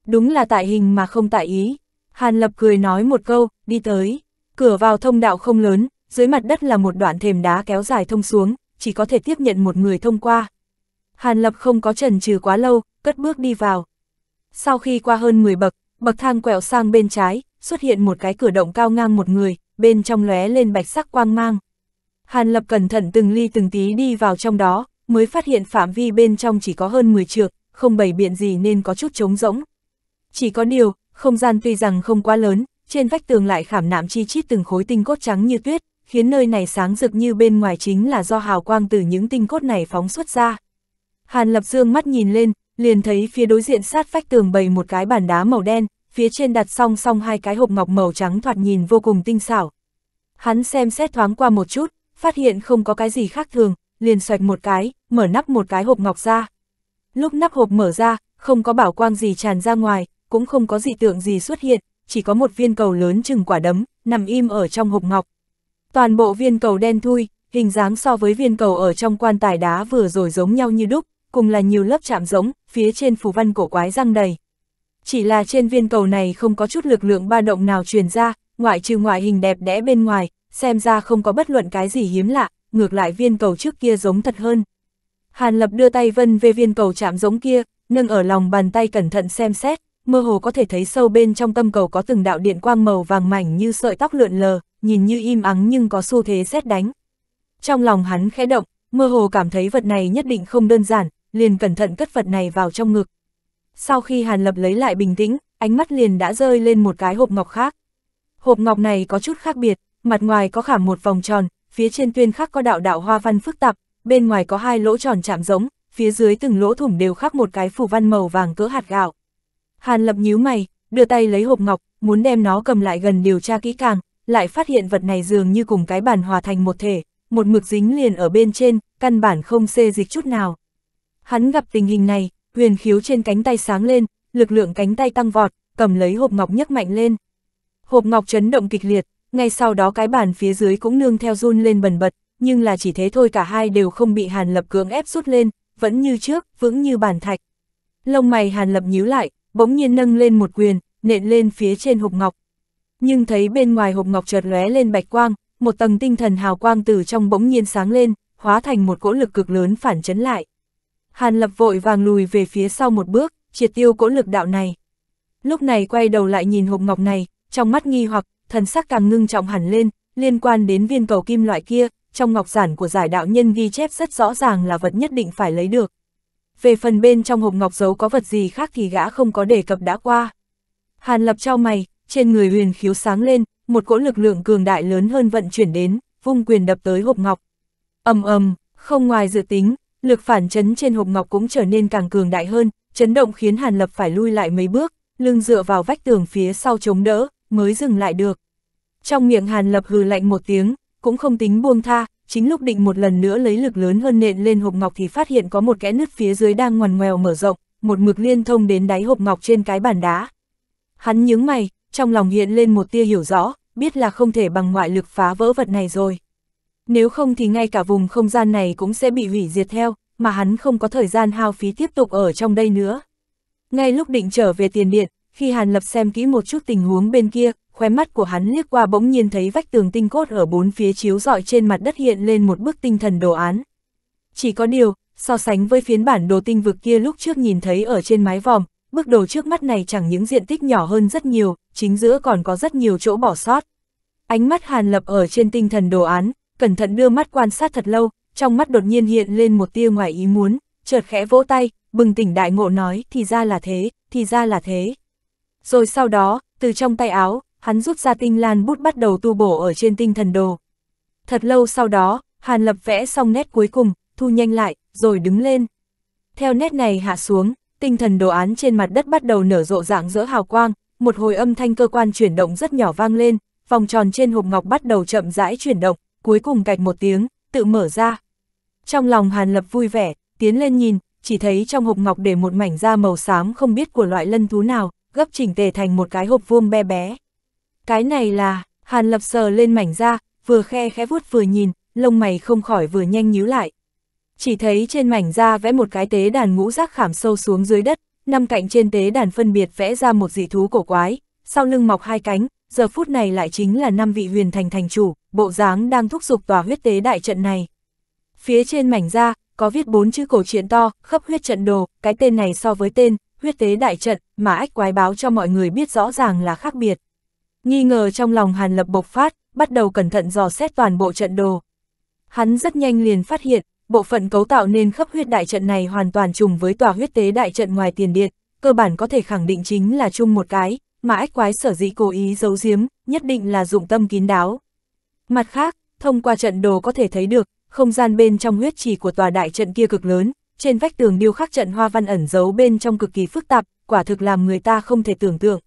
Đúng là tại hình mà không tại ý. Hàn Lập cười nói một câu, đi tới. Cửa vào thông đạo không lớn, dưới mặt đất là một đoạn thềm đá kéo dài thông xuống, chỉ có thể tiếp nhận một người thông qua. Hàn Lập không có trần trừ quá lâu, cất bước đi vào. Sau khi qua hơn 10 bậc, bậc thang quẹo sang bên trái, xuất hiện một cái cửa động cao ngang một người, bên trong lóe lên bạch sắc quang mang. Hàn Lập cẩn thận từng ly từng tí đi vào trong đó, mới phát hiện phạm vi bên trong chỉ có hơn 10 trượng, không bày biện gì nên có chút trống rỗng. Chỉ có điều, không gian tuy rằng không quá lớn, trên vách tường lại khảm nạm chi chít từng khối tinh cốt trắng như tuyết, khiến nơi này sáng rực như bên ngoài chính là do hào quang từ những tinh cốt này phóng xuất ra. Hàn Lập Dương mắt nhìn lên, liền thấy phía đối diện sát vách tường bày một cái bàn đá màu đen, phía trên đặt song song hai cái hộp ngọc màu trắng thoạt nhìn vô cùng tinh xảo. Hắn xem xét thoáng qua một chút, phát hiện không có cái gì khác thường, liền xoạch một cái, mở nắp một cái hộp ngọc ra. Lúc nắp hộp mở ra, không có bảo quang gì tràn ra ngoài, cũng không có dị tượng gì xuất hiện, chỉ có một viên cầu lớn chừng quả đấm, nằm im ở trong hộp ngọc. Toàn bộ viên cầu đen thui, hình dáng so với viên cầu ở trong quan tài đá vừa rồi giống nhau như đúc, cùng là nhiều lớp chạm giống, phía trên phù văn cổ quái răng đầy. Chỉ là trên viên cầu này không có chút lực lượng ba động nào truyền ra, ngoại trừ ngoại hình đẹp đẽ bên ngoài, xem ra không có bất luận cái gì hiếm lạ, ngược lại viên cầu trước kia giống thật hơn. Hàn Lập đưa tay vân về viên cầu chạm giống kia, nâng ở lòng bàn tay cẩn thận xem xét, mơ hồ có thể thấy sâu bên trong tâm cầu có từng đạo điện quang màu vàng mảnh như sợi tóc lượn lờ, nhìn như im ắng nhưng có xu thế xét đánh. Trong lòng hắn khẽ động, mơ hồ cảm thấy vật này nhất định không đơn giản, liền cẩn thận cất vật này vào trong ngực. Sau khi Hàn Lập lấy lại bình tĩnh, ánh mắt liền đã rơi lên một cái hộp ngọc khác. Hộp ngọc này có chút khác biệt, mặt ngoài có khảm một vòng tròn, phía trên tuyên khắc có đạo đạo hoa văn phức tạp, bên ngoài có hai lỗ tròn chạm giống, phía dưới từng lỗ thủng đều khắc một cái phù văn màu vàng cỡ hạt gạo. Hàn Lập nhíu mày, đưa tay lấy hộp ngọc, muốn đem nó cầm lại gần điều tra kỹ càng, lại phát hiện vật này dường như cùng cái bàn hòa thành một thể, một mực dính liền ở bên trên, căn bản không xê dịch chút nào. Hắn gặp tình hình này, huyền khiếu trên cánh tay sáng lên, lực lượng cánh tay tăng vọt, cầm lấy hộp ngọc nhấc mạnh lên. Hộp ngọc chấn động kịch liệt, ngay sau đó cái bàn phía dưới cũng nương theo run lên bần bật, nhưng là chỉ thế thôi cả hai đều không bị Hàn Lập cưỡng ép rút lên, vẫn như trước, vững như bàn thạch. Lông mày Hàn Lập nhíu lại, bỗng nhiên nâng lên một quyền, nện lên phía trên hộp ngọc. Nhưng thấy bên ngoài hộp ngọc chợt lóe lên bạch quang, một tầng tinh thần hào quang từ trong bỗng nhiên sáng lên, hóa thành một cỗ lực cực lớn phản chấn lại. Hàn Lập vội vàng lùi về phía sau một bước, triệt tiêu cỗ lực đạo này. Lúc này quay đầu lại nhìn hộp ngọc này, trong mắt nghi hoặc, thần sắc càng ngưng trọng hẳn lên, liên quan đến viên cầu kim loại kia, trong ngọc giản của giải đạo nhân ghi chép rất rõ ràng là vật nhất định phải lấy được về phần bên trong hộp ngọc giấu có vật gì khác thì gã không có đề cập đã qua. Hàn lập trao mày, trên người huyền khiếu sáng lên, một cỗ lực lượng cường đại lớn hơn vận chuyển đến, vung quyền đập tới hộp ngọc. ầm ầm, không ngoài dự tính, lực phản chấn trên hộp ngọc cũng trở nên càng cường đại hơn, chấn động khiến Hàn Lập phải lui lại mấy bước, lưng dựa vào vách tường phía sau chống đỡ, mới dừng lại được. Trong miệng Hàn Lập hừ lạnh một tiếng, cũng không tính buông tha, chính lúc định một lần nữa lấy lực lớn hơn nện lên hộp ngọc thì phát hiện có một kẽ nứt phía dưới đang ngoằn ngoèo mở rộng, một mực liên thông đến đáy hộp ngọc trên cái bàn đá. Hắn nhướng mày, trong lòng hiện lên một tia hiểu rõ, biết là không thể bằng ngoại lực phá vỡ vật này rồi. Nếu không thì ngay cả vùng không gian này cũng sẽ bị hủy diệt theo, mà hắn không có thời gian hao phí tiếp tục ở trong đây nữa. Ngay lúc định trở về tiền điện, khi Hàn Lập xem kỹ một chút tình huống bên kia, khóe mắt của hắn liếc qua bỗng nhiên thấy vách tường tinh cốt ở bốn phía chiếu rọi trên mặt đất hiện lên một bức tinh thần đồ án. Chỉ có điều, so sánh với phiên bản đồ tinh vực kia lúc trước nhìn thấy ở trên mái vòm, bức đồ trước mắt này chẳng những diện tích nhỏ hơn rất nhiều, chính giữa còn có rất nhiều chỗ bỏ sót. Ánh mắt Hàn Lập ở trên tinh thần đồ án, cẩn thận đưa mắt quan sát thật lâu, trong mắt đột nhiên hiện lên một tia ngoài ý muốn, chợt khẽ vỗ tay, bừng tỉnh đại ngộ nói thì ra là thế, thì ra là thế. Rồi sau đó, từ trong tay áo, hắn rút ra tinh lan bút bắt đầu tu bổ ở trên tinh thần đồ. Thật lâu sau đó, Hàn Lập vẽ xong nét cuối cùng, thu nhanh lại, rồi đứng lên. Theo nét này hạ xuống, tinh thần đồ án trên mặt đất bắt đầu nở rộ dạng giữa hào quang, một hồi âm thanh cơ quan chuyển động rất nhỏ vang lên, vòng tròn trên hộp ngọc bắt đầu chậm rãi chuyển động, cuối cùng cạch một tiếng, tự mở ra. Trong lòng Hàn Lập vui vẻ, tiến lên nhìn, chỉ thấy trong hộp ngọc để một mảnh da màu xám không biết của loại lân thú nào, gấp chỉnh tề thành một cái hộp vuông bé bé. Cái này là, Hàn Lập sờ lên mảnh da, vừa khe khẽ vuốt vừa nhìn, lông mày không khỏi vừa nhanh nhíu lại. Chỉ thấy trên mảnh da vẽ một cái tế đàn ngũ giác khảm sâu xuống dưới đất, năm cạnh trên tế đàn phân biệt vẽ ra một dị thú cổ quái, sau lưng mọc hai cánh, giờ phút này lại chính là năm vị huyền thành thành chủ, bộ dáng đang thúc giục tòa huyết tế đại trận này. Phía trên mảnh da, có viết bốn chữ cổ chiến to, khắp huyết trận đồ, cái tên này so với tên, huyết tế đại trận, mà ách quái báo cho mọi người biết rõ ràng là khác biệt. Nghi ngờ trong lòng Hàn Lập bộc phát, bắt đầu cẩn thận dò xét toàn bộ trận đồ. Hắn rất nhanh liền phát hiện, bộ phận cấu tạo nên khắp huyết đại trận này hoàn toàn trùng với tòa huyết tế đại trận ngoài tiền điện, cơ bản có thể khẳng định chính là chung một cái, mà ách quái sở dĩ cố ý giấu giếm, nhất định là dụng tâm kín đáo. Mặt khác, thông qua trận đồ có thể thấy được, không gian bên trong huyết trì của tòa đại trận kia cực lớn, trên vách tường điêu khắc trận hoa văn ẩn giấu bên trong cực kỳ phức tạp, quả thực làm người ta không thể tưởng tượng.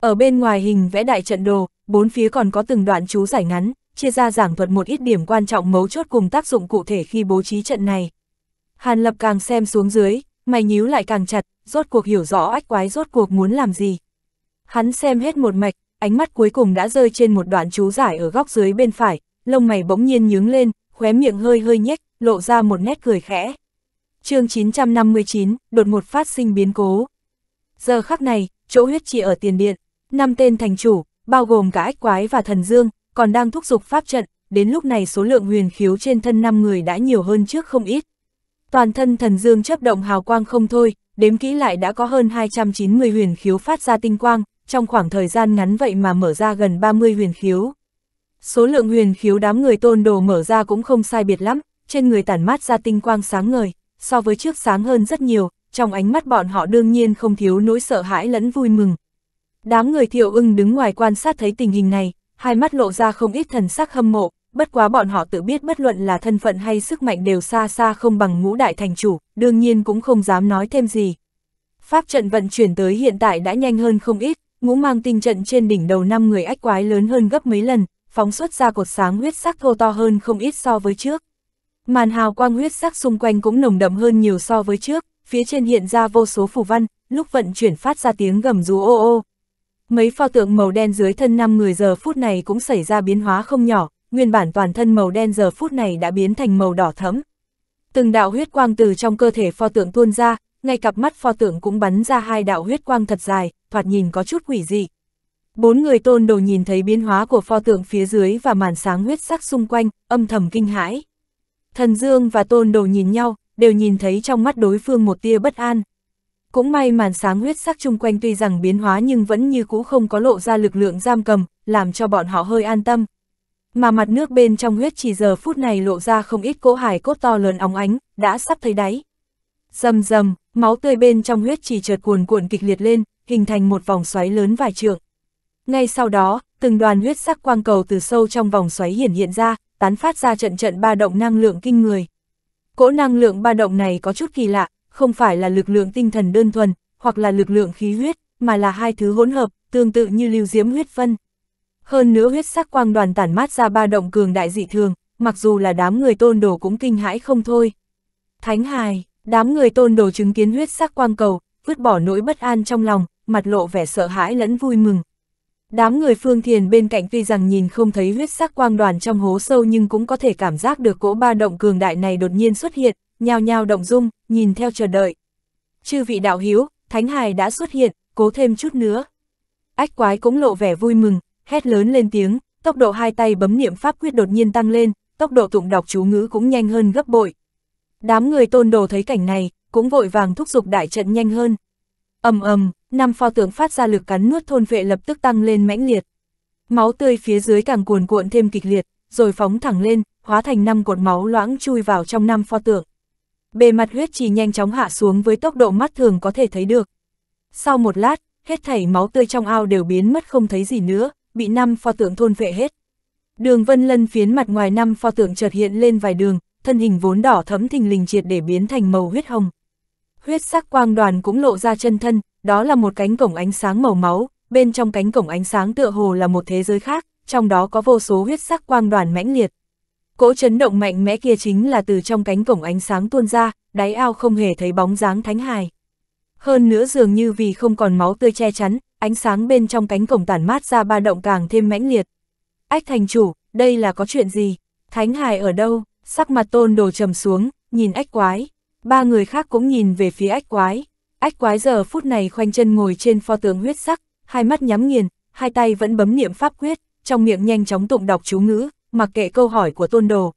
Ở bên ngoài hình vẽ đại trận đồ, bốn phía còn có từng đoạn chú giải ngắn, chia ra giảng thuật một ít điểm quan trọng mấu chốt cùng tác dụng cụ thể khi bố trí trận này. Hàn Lập càng xem xuống dưới, mày nhíu lại càng chặt, rốt cuộc hiểu rõ ách quái rốt cuộc muốn làm gì. Hắn xem hết một mạch, ánh mắt cuối cùng đã rơi trên một đoạn chú giải ở góc dưới bên phải, lông mày bỗng nhiên nhướng lên, khóe miệng hơi hơi nhếch, lộ ra một nét cười khẽ. chương 959, đột một phát sinh biến cố. Giờ khắc này, chỗ huyết chỉ ở tiền điện, Năm tên thành chủ, bao gồm cả ách quái và thần dương, còn đang thúc giục pháp trận, đến lúc này số lượng huyền khiếu trên thân năm người đã nhiều hơn trước không ít. Toàn thân thần dương chấp động hào quang không thôi, đếm kỹ lại đã có hơn 290 huyền khiếu phát ra tinh quang, trong khoảng thời gian ngắn vậy mà mở ra gần 30 huyền khiếu. Số lượng huyền khiếu đám người tôn đồ mở ra cũng không sai biệt lắm, trên người tản mát ra tinh quang sáng ngời, so với trước sáng hơn rất nhiều, trong ánh mắt bọn họ đương nhiên không thiếu nỗi sợ hãi lẫn vui mừng, Đám người thiệu ưng đứng ngoài quan sát thấy tình hình này, hai mắt lộ ra không ít thần sắc hâm mộ, bất quá bọn họ tự biết bất luận là thân phận hay sức mạnh đều xa xa không bằng ngũ đại thành chủ, đương nhiên cũng không dám nói thêm gì. Pháp trận vận chuyển tới hiện tại đã nhanh hơn không ít, ngũ mang tinh trận trên đỉnh đầu năm người ách quái lớn hơn gấp mấy lần, phóng xuất ra cột sáng huyết sắc thô to hơn không ít so với trước. Màn hào quang huyết sắc xung quanh cũng nồng đậm hơn nhiều so với trước, phía trên hiện ra vô số phù văn, lúc vận chuyển phát ra tiếng gầm rú ô ô, Mấy pho tượng màu đen dưới thân năm người giờ phút này cũng xảy ra biến hóa không nhỏ, nguyên bản toàn thân màu đen giờ phút này đã biến thành màu đỏ thẫm. Từng đạo huyết quang từ trong cơ thể pho tượng tuôn ra, ngay cặp mắt pho tượng cũng bắn ra hai đạo huyết quang thật dài, thoạt nhìn có chút quỷ dị. Bốn người tôn đồ nhìn thấy biến hóa của pho tượng phía dưới và màn sáng huyết sắc xung quanh, âm thầm kinh hãi. Thần Dương và tôn đồ nhìn nhau, đều nhìn thấy trong mắt đối phương một tia bất an. Cũng may màn sáng huyết sắc chung quanh tuy rằng biến hóa nhưng vẫn như cũ không có lộ ra lực lượng giam cầm, làm cho bọn họ hơi an tâm. Mà mặt nước bên trong huyết chỉ giờ phút này lộ ra không ít cỗ hải cốt to lớn óng ánh, đã sắp thấy đáy. Dầm dầm, máu tươi bên trong huyết chỉ chợt cuồn cuộn kịch liệt lên, hình thành một vòng xoáy lớn vài trượng. Ngay sau đó, từng đoàn huyết sắc quang cầu từ sâu trong vòng xoáy hiển hiện ra, tán phát ra trận trận ba động năng lượng kinh người. Cỗ năng lượng ba động này có chút kỳ lạ, không phải là lực lượng tinh thần đơn thuần, hoặc là lực lượng khí huyết, mà là hai thứ hỗn hợp, tương tự như lưu diễm huyết phân. Hơn nữa huyết sắc quang đoàn tản mát ra ba động cường đại dị thường, mặc dù là đám người tôn đồ cũng kinh hãi không thôi. Thánh hài, đám người tôn đồ chứng kiến huyết sắc quang cầu, vứt bỏ nỗi bất an trong lòng, mặt lộ vẻ sợ hãi lẫn vui mừng. Đám người phương thiền bên cạnh tuy rằng nhìn không thấy huyết sắc quang đoàn trong hố sâu nhưng cũng có thể cảm giác được cỗ ba động cường đại này đột nhiên xuất hiện, nhao nhao động dung, nhìn theo chờ đợi. Chư vị đạo hiếu, Thánh hài đã xuất hiện, cố thêm chút nữa. Ách quái cũng lộ vẻ vui mừng, hét lớn lên tiếng, tốc độ hai tay bấm niệm pháp quyết đột nhiên tăng lên, tốc độ tụng đọc chú ngữ cũng nhanh hơn gấp bội. Đám người tôn đồ thấy cảnh này, cũng vội vàng thúc giục đại trận nhanh hơn. ầm ầm, năm pho tượng phát ra lực cắn nuốt thôn vệ lập tức tăng lên mãnh liệt. Máu tươi phía dưới càng cuồn cuộn thêm kịch liệt, rồi phóng thẳng lên, hóa thành năm cột máu loãng chui vào trong năm pho tượng bề mặt huyết trì nhanh chóng hạ xuống với tốc độ mắt thường có thể thấy được. Sau một lát, hết thảy máu tươi trong ao đều biến mất không thấy gì nữa, bị năm pho tượng thôn vệ hết. Đường vân lân phiến mặt ngoài năm pho tượng chợt hiện lên vài đường, thân hình vốn đỏ thấm thình lình triệt để biến thành màu huyết hồng. Huyết sắc quang đoàn cũng lộ ra chân thân, đó là một cánh cổng ánh sáng màu máu, bên trong cánh cổng ánh sáng tựa hồ là một thế giới khác, trong đó có vô số huyết sắc quang đoàn mãnh liệt, Cỗ chấn động mạnh mẽ kia chính là từ trong cánh cổng ánh sáng tuôn ra, đáy ao không hề thấy bóng dáng thánh hài. Hơn nữa dường như vì không còn máu tươi che chắn, ánh sáng bên trong cánh cổng tản mát ra ba động càng thêm mãnh liệt. Ách thành chủ, đây là có chuyện gì? Thánh hài ở đâu? Sắc mặt tôn đồ trầm xuống, nhìn ách quái. Ba người khác cũng nhìn về phía ách quái. Ách quái giờ phút này khoanh chân ngồi trên pho tượng huyết sắc, hai mắt nhắm nghiền, hai tay vẫn bấm niệm pháp quyết, trong miệng nhanh chóng tụng đọc chú ngữ, mặc kệ câu hỏi của tôn đồ.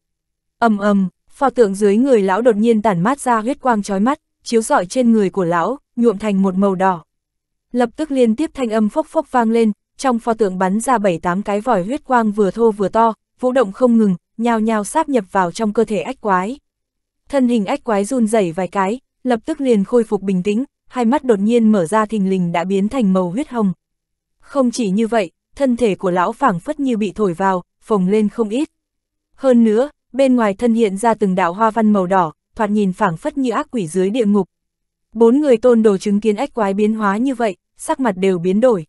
ầm ầm, pho tượng dưới người lão đột nhiên tản mát ra huyết quang chói mắt, chiếu rọi trên người của lão, nhuộm thành một màu đỏ. Lập tức liên tiếp thanh âm phốc phốc vang lên, trong pho tượng bắn ra bảy tám cái vòi huyết quang vừa thô vừa to, vũ động không ngừng, nhao nhào sáp nhập vào trong cơ thể ách quái. Thân hình ách quái run rẩy vài cái, lập tức liền khôi phục bình tĩnh, hai mắt đột nhiên mở ra thình lình đã biến thành màu huyết hồng. Không chỉ như vậy, thân thể của lão phảng phất như bị thổi vào, phồng lên không ít. Hơn nữa, bên ngoài thân hiện ra từng đạo hoa văn màu đỏ, thoạt nhìn phảng phất như ác quỷ dưới địa ngục. Bốn người tôn đồ chứng kiến ếch quái biến hóa như vậy, sắc mặt đều biến đổi.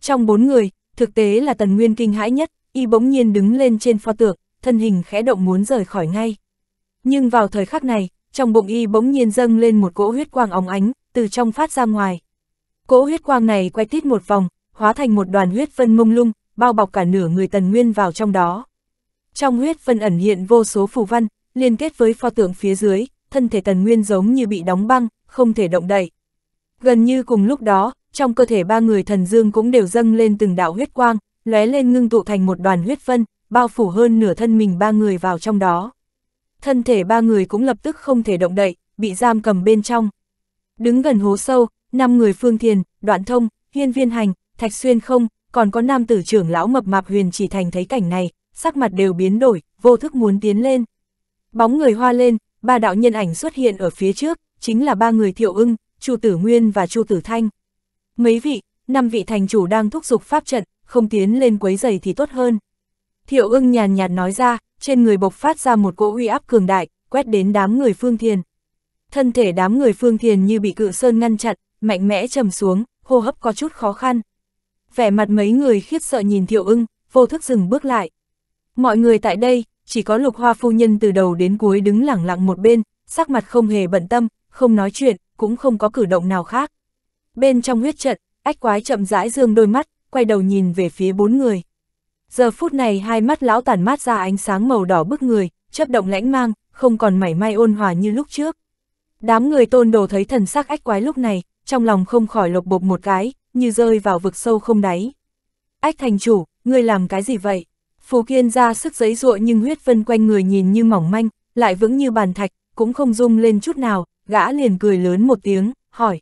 Trong bốn người, thực tế là tần nguyên kinh hãi nhất, y bỗng nhiên đứng lên trên pho tượng, thân hình khẽ động muốn rời khỏi ngay. Nhưng vào thời khắc này, trong bụng y bỗng nhiên dâng lên một cỗ huyết quang óng ánh, từ trong phát ra ngoài. Cỗ huyết quang này quay tít một vòng, hóa thành một đoàn huyết vân mông lung, bao bọc cả nửa người tần nguyên vào trong đó. Trong huyết phân ẩn hiện vô số phù văn, liên kết với pho tượng phía dưới, thân thể tần nguyên giống như bị đóng băng, không thể động đậy. Gần như cùng lúc đó, trong cơ thể ba người thần dương cũng đều dâng lên từng đạo huyết quang, lóe lên ngưng tụ thành một đoàn huyết phân, bao phủ hơn nửa thân mình ba người vào trong đó. Thân thể ba người cũng lập tức không thể động đậy, bị giam cầm bên trong. Đứng gần hố sâu, năm người phương thiền, đoạn thông, huyên viên hành, thạch xuyên không, còn có nam tử trưởng lão mập mạp huyền chỉ thành thấy cảnh này, sắc mặt đều biến đổi, vô thức muốn tiến lên. Bóng người hoa lên, ba đạo nhân ảnh xuất hiện ở phía trước, chính là ba người thiệu ưng, Chu Tử Nguyên và Chu Tử Thanh. Mấy vị, năm vị thành chủ đang thúc giục pháp trận, không tiến lên quấy giày thì tốt hơn. Thiệu ưng nhàn nhạt nói ra, trên người bộc phát ra một cỗ uy áp cường đại, quét đến đám người phương thiền. Thân thể đám người phương thiền như bị cự sơn ngăn chặn, mạnh mẽ trầm xuống, hô hấp có chút khó khăn vẻ mặt mấy người khiếp sợ nhìn Thiệu ưng, vô thức dừng bước lại. Mọi người tại đây, chỉ có lục hoa phu nhân từ đầu đến cuối đứng lẳng lặng một bên, sắc mặt không hề bận tâm, không nói chuyện, cũng không có cử động nào khác. Bên trong huyết trận, ách quái chậm rãi dương đôi mắt, quay đầu nhìn về phía bốn người. Giờ phút này hai mắt lão tản mát ra ánh sáng màu đỏ bức người, chấp động lãnh mang, không còn mảy may ôn hòa như lúc trước. Đám người tôn đồ thấy thần sắc ách quái lúc này, trong lòng không khỏi lộc bộc một cái, như rơi vào vực sâu không đáy. Ách thành chủ, ngươi làm cái gì vậy? Phù Kiên ra sức giấy ruộng nhưng huyết vân quanh người nhìn như mỏng manh, lại vững như bàn thạch, cũng không rung lên chút nào, gã liền cười lớn một tiếng, hỏi.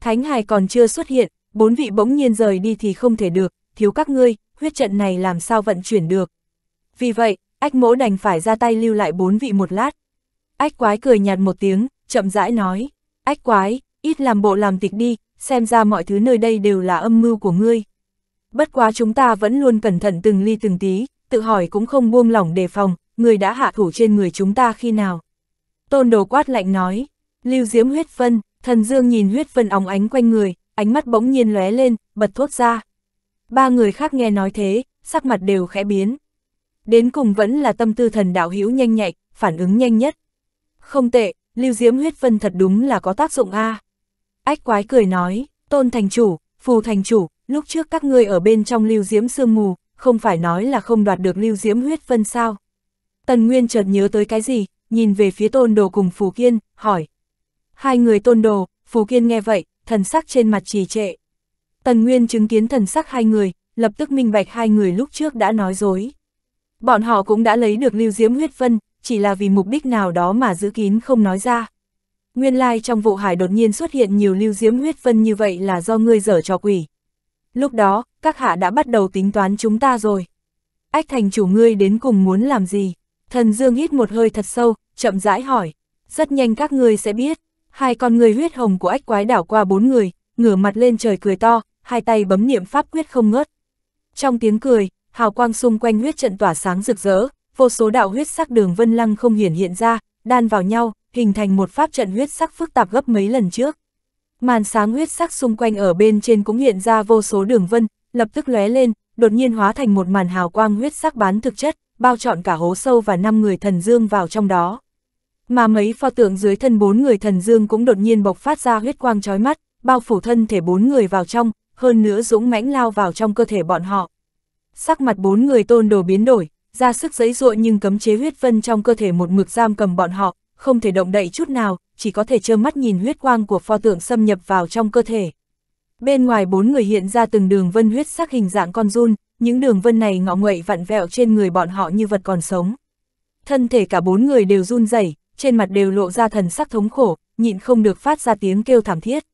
Thánh hài còn chưa xuất hiện, bốn vị bỗng nhiên rời đi thì không thể được, thiếu các ngươi, huyết trận này làm sao vận chuyển được. Vì vậy, ách mỗ đành phải ra tay lưu lại bốn vị một lát. Ách quái cười nhạt một tiếng, chậm rãi nói, ách quái, ít làm bộ làm tịch đi, xem ra mọi thứ nơi đây đều là âm mưu của ngươi. Bất quá chúng ta vẫn luôn cẩn thận từng ly từng tí, tự hỏi cũng không buông lỏng đề phòng, người đã hạ thủ trên người chúng ta khi nào. Tôn đồ quát lạnh nói, lưu diễm huyết phân, thần dương nhìn huyết phân óng ánh quanh người, ánh mắt bỗng nhiên lóe lên, bật thốt ra. Ba người khác nghe nói thế, sắc mặt đều khẽ biến. Đến cùng vẫn là tâm tư thần đạo hữu nhanh nhạy, phản ứng nhanh nhất. Không tệ, lưu diễm huyết phân thật đúng là có tác dụng a. À. Ách quái cười nói, tôn thành chủ, phù thành chủ, lúc trước các ngươi ở bên trong lưu diễm sương mù, không phải nói là không đoạt được lưu diễm huyết phân sao. Tần Nguyên chợt nhớ tới cái gì, nhìn về phía tôn đồ cùng phù kiên, hỏi. Hai người tôn đồ, phù kiên nghe vậy, thần sắc trên mặt trì trệ. Tần Nguyên chứng kiến thần sắc hai người, lập tức minh bạch hai người lúc trước đã nói dối. Bọn họ cũng đã lấy được lưu diễm huyết phân, chỉ là vì mục đích nào đó mà giữ kín không nói ra nguyên lai trong vụ hải đột nhiên xuất hiện nhiều lưu diễm huyết vân như vậy là do ngươi dở cho quỷ. Lúc đó, các hạ đã bắt đầu tính toán chúng ta rồi. Ách thành chủ ngươi đến cùng muốn làm gì? Thần Dương hít một hơi thật sâu, chậm rãi hỏi. Rất nhanh các ngươi sẽ biết. Hai con người huyết hồng của ách quái đảo qua bốn người, ngửa mặt lên trời cười to, hai tay bấm niệm pháp quyết không ngớt. Trong tiếng cười, hào quang xung quanh huyết trận tỏa sáng rực rỡ, vô số đạo huyết sắc đường vân lăng không hiển hiện ra, đan vào nhau, hình thành một pháp trận huyết sắc phức tạp gấp mấy lần trước. Màn sáng huyết sắc xung quanh ở bên trên cũng hiện ra vô số đường vân, lập tức lóe lên, đột nhiên hóa thành một màn hào quang huyết sắc bán thực chất, bao trọn cả hố sâu và năm người thần dương vào trong đó. Mà mấy pho tượng dưới thân bốn người thần dương cũng đột nhiên bộc phát ra huyết quang chói mắt, bao phủ thân thể bốn người vào trong, hơn nữa dũng mãnh lao vào trong cơ thể bọn họ. Sắc mặt bốn người tôn đồ biến đổi, ra sức giấy ruộng nhưng cấm chế huyết vân trong cơ thể một mực giam cầm bọn họ, không thể động đậy chút nào, chỉ có thể trơ mắt nhìn huyết quang của pho tượng xâm nhập vào trong cơ thể. Bên ngoài bốn người hiện ra từng đường vân huyết sắc hình dạng con run, những đường vân này ngọ nguậy vặn vẹo trên người bọn họ như vật còn sống. Thân thể cả bốn người đều run rẩy, trên mặt đều lộ ra thần sắc thống khổ, nhịn không được phát ra tiếng kêu thảm thiết.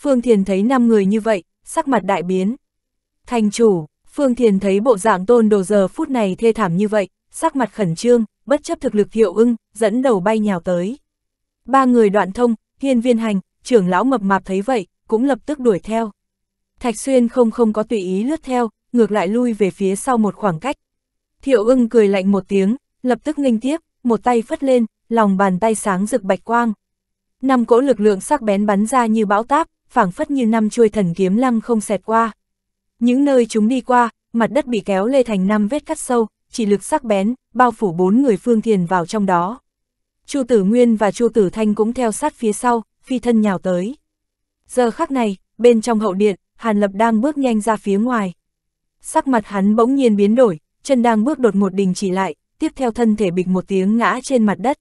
Phương Thiền thấy năm người như vậy, sắc mặt đại biến. Thành chủ, Phương Thiền thấy bộ dạng tôn đồ giờ phút này thê thảm như vậy, sắc mặt khẩn trương, bất chấp thực lực hiệu ưng, dẫn đầu bay nhào tới. Ba người đoạn thông, hiên viên hành, trưởng lão mập mạp thấy vậy, cũng lập tức đuổi theo. Thạch xuyên không không có tùy ý lướt theo, ngược lại lui về phía sau một khoảng cách. Thiệu ưng cười lạnh một tiếng, lập tức nghênh tiếp, một tay phất lên, lòng bàn tay sáng rực bạch quang. Năm cỗ lực lượng sắc bén bắn ra như bão táp, phảng phất như năm chuôi thần kiếm lăng không xẹt qua. Những nơi chúng đi qua, mặt đất bị kéo lê thành năm vết cắt sâu, chỉ lực sắc bén, bao phủ bốn người Phương Thiền vào trong đó. Chu Tử Nguyên và Chu Tử Thanh cũng theo sát phía sau, phi thân nhào tới. Giờ khắc này, bên trong hậu điện, Hàn Lập đang bước nhanh ra phía ngoài. Sắc mặt hắn bỗng nhiên biến đổi, chân đang bước đột một đình chỉ lại, tiếp theo thân thể bịch một tiếng ngã trên mặt đất.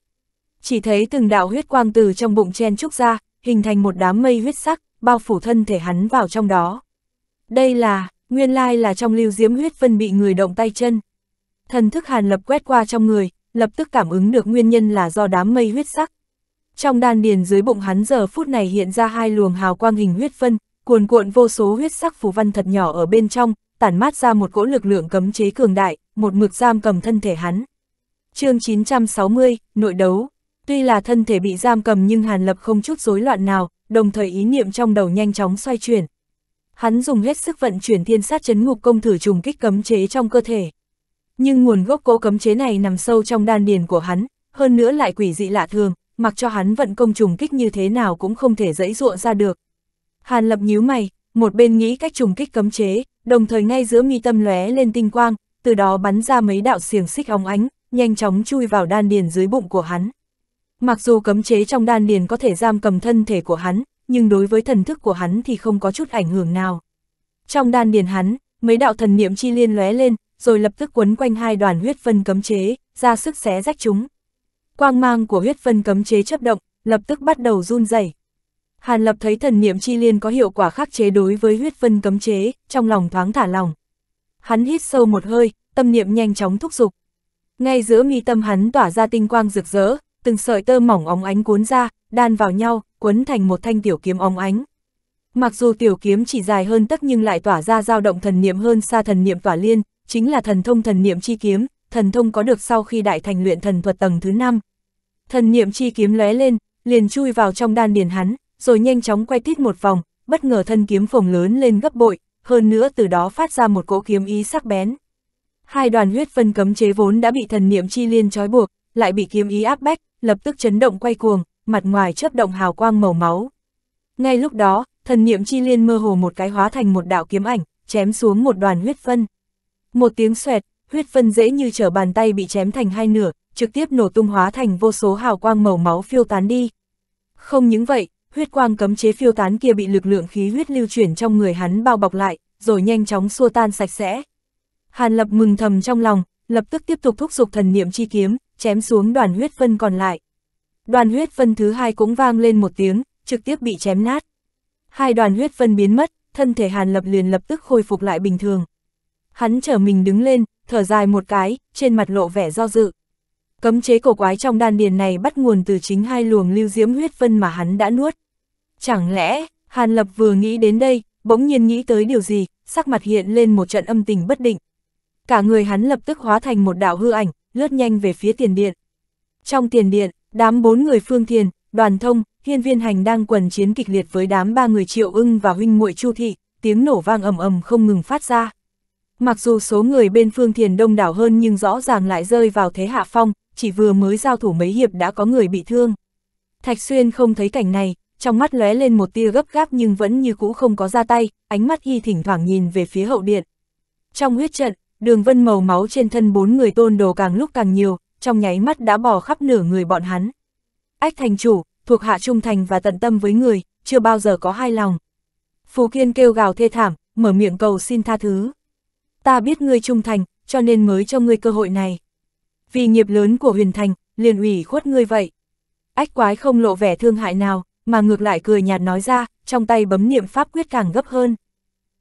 Chỉ thấy từng đạo huyết quang từ trong bụng chen trúc ra, hình thành một đám mây huyết sắc, bao phủ thân thể hắn vào trong đó. Đây là, nguyên lai là trong lưu diễm huyết phân bị người động tay chân. Thần thức hàn lập quét qua trong người, lập tức cảm ứng được nguyên nhân là do đám mây huyết sắc. Trong đan điền dưới bụng hắn giờ phút này hiện ra hai luồng hào quang hình huyết phân, cuồn cuộn vô số huyết sắc phù văn thật nhỏ ở bên trong, tản mát ra một cỗ lực lượng cấm chế cường đại, một mực giam cầm thân thể hắn. chương 960, nội đấu. Tuy là thân thể bị giam cầm nhưng Hàn Lập không chút rối loạn nào, đồng thời ý niệm trong đầu nhanh chóng xoay chuyển. Hắn dùng hết sức vận chuyển thiên sát chấn ngục công thử trùng kích cấm chế trong cơ thể. Nhưng nguồn gốc cố cấm chế này nằm sâu trong đan điền của hắn, hơn nữa lại quỷ dị lạ thường, mặc cho hắn vận công trùng kích như thế nào cũng không thể dẫy dụa ra được. Hàn lập nhíu mày, một bên nghĩ cách trùng kích cấm chế, đồng thời ngay giữa mi tâm lóe lên tinh quang, từ đó bắn ra mấy đạo xiềng xích óng ánh, nhanh chóng chui vào đan điền dưới bụng của hắn. Mặc dù cấm chế trong đan điền có thể giam cầm thân thể của hắn, nhưng đối với thần thức của hắn thì không có chút ảnh hưởng nào. Trong đan điền hắn, mấy đạo thần niệm chi liên lóe lên, rồi lập tức quấn quanh hai đoàn huyết vân cấm chế, ra sức xé rách chúng. Quang mang của huyết vân cấm chế chấp động, lập tức bắt đầu run rẩy. Hàn Lập thấy thần niệm chi liên có hiệu quả khắc chế đối với huyết vân cấm chế, trong lòng thoáng thả lòng. Hắn hít sâu một hơi, tâm niệm nhanh chóng thúc giục. Ngay giữa mi tâm hắn tỏa ra tinh quang rực rỡ, từng sợi tơ mỏng óng ánh cuốn ra, đan vào nhau, quấn thành một thanh tiểu kiếm óng ánh. Mặc dù tiểu kiếm chỉ dài hơn tất nhưng lại tỏa ra dao động thần niệm hơn xa thần niệm tỏa liên, chính là thần thông thần niệm chi kiếm, thần thông có được sau khi đại thành luyện thần thuật tầng thứ 5. Thần niệm chi kiếm lóe lên, liền chui vào trong đan điền hắn, rồi nhanh chóng quay tít một vòng, bất ngờ thân kiếm phồng lớn lên gấp bội, hơn nữa từ đó phát ra một cỗ kiếm ý sắc bén. Hai đoàn huyết phân cấm chế vốn đã bị thần niệm chi liên trói buộc, lại bị kiếm ý áp bách, lập tức chấn động quay cuồng, mặt ngoài chớp động hào quang màu máu. Ngay lúc đó, thần niệm chi liên mơ hồ một cái hóa thành một đạo kiếm ảnh, chém xuống một đoàn huyết phân. Một tiếng xoẹt, huyết phân dễ như trở bàn tay bị chém thành hai nửa, trực tiếp nổ tung hóa thành vô số hào quang màu máu phiêu tán đi. Không những vậy, huyết quang cấm chế phiêu tán kia bị lực lượng khí huyết lưu chuyển trong người hắn bao bọc lại, rồi nhanh chóng xua tan sạch sẽ. Hàn Lập mừng thầm trong lòng, lập tức tiếp tục thúc giục thần niệm chi kiếm, chém xuống đoàn huyết phân còn lại. Đoàn huyết phân thứ hai cũng vang lên một tiếng, trực tiếp bị chém nát. Hai đoàn huyết phân biến mất, thân thể Hàn Lập liền lập tức khôi phục lại bình thường hắn trở mình đứng lên, thở dài một cái, trên mặt lộ vẻ do dự. Cấm chế cổ quái trong đan điền này bắt nguồn từ chính hai luồng lưu diễm huyết vân mà hắn đã nuốt. Chẳng lẽ, Hàn Lập vừa nghĩ đến đây, bỗng nhiên nghĩ tới điều gì, sắc mặt hiện lên một trận âm tình bất định. Cả người hắn lập tức hóa thành một đạo hư ảnh, lướt nhanh về phía tiền điện. Trong tiền điện, đám bốn người phương thiền, đoàn thông, hiên viên hành đang quần chiến kịch liệt với đám ba người triệu ưng và huynh muội chu thị, tiếng nổ vang ầm ầm không ngừng phát ra. Mặc dù số người bên Phương Thiền đông đảo hơn nhưng rõ ràng lại rơi vào thế hạ phong, chỉ vừa mới giao thủ mấy hiệp đã có người bị thương. Thạch Xuyên không thấy cảnh này, trong mắt lóe lên một tia gấp gáp nhưng vẫn như cũ không có ra tay, ánh mắt y thỉnh thoảng nhìn về phía hậu điện. Trong huyết trận, đường vân màu máu trên thân bốn người tôn đồ càng lúc càng nhiều, trong nháy mắt đã bỏ khắp nửa người bọn hắn. Ách thành chủ, thuộc hạ trung thành và tận tâm với người, chưa bao giờ có hai lòng. Phú Kiên kêu gào thê thảm, mở miệng cầu xin tha thứ ta biết ngươi trung thành, cho nên mới cho ngươi cơ hội này. Vì nghiệp lớn của huyền thành, liền ủy khuất ngươi vậy. Ách quái không lộ vẻ thương hại nào, mà ngược lại cười nhạt nói ra, trong tay bấm niệm pháp quyết càng gấp hơn.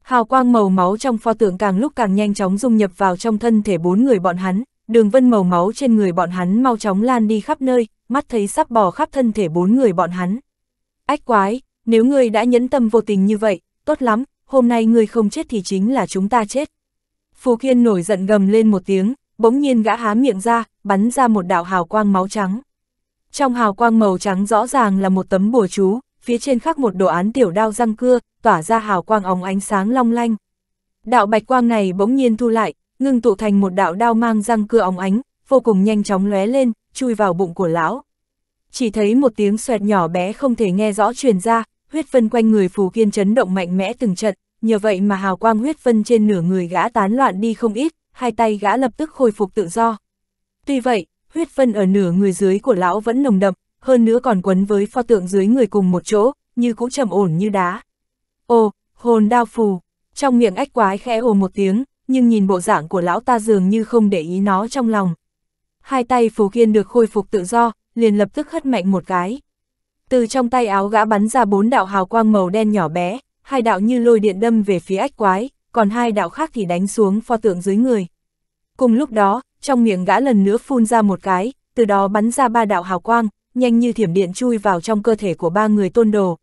Hào quang màu máu trong pho tượng càng lúc càng nhanh chóng dung nhập vào trong thân thể bốn người bọn hắn, đường vân màu máu trên người bọn hắn mau chóng lan đi khắp nơi, mắt thấy sắp bò khắp thân thể bốn người bọn hắn. Ách quái, nếu ngươi đã nhẫn tâm vô tình như vậy, tốt lắm, hôm nay ngươi không chết thì chính là chúng ta chết. Phù Kiên nổi giận gầm lên một tiếng, bỗng nhiên gã há miệng ra, bắn ra một đạo hào quang máu trắng. Trong hào quang màu trắng rõ ràng là một tấm bùa chú, phía trên khắc một đồ án tiểu đao răng cưa, tỏa ra hào quang óng ánh sáng long lanh. Đạo bạch quang này bỗng nhiên thu lại, ngưng tụ thành một đạo đao mang răng cưa óng ánh, vô cùng nhanh chóng lóe lên, chui vào bụng của lão. Chỉ thấy một tiếng xoẹt nhỏ bé không thể nghe rõ truyền ra, huyết vân quanh người phù kiên chấn động mạnh mẽ từng trận, nhờ vậy mà hào quang huyết phân trên nửa người gã tán loạn đi không ít, hai tay gã lập tức khôi phục tự do. Tuy vậy, huyết phân ở nửa người dưới của lão vẫn nồng đậm, hơn nữa còn quấn với pho tượng dưới người cùng một chỗ, như cũng trầm ổn như đá. Ồ, hồn đao phù, trong miệng ách quái khẽ ồ một tiếng, nhưng nhìn bộ dạng của lão ta dường như không để ý nó trong lòng. Hai tay phù kiên được khôi phục tự do, liền lập tức hất mạnh một cái. Từ trong tay áo gã bắn ra bốn đạo hào quang màu đen nhỏ bé, hai đạo như lôi điện đâm về phía ách quái, còn hai đạo khác thì đánh xuống pho tượng dưới người. Cùng lúc đó, trong miệng gã lần nữa phun ra một cái, từ đó bắn ra ba đạo hào quang, nhanh như thiểm điện chui vào trong cơ thể của ba người tôn đồ.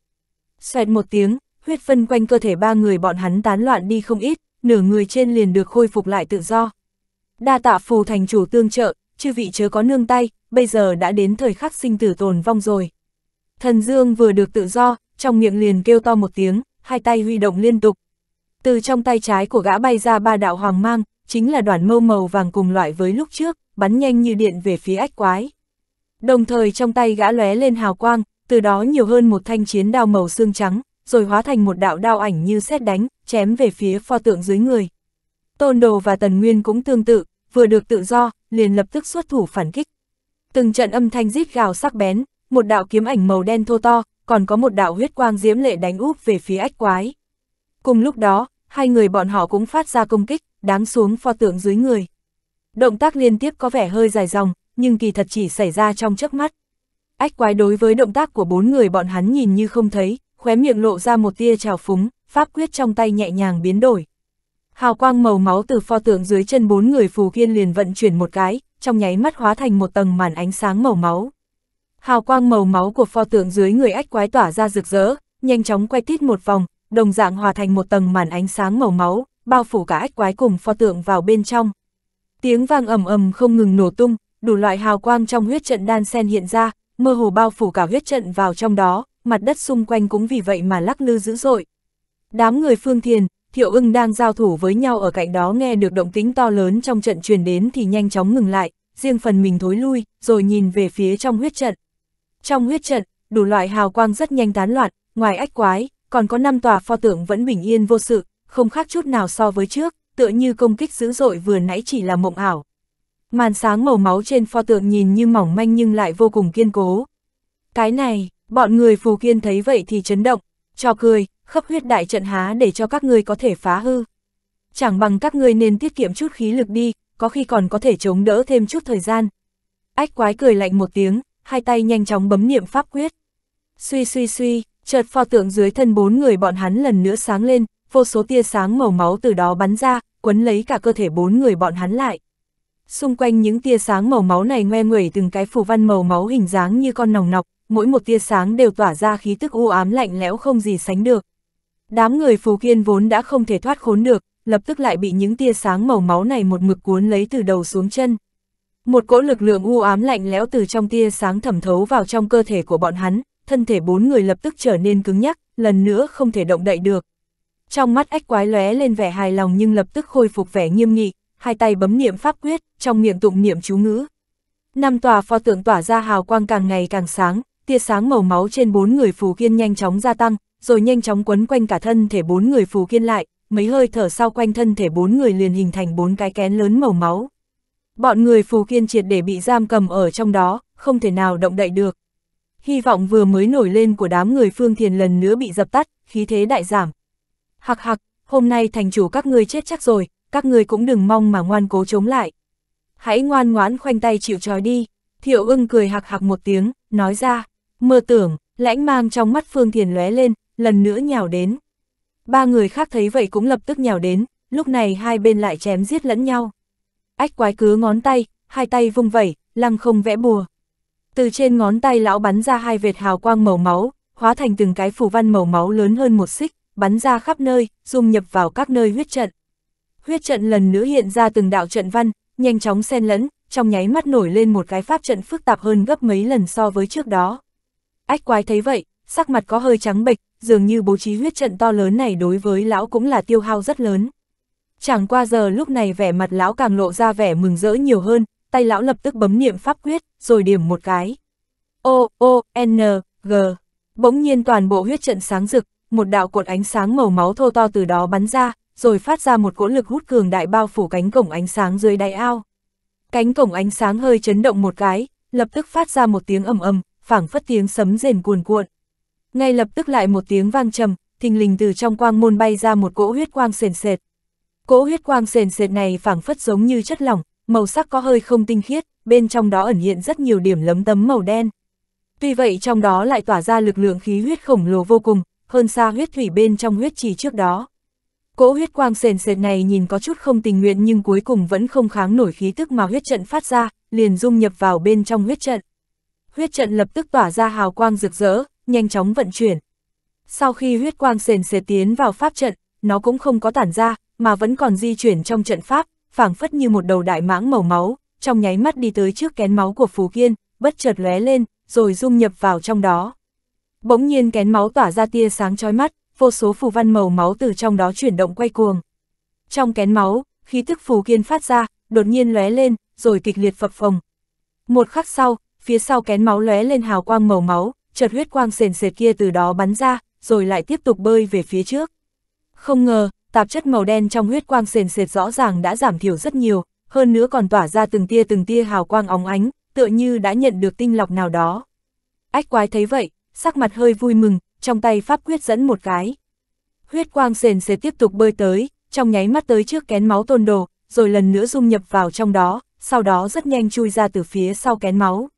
Xoẹt một tiếng, huyết phân quanh cơ thể ba người bọn hắn tán loạn đi không ít, nửa người trên liền được khôi phục lại tự do. Đa tạ phù thành chủ tương trợ, chư vị chớ có nương tay, bây giờ đã đến thời khắc sinh tử tồn vong rồi. Thần Dương vừa được tự do, trong miệng liền kêu to một tiếng hai tay huy động liên tục. Từ trong tay trái của gã bay ra ba đạo hoàng mang, chính là đoàn mâu màu vàng cùng loại với lúc trước, bắn nhanh như điện về phía ách quái. Đồng thời trong tay gã lóe lên hào quang, từ đó nhiều hơn một thanh chiến đao màu xương trắng, rồi hóa thành một đạo đao ảnh như xét đánh, chém về phía pho tượng dưới người. Tôn Đồ và Tần Nguyên cũng tương tự, vừa được tự do, liền lập tức xuất thủ phản kích. Từng trận âm thanh rít gào sắc bén, một đạo kiếm ảnh màu đen thô to, còn có một đạo huyết quang diễm lệ đánh úp về phía ách quái. Cùng lúc đó, hai người bọn họ cũng phát ra công kích, đáng xuống pho tượng dưới người. Động tác liên tiếp có vẻ hơi dài dòng, nhưng kỳ thật chỉ xảy ra trong chớp mắt. Ách quái đối với động tác của bốn người bọn hắn nhìn như không thấy, khóe miệng lộ ra một tia trào phúng, pháp quyết trong tay nhẹ nhàng biến đổi. Hào quang màu máu từ pho tượng dưới chân bốn người phù kiên liền vận chuyển một cái, trong nháy mắt hóa thành một tầng màn ánh sáng màu máu. Hào quang màu máu của pho tượng dưới người ách quái tỏa ra rực rỡ, nhanh chóng quay tít một vòng, đồng dạng hòa thành một tầng màn ánh sáng màu máu, bao phủ cả ách quái cùng pho tượng vào bên trong. Tiếng vang ầm ầm không ngừng nổ tung, đủ loại hào quang trong huyết trận đan sen hiện ra, mơ hồ bao phủ cả huyết trận vào trong đó, mặt đất xung quanh cũng vì vậy mà lắc lư dữ dội. Đám người phương thiền, thiệu ưng đang giao thủ với nhau ở cạnh đó nghe được động tính to lớn trong trận truyền đến thì nhanh chóng ngừng lại, riêng phần mình thối lui, rồi nhìn về phía trong huyết trận. Trong huyết trận, đủ loại hào quang rất nhanh tán loạn, ngoài ách quái, còn có năm tòa pho tượng vẫn bình yên vô sự, không khác chút nào so với trước, tựa như công kích dữ dội vừa nãy chỉ là mộng ảo. Màn sáng màu máu trên pho tượng nhìn như mỏng manh nhưng lại vô cùng kiên cố. Cái này, bọn người phù kiên thấy vậy thì chấn động, cho cười, khắp huyết đại trận há để cho các ngươi có thể phá hư. Chẳng bằng các ngươi nên tiết kiệm chút khí lực đi, có khi còn có thể chống đỡ thêm chút thời gian. Ách quái cười lạnh một tiếng, hai tay nhanh chóng bấm niệm pháp quyết. Suy suy suy, chợt pho tượng dưới thân bốn người bọn hắn lần nữa sáng lên, vô số tia sáng màu máu từ đó bắn ra, quấn lấy cả cơ thể bốn người bọn hắn lại. Xung quanh những tia sáng màu máu này ngoe nguẩy từng cái phù văn màu máu hình dáng như con nòng nọc, mỗi một tia sáng đều tỏa ra khí tức u ám lạnh lẽo không gì sánh được. Đám người phù kiên vốn đã không thể thoát khốn được, lập tức lại bị những tia sáng màu máu này một mực cuốn lấy từ đầu xuống chân. Một cỗ lực lượng u ám lạnh lẽo từ trong tia sáng thẩm thấu vào trong cơ thể của bọn hắn, thân thể bốn người lập tức trở nên cứng nhắc, lần nữa không thể động đậy được. Trong mắt ách quái lóe lên vẻ hài lòng nhưng lập tức khôi phục vẻ nghiêm nghị, hai tay bấm niệm pháp quyết, trong miệng tụng niệm chú ngữ. Năm tòa pho tượng tỏa ra hào quang càng ngày càng sáng, tia sáng màu máu trên bốn người phù kiên nhanh chóng gia tăng, rồi nhanh chóng quấn quanh cả thân thể bốn người phù kiên lại, mấy hơi thở sau quanh thân thể bốn người liền hình thành bốn cái kén lớn màu máu. Bọn người Phù Kiên triệt để bị giam cầm ở trong đó, không thể nào động đậy được. Hy vọng vừa mới nổi lên của đám người Phương Thiền lần nữa bị dập tắt, khí thế đại giảm. Hặc hặc, hôm nay thành chủ các ngươi chết chắc rồi, các ngươi cũng đừng mong mà ngoan cố chống lại. Hãy ngoan ngoãn khoanh tay chịu trói đi. Thiệu ưng cười hặc hặc một tiếng, nói ra, mơ tưởng, lãnh mang trong mắt Phương Thiền lóe lên, lần nữa nhào đến. Ba người khác thấy vậy cũng lập tức nhào đến, lúc này hai bên lại chém giết lẫn nhau ách quái cứ ngón tay, hai tay vung vẩy, lăng không vẽ bùa. Từ trên ngón tay lão bắn ra hai vệt hào quang màu máu, hóa thành từng cái phủ văn màu máu lớn hơn một xích, bắn ra khắp nơi, dung nhập vào các nơi huyết trận. Huyết trận lần nữa hiện ra từng đạo trận văn, nhanh chóng xen lẫn, trong nháy mắt nổi lên một cái pháp trận phức tạp hơn gấp mấy lần so với trước đó. Ách quái thấy vậy, sắc mặt có hơi trắng bệch, dường như bố trí huyết trận to lớn này đối với lão cũng là tiêu hao rất lớn. Chẳng qua giờ lúc này vẻ mặt lão càng lộ ra vẻ mừng rỡ nhiều hơn, tay lão lập tức bấm niệm pháp quyết, rồi điểm một cái. O, O, N, G. Bỗng nhiên toàn bộ huyết trận sáng rực, một đạo cột ánh sáng màu máu thô to từ đó bắn ra, rồi phát ra một cỗ lực hút cường đại bao phủ cánh cổng ánh sáng dưới đáy ao. Cánh cổng ánh sáng hơi chấn động một cái, lập tức phát ra một tiếng ầm ầm, phảng phất tiếng sấm rền cuồn cuộn. Ngay lập tức lại một tiếng vang trầm, thình lình từ trong quang môn bay ra một cỗ huyết quang sền sệt, Cỗ huyết quang sền sệt này phảng phất giống như chất lỏng, màu sắc có hơi không tinh khiết, bên trong đó ẩn hiện rất nhiều điểm lấm tấm màu đen. Tuy vậy trong đó lại tỏa ra lực lượng khí huyết khổng lồ vô cùng, hơn xa huyết thủy bên trong huyết trì trước đó. Cỗ huyết quang sền sệt này nhìn có chút không tình nguyện nhưng cuối cùng vẫn không kháng nổi khí tức mà huyết trận phát ra, liền dung nhập vào bên trong huyết trận. Huyết trận lập tức tỏa ra hào quang rực rỡ, nhanh chóng vận chuyển. Sau khi huyết quang sền sệt tiến vào pháp trận, nó cũng không có tản ra, mà vẫn còn di chuyển trong trận pháp, phảng phất như một đầu đại mãng màu máu, trong nháy mắt đi tới trước kén máu của phù Kiên, bất chợt lóe lên, rồi dung nhập vào trong đó. Bỗng nhiên kén máu tỏa ra tia sáng chói mắt, vô số phù văn màu máu từ trong đó chuyển động quay cuồng. Trong kén máu, khí tức phù Kiên phát ra, đột nhiên lóe lên, rồi kịch liệt phập phồng. Một khắc sau, phía sau kén máu lóe lên hào quang màu máu, chợt huyết quang sền sệt kia từ đó bắn ra, rồi lại tiếp tục bơi về phía trước. Không ngờ, tạp chất màu đen trong huyết quang sền sệt rõ ràng đã giảm thiểu rất nhiều, hơn nữa còn tỏa ra từng tia từng tia hào quang óng ánh, tựa như đã nhận được tinh lọc nào đó. Ách quái thấy vậy, sắc mặt hơi vui mừng, trong tay pháp quyết dẫn một cái. Huyết quang sền sệt tiếp tục bơi tới, trong nháy mắt tới trước kén máu tôn đồ, rồi lần nữa dung nhập vào trong đó, sau đó rất nhanh chui ra từ phía sau kén máu.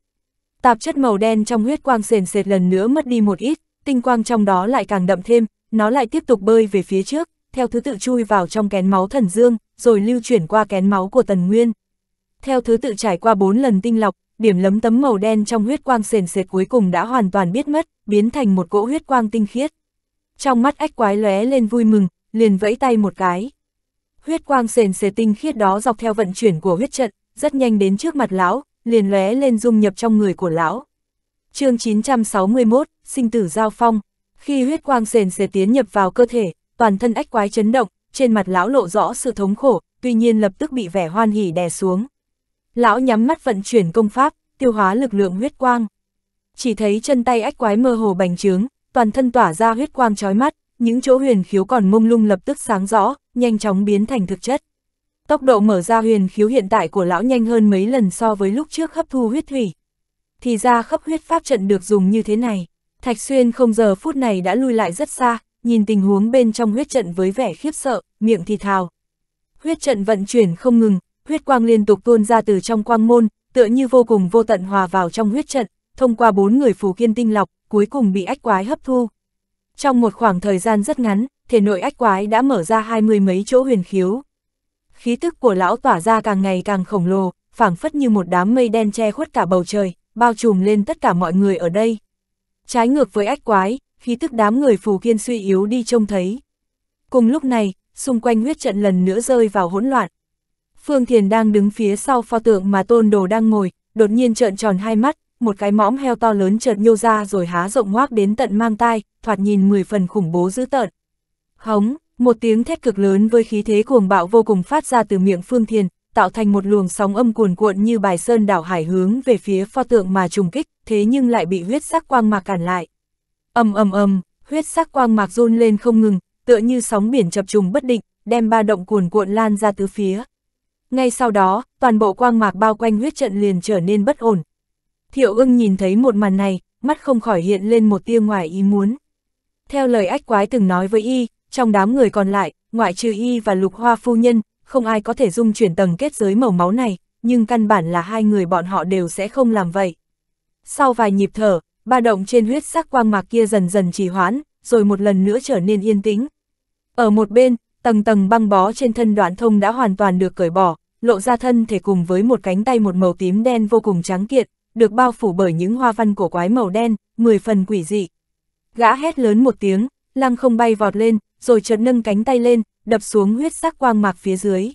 Tạp chất màu đen trong huyết quang sền sệt lần nữa mất đi một ít, tinh quang trong đó lại càng đậm thêm, nó lại tiếp tục bơi về phía trước, theo thứ tự chui vào trong kén máu thần dương, rồi lưu chuyển qua kén máu của Tần Nguyên. Theo thứ tự trải qua bốn lần tinh lọc, điểm lấm tấm màu đen trong huyết quang sền sệt cuối cùng đã hoàn toàn biết mất, biến thành một cỗ huyết quang tinh khiết. Trong mắt ách quái lóe lên vui mừng, liền vẫy tay một cái. Huyết quang sền sệt tinh khiết đó dọc theo vận chuyển của huyết trận, rất nhanh đến trước mặt lão, liền lóe lên dung nhập trong người của lão. Chương 961, sinh tử giao phong. Khi huyết quang sền sệt tiến nhập vào cơ thể, toàn thân ách quái chấn động, trên mặt lão lộ rõ sự thống khổ, tuy nhiên lập tức bị vẻ hoan hỉ đè xuống. Lão nhắm mắt vận chuyển công pháp, tiêu hóa lực lượng huyết quang. Chỉ thấy chân tay ách quái mơ hồ bành trướng, toàn thân tỏa ra huyết quang chói mắt, những chỗ huyền khiếu còn mông lung lập tức sáng rõ, nhanh chóng biến thành thực chất. Tốc độ mở ra huyền khiếu hiện tại của lão nhanh hơn mấy lần so với lúc trước hấp thu huyết thủy. Thì ra khắp huyết pháp trận được dùng như thế này. Thạch Xuyên không giờ phút này đã lui lại rất xa, nhìn tình huống bên trong huyết trận với vẻ khiếp sợ, miệng thì thào. Huyết trận vận chuyển không ngừng, huyết quang liên tục tuôn ra từ trong quang môn, tựa như vô cùng vô tận hòa vào trong huyết trận, thông qua bốn người phù kiên tinh lọc, cuối cùng bị ách quái hấp thu. Trong một khoảng thời gian rất ngắn, thể nội ách quái đã mở ra hai mươi mấy chỗ huyền khiếu. Khí tức của lão tỏa ra càng ngày càng khổng lồ, phảng phất như một đám mây đen che khuất cả bầu trời, bao trùm lên tất cả mọi người ở đây. Trái ngược với ách quái, khí tức đám người phù kiên suy yếu đi trông thấy. Cùng lúc này, xung quanh huyết trận lần nữa rơi vào hỗn loạn. Phương Thiền đang đứng phía sau pho tượng mà tôn đồ đang ngồi, đột nhiên trợn tròn hai mắt, một cái mõm heo to lớn chợt nhô ra rồi há rộng ngoác đến tận mang tai, thoạt nhìn mười phần khủng bố dữ tợn. Hống, một tiếng thét cực lớn với khí thế cuồng bạo vô cùng phát ra từ miệng Phương Thiền, tạo thành một luồng sóng âm cuồn cuộn như bài sơn đảo hải hướng về phía pho tượng mà trùng kích, thế nhưng lại bị huyết sắc quang mà cản lại ầm ầm ầm, huyết sắc quang mạc run lên không ngừng, tựa như sóng biển chập trùng bất định, đem ba động cuồn cuộn lan ra tứ phía. Ngay sau đó, toàn bộ quang mạc bao quanh huyết trận liền trở nên bất ổn. Thiệu ưng nhìn thấy một màn này, mắt không khỏi hiện lên một tia ngoài ý muốn. Theo lời ách quái từng nói với y, trong đám người còn lại, ngoại trừ y và lục hoa phu nhân, không ai có thể dung chuyển tầng kết giới màu máu này, nhưng căn bản là hai người bọn họ đều sẽ không làm vậy. Sau vài nhịp thở, ba động trên huyết sắc quang mạc kia dần dần trì hoãn, rồi một lần nữa trở nên yên tĩnh. Ở một bên, tầng tầng băng bó trên thân đoạn thông đã hoàn toàn được cởi bỏ, lộ ra thân thể cùng với một cánh tay một màu tím đen vô cùng trắng kiện, được bao phủ bởi những hoa văn cổ quái màu đen, mười phần quỷ dị. Gã hét lớn một tiếng, lăng không bay vọt lên, rồi chợt nâng cánh tay lên, đập xuống huyết sắc quang mạc phía dưới.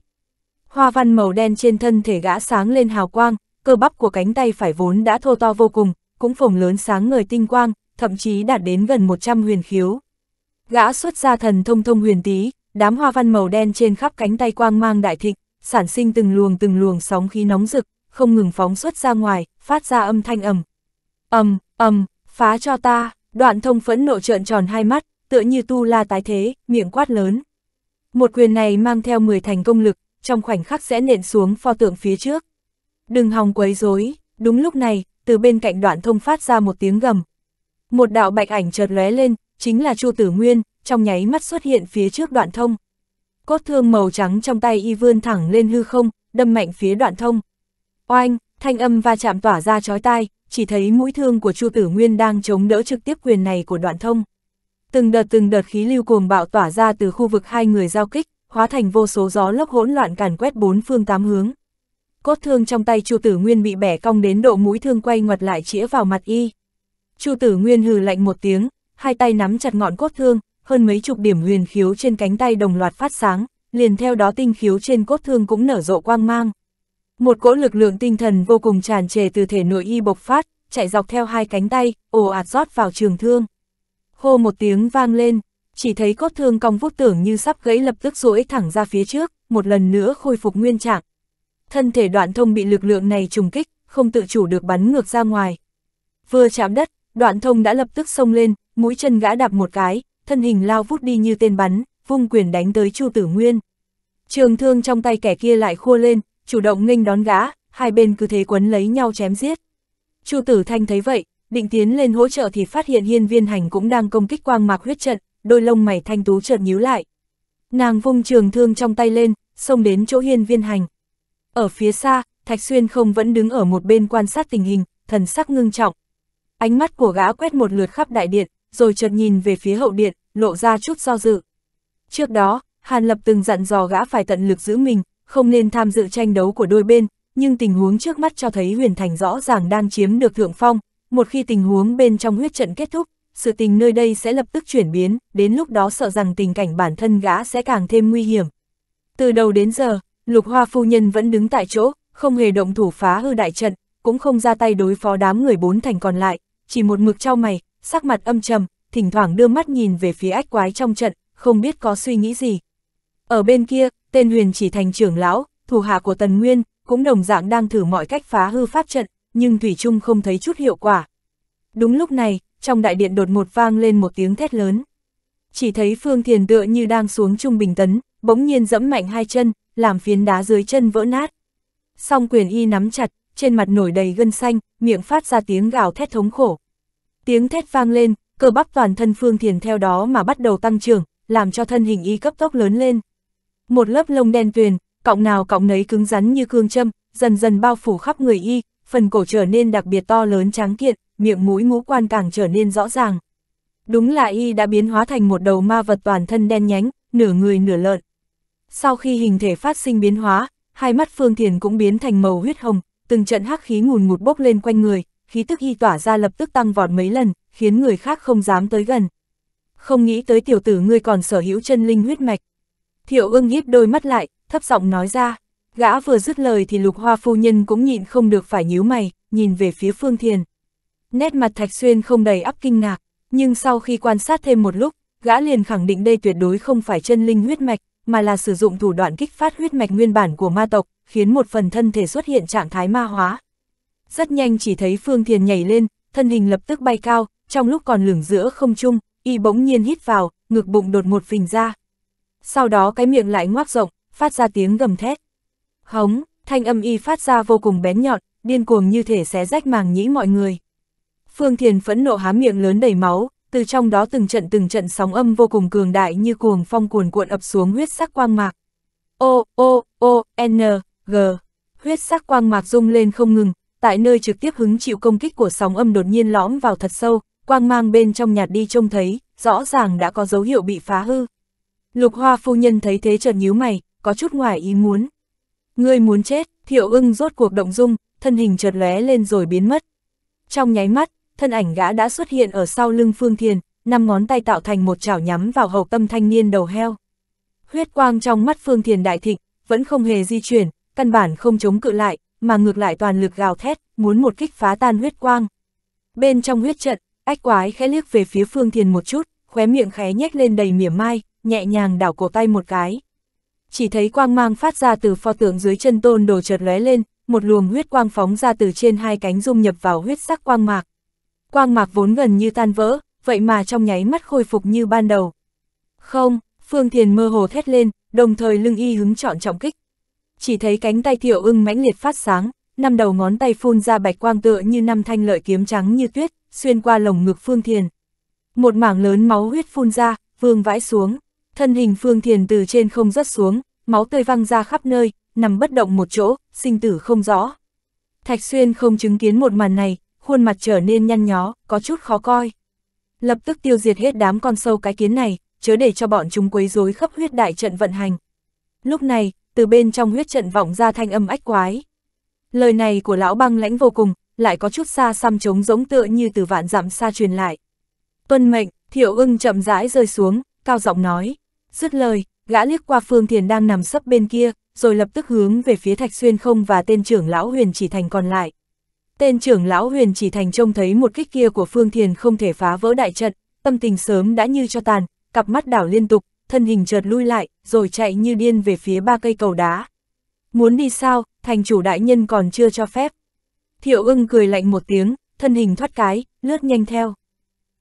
Hoa văn màu đen trên thân thể gã sáng lên hào quang, cơ bắp của cánh tay phải vốn đã thô to vô cùng, cũng phồng lớn sáng ngời tinh quang, thậm chí đạt đến gần 100 huyền khiếu. Gã xuất ra thần thông thông huyền tí, đám hoa văn màu đen trên khắp cánh tay quang mang đại thịnh, sản sinh từng luồng từng luồng sóng khí nóng rực, không ngừng phóng xuất ra ngoài, phát ra âm thanh ầm. Ầm, ầm, phá cho ta, đoạn thông phẫn nộ trợn tròn hai mắt, tựa như tu la tái thế, miệng quát lớn. Một quyền này mang theo 10 thành công lực, trong khoảnh khắc sẽ nện xuống pho tượng phía trước. Đừng hòng quấy rối. Đúng lúc này, từ bên cạnh đoạn thông phát ra một tiếng gầm. Một đạo bạch ảnh chợt lóe lên, chính là Chu Tử Nguyên, trong nháy mắt xuất hiện phía trước đoạn thông. Cốt thương màu trắng trong tay y vươn thẳng lên hư không, đâm mạnh phía đoạn thông. Oanh, thanh âm va chạm tỏa ra chói tai, chỉ thấy mũi thương của Chu Tử Nguyên đang chống đỡ trực tiếp quyền này của đoạn thông. Từng đợt từng đợt khí lưu cuồng bạo tỏa ra từ khu vực hai người giao kích, hóa thành vô số gió lốc hỗn loạn càn quét bốn phương tám hướng cốt thương trong tay Chu Tử Nguyên bị bẻ cong đến độ mũi thương quay ngoặt lại chĩa vào mặt y. Chu Tử Nguyên hừ lạnh một tiếng, hai tay nắm chặt ngọn cốt thương, hơn mấy chục điểm huyền khiếu trên cánh tay đồng loạt phát sáng, liền theo đó tinh khiếu trên cốt thương cũng nở rộ quang mang. Một cỗ lực lượng tinh thần vô cùng tràn trề từ thể nội y bộc phát, chạy dọc theo hai cánh tay, ồ ạt rót vào trường thương. Hô một tiếng vang lên, chỉ thấy cốt thương cong vút tưởng như sắp gãy lập tức duỗi thẳng ra phía trước, một lần nữa khôi phục nguyên trạng, thân thể đoạn thông bị lực lượng này trùng kích, không tự chủ được bắn ngược ra ngoài. Vừa chạm đất, đoạn thông đã lập tức xông lên, mũi chân gã đạp một cái, thân hình lao vút đi như tên bắn, vung quyền đánh tới Chu Tử Nguyên. Trường thương trong tay kẻ kia lại khua lên, chủ động nghênh đón gã, hai bên cứ thế quấn lấy nhau chém giết. Chu Tử Thanh thấy vậy, định tiến lên hỗ trợ thì phát hiện Hiên Viên Hành cũng đang công kích quang mạc huyết trận, đôi lông mày thanh tú chợt nhíu lại. Nàng vung trường thương trong tay lên, xông đến chỗ Hiên Viên Hành. Ở phía xa, Thạch Xuyên không vẫn đứng ở một bên quan sát tình hình, thần sắc ngưng trọng. Ánh mắt của gã quét một lượt khắp đại điện, rồi chợt nhìn về phía hậu điện, lộ ra chút do dự. Trước đó, Hàn Lập từng dặn dò gã phải tận lực giữ mình, không nên tham dự tranh đấu của đôi bên, nhưng tình huống trước mắt cho thấy Huyền Thành rõ ràng đang chiếm được thượng phong, một khi tình huống bên trong huyết trận kết thúc, sự tình nơi đây sẽ lập tức chuyển biến, đến lúc đó sợ rằng tình cảnh bản thân gã sẽ càng thêm nguy hiểm. Từ đầu đến giờ, Lục Hoa Phu Nhân vẫn đứng tại chỗ, không hề động thủ phá hư đại trận, cũng không ra tay đối phó đám người bốn thành còn lại, chỉ một mực trao mày, sắc mặt âm trầm, thỉnh thoảng đưa mắt nhìn về phía ách quái trong trận, không biết có suy nghĩ gì. Ở bên kia, tên huyền chỉ thành trưởng lão, thủ hạ của Tần Nguyên, cũng đồng dạng đang thử mọi cách phá hư pháp trận, nhưng Thủy Trung không thấy chút hiệu quả. Đúng lúc này, trong đại điện đột một vang lên một tiếng thét lớn. Chỉ thấy Phương Thiền tựa như đang xuống trung bình tấn, bỗng nhiên dẫm mạnh hai chân, làm phiến đá dưới chân vỡ nát. Song quyền y nắm chặt, trên mặt nổi đầy gân xanh, miệng phát ra tiếng gào thét thống khổ. Tiếng thét vang lên, cơ bắp toàn thân Phương Thiền theo đó mà bắt đầu tăng trưởng, làm cho thân hình y cấp tốc lớn lên. Một lớp lông đen tuyền, cọng nào cọng nấy cứng rắn như cương châm, dần dần bao phủ khắp người y, phần cổ trở nên đặc biệt to lớn tráng kiện, miệng mũi ngũ quan càng trở nên rõ ràng. Đúng là y đã biến hóa thành một đầu ma vật toàn thân đen nhánh, nửa người nửa lợn. Sau khi hình thể phát sinh biến hóa, hai mắt Phương Thiền cũng biến thành màu huyết hồng, từng trận hắc khí ngùn ngụt bốc lên quanh người, khí tức y tỏa ra lập tức tăng vọt mấy lần, khiến người khác không dám tới gần. Không nghĩ tới tiểu tử ngươi còn sở hữu chân linh huyết mạch. Thiệu ưng híp đôi mắt lại, thấp giọng nói ra. Gã vừa dứt lời thì lục hoa phu nhân cũng nhịn không được phải nhíu mày, nhìn về phía Phương Thiền. Nét mặt Thạch Xuyên không đầy áp kinh ngạc, nhưng sau khi quan sát thêm một lúc, gã liền khẳng định đây tuyệt đối không phải chân linh huyết mạch, mà là sử dụng thủ đoạn kích phát huyết mạch nguyên bản của ma tộc, khiến một phần thân thể xuất hiện trạng thái ma hóa. Rất nhanh chỉ thấy Phương Thiền nhảy lên, thân hình lập tức bay cao, trong lúc còn lửng giữa không trung, y bỗng nhiên hít vào, ngực bụng đột một phình ra. Sau đó cái miệng lại ngoác rộng, phát ra tiếng gầm thét. Hống, thanh âm y phát ra vô cùng bén nhọn, điên cuồng như thể xé rách màng nhĩ mọi người. Phương Thiền phẫn nộ há miệng lớn đầy máu, từ trong đó từng trận từng trận sóng âm vô cùng cường đại như cuồng phong cuồn cuộn ập xuống huyết sắc quang mạc. O, O, O, N, G. Huyết sắc quang mạc rung lên không ngừng, tại nơi trực tiếp hứng chịu công kích của sóng âm đột nhiên lõm vào thật sâu, quang mang bên trong nhạt đi trông thấy, rõ ràng đã có dấu hiệu bị phá hư. Lục hoa phu nhân thấy thế chợt nhíu mày, có chút ngoài ý muốn. Ngươi muốn chết, thiệu ưng rốt cuộc động dung, thân hình chợt lóe lên rồi biến mất. Trong nháy mắt, thân ảnh gã đã xuất hiện ở sau lưng Phương Thiền, năm ngón tay tạo thành một chảo nhắm vào hậu tâm thanh niên đầu heo. Huyết quang trong mắt Phương Thiền đại thịnh, vẫn không hề di chuyển, căn bản không chống cự lại, mà ngược lại toàn lực gào thét, muốn một kích phá tan huyết quang. Bên trong huyết trận, ách quái khẽ liếc về phía Phương Thiền một chút, khóe miệng khẽ nhếch lên đầy mỉa mai, nhẹ nhàng đảo cổ tay một cái. Chỉ thấy quang mang phát ra từ pho tượng dưới chân tôn đồ chợt lóe lên, một luồng huyết quang phóng ra từ trên hai cánh dung nhập vào huyết sắc quang mạc quang mạc vốn gần như tan vỡ, vậy mà trong nháy mắt khôi phục như ban đầu. Không, Phương Thiền mơ hồ thét lên, đồng thời lưng y hứng trọn trọng kích. Chỉ thấy cánh tay thiệu ưng mãnh liệt phát sáng, năm đầu ngón tay phun ra bạch quang tựa như năm thanh lợi kiếm trắng như tuyết, xuyên qua lồng ngực Phương Thiền. Một mảng lớn máu huyết phun ra, vương vãi xuống, thân hình Phương Thiền từ trên không rớt xuống, máu tươi văng ra khắp nơi, nằm bất động một chỗ, sinh tử không rõ. Thạch Xuyên không chứng kiến một màn này, khuôn mặt trở nên nhăn nhó, có chút khó coi. Lập tức tiêu diệt hết đám con sâu cái kiến này, chớ để cho bọn chúng quấy rối khắp huyết đại trận vận hành. Lúc này, từ bên trong huyết trận vọng ra thanh âm ách quái. Lời này của lão băng lãnh vô cùng, lại có chút xa xăm trống giống tựa như từ vạn dặm xa truyền lại. Tuân mệnh, thiệu ưng chậm rãi rơi xuống, cao giọng nói. Dứt lời, gã liếc qua phương thiền đang nằm sấp bên kia, rồi lập tức hướng về phía thạch xuyên không và tên trưởng lão huyền chỉ thành còn lại. Tên trưởng lão huyền chỉ thành trông thấy một kích kia của Phương Thiền không thể phá vỡ đại trận, tâm tình sớm đã như cho tàn, cặp mắt đảo liên tục, thân hình chợt lui lại, rồi chạy như điên về phía ba cây cầu đá. Muốn đi sao, thành chủ đại nhân còn chưa cho phép. Thiệu ưng cười lạnh một tiếng, thân hình thoát cái, lướt nhanh theo.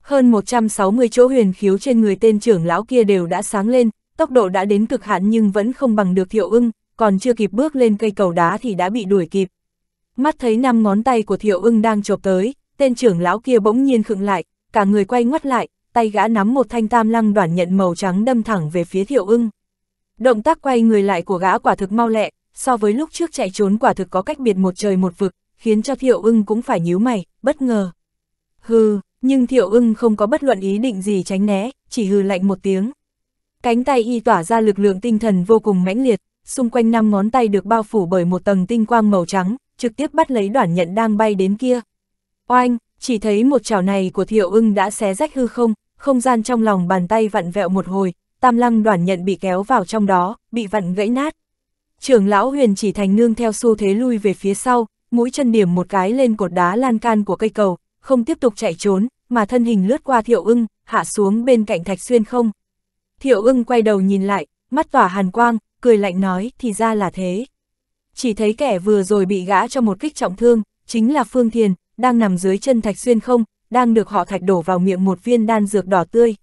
Hơn 160 chỗ huyền khiếu trên người tên trưởng lão kia đều đã sáng lên, tốc độ đã đến cực hạn nhưng vẫn không bằng được thiệu ưng, còn chưa kịp bước lên cây cầu đá thì đã bị đuổi kịp mắt thấy năm ngón tay của thiệu ưng đang chộp tới, tên trưởng lão kia bỗng nhiên khựng lại, cả người quay ngoắt lại, tay gã nắm một thanh tam lăng đoạn nhận màu trắng đâm thẳng về phía thiệu ưng. Động tác quay người lại của gã quả thực mau lẹ, so với lúc trước chạy trốn quả thực có cách biệt một trời một vực, khiến cho thiệu ưng cũng phải nhíu mày, bất ngờ. Hừ, nhưng thiệu ưng không có bất luận ý định gì tránh né, chỉ hừ lạnh một tiếng. Cánh tay y tỏa ra lực lượng tinh thần vô cùng mãnh liệt, xung quanh năm ngón tay được bao phủ bởi một tầng tinh quang màu trắng, trực tiếp bắt lấy đoạn nhận đang bay đến kia. Oanh, chỉ thấy một chảo này của thiệu ưng đã xé rách hư không, không gian trong lòng bàn tay vặn vẹo một hồi, tam lăng đoàn nhận bị kéo vào trong đó, bị vặn gãy nát. Trưởng lão huyền chỉ thành nương theo xu thế lui về phía sau, mũi chân điểm một cái lên cột đá lan can của cây cầu, không tiếp tục chạy trốn, mà thân hình lướt qua thiệu ưng, hạ xuống bên cạnh thạch xuyên không. Thiệu ưng quay đầu nhìn lại, mắt tỏa hàn quang, cười lạnh nói thì ra là thế chỉ thấy kẻ vừa rồi bị gã cho một kích trọng thương, chính là Phương Thiền, đang nằm dưới chân thạch xuyên không, đang được họ thạch đổ vào miệng một viên đan dược đỏ tươi.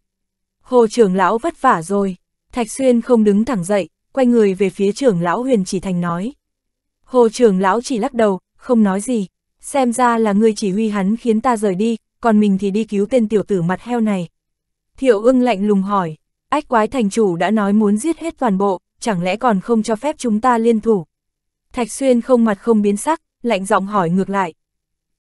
Hồ trưởng lão vất vả rồi, thạch xuyên không đứng thẳng dậy, quay người về phía trưởng lão huyền chỉ thành nói. Hồ trưởng lão chỉ lắc đầu, không nói gì, xem ra là người chỉ huy hắn khiến ta rời đi, còn mình thì đi cứu tên tiểu tử mặt heo này. Thiệu ưng lạnh lùng hỏi, ách quái thành chủ đã nói muốn giết hết toàn bộ, chẳng lẽ còn không cho phép chúng ta liên thủ, Thạch Xuyên không mặt không biến sắc, lạnh giọng hỏi ngược lại.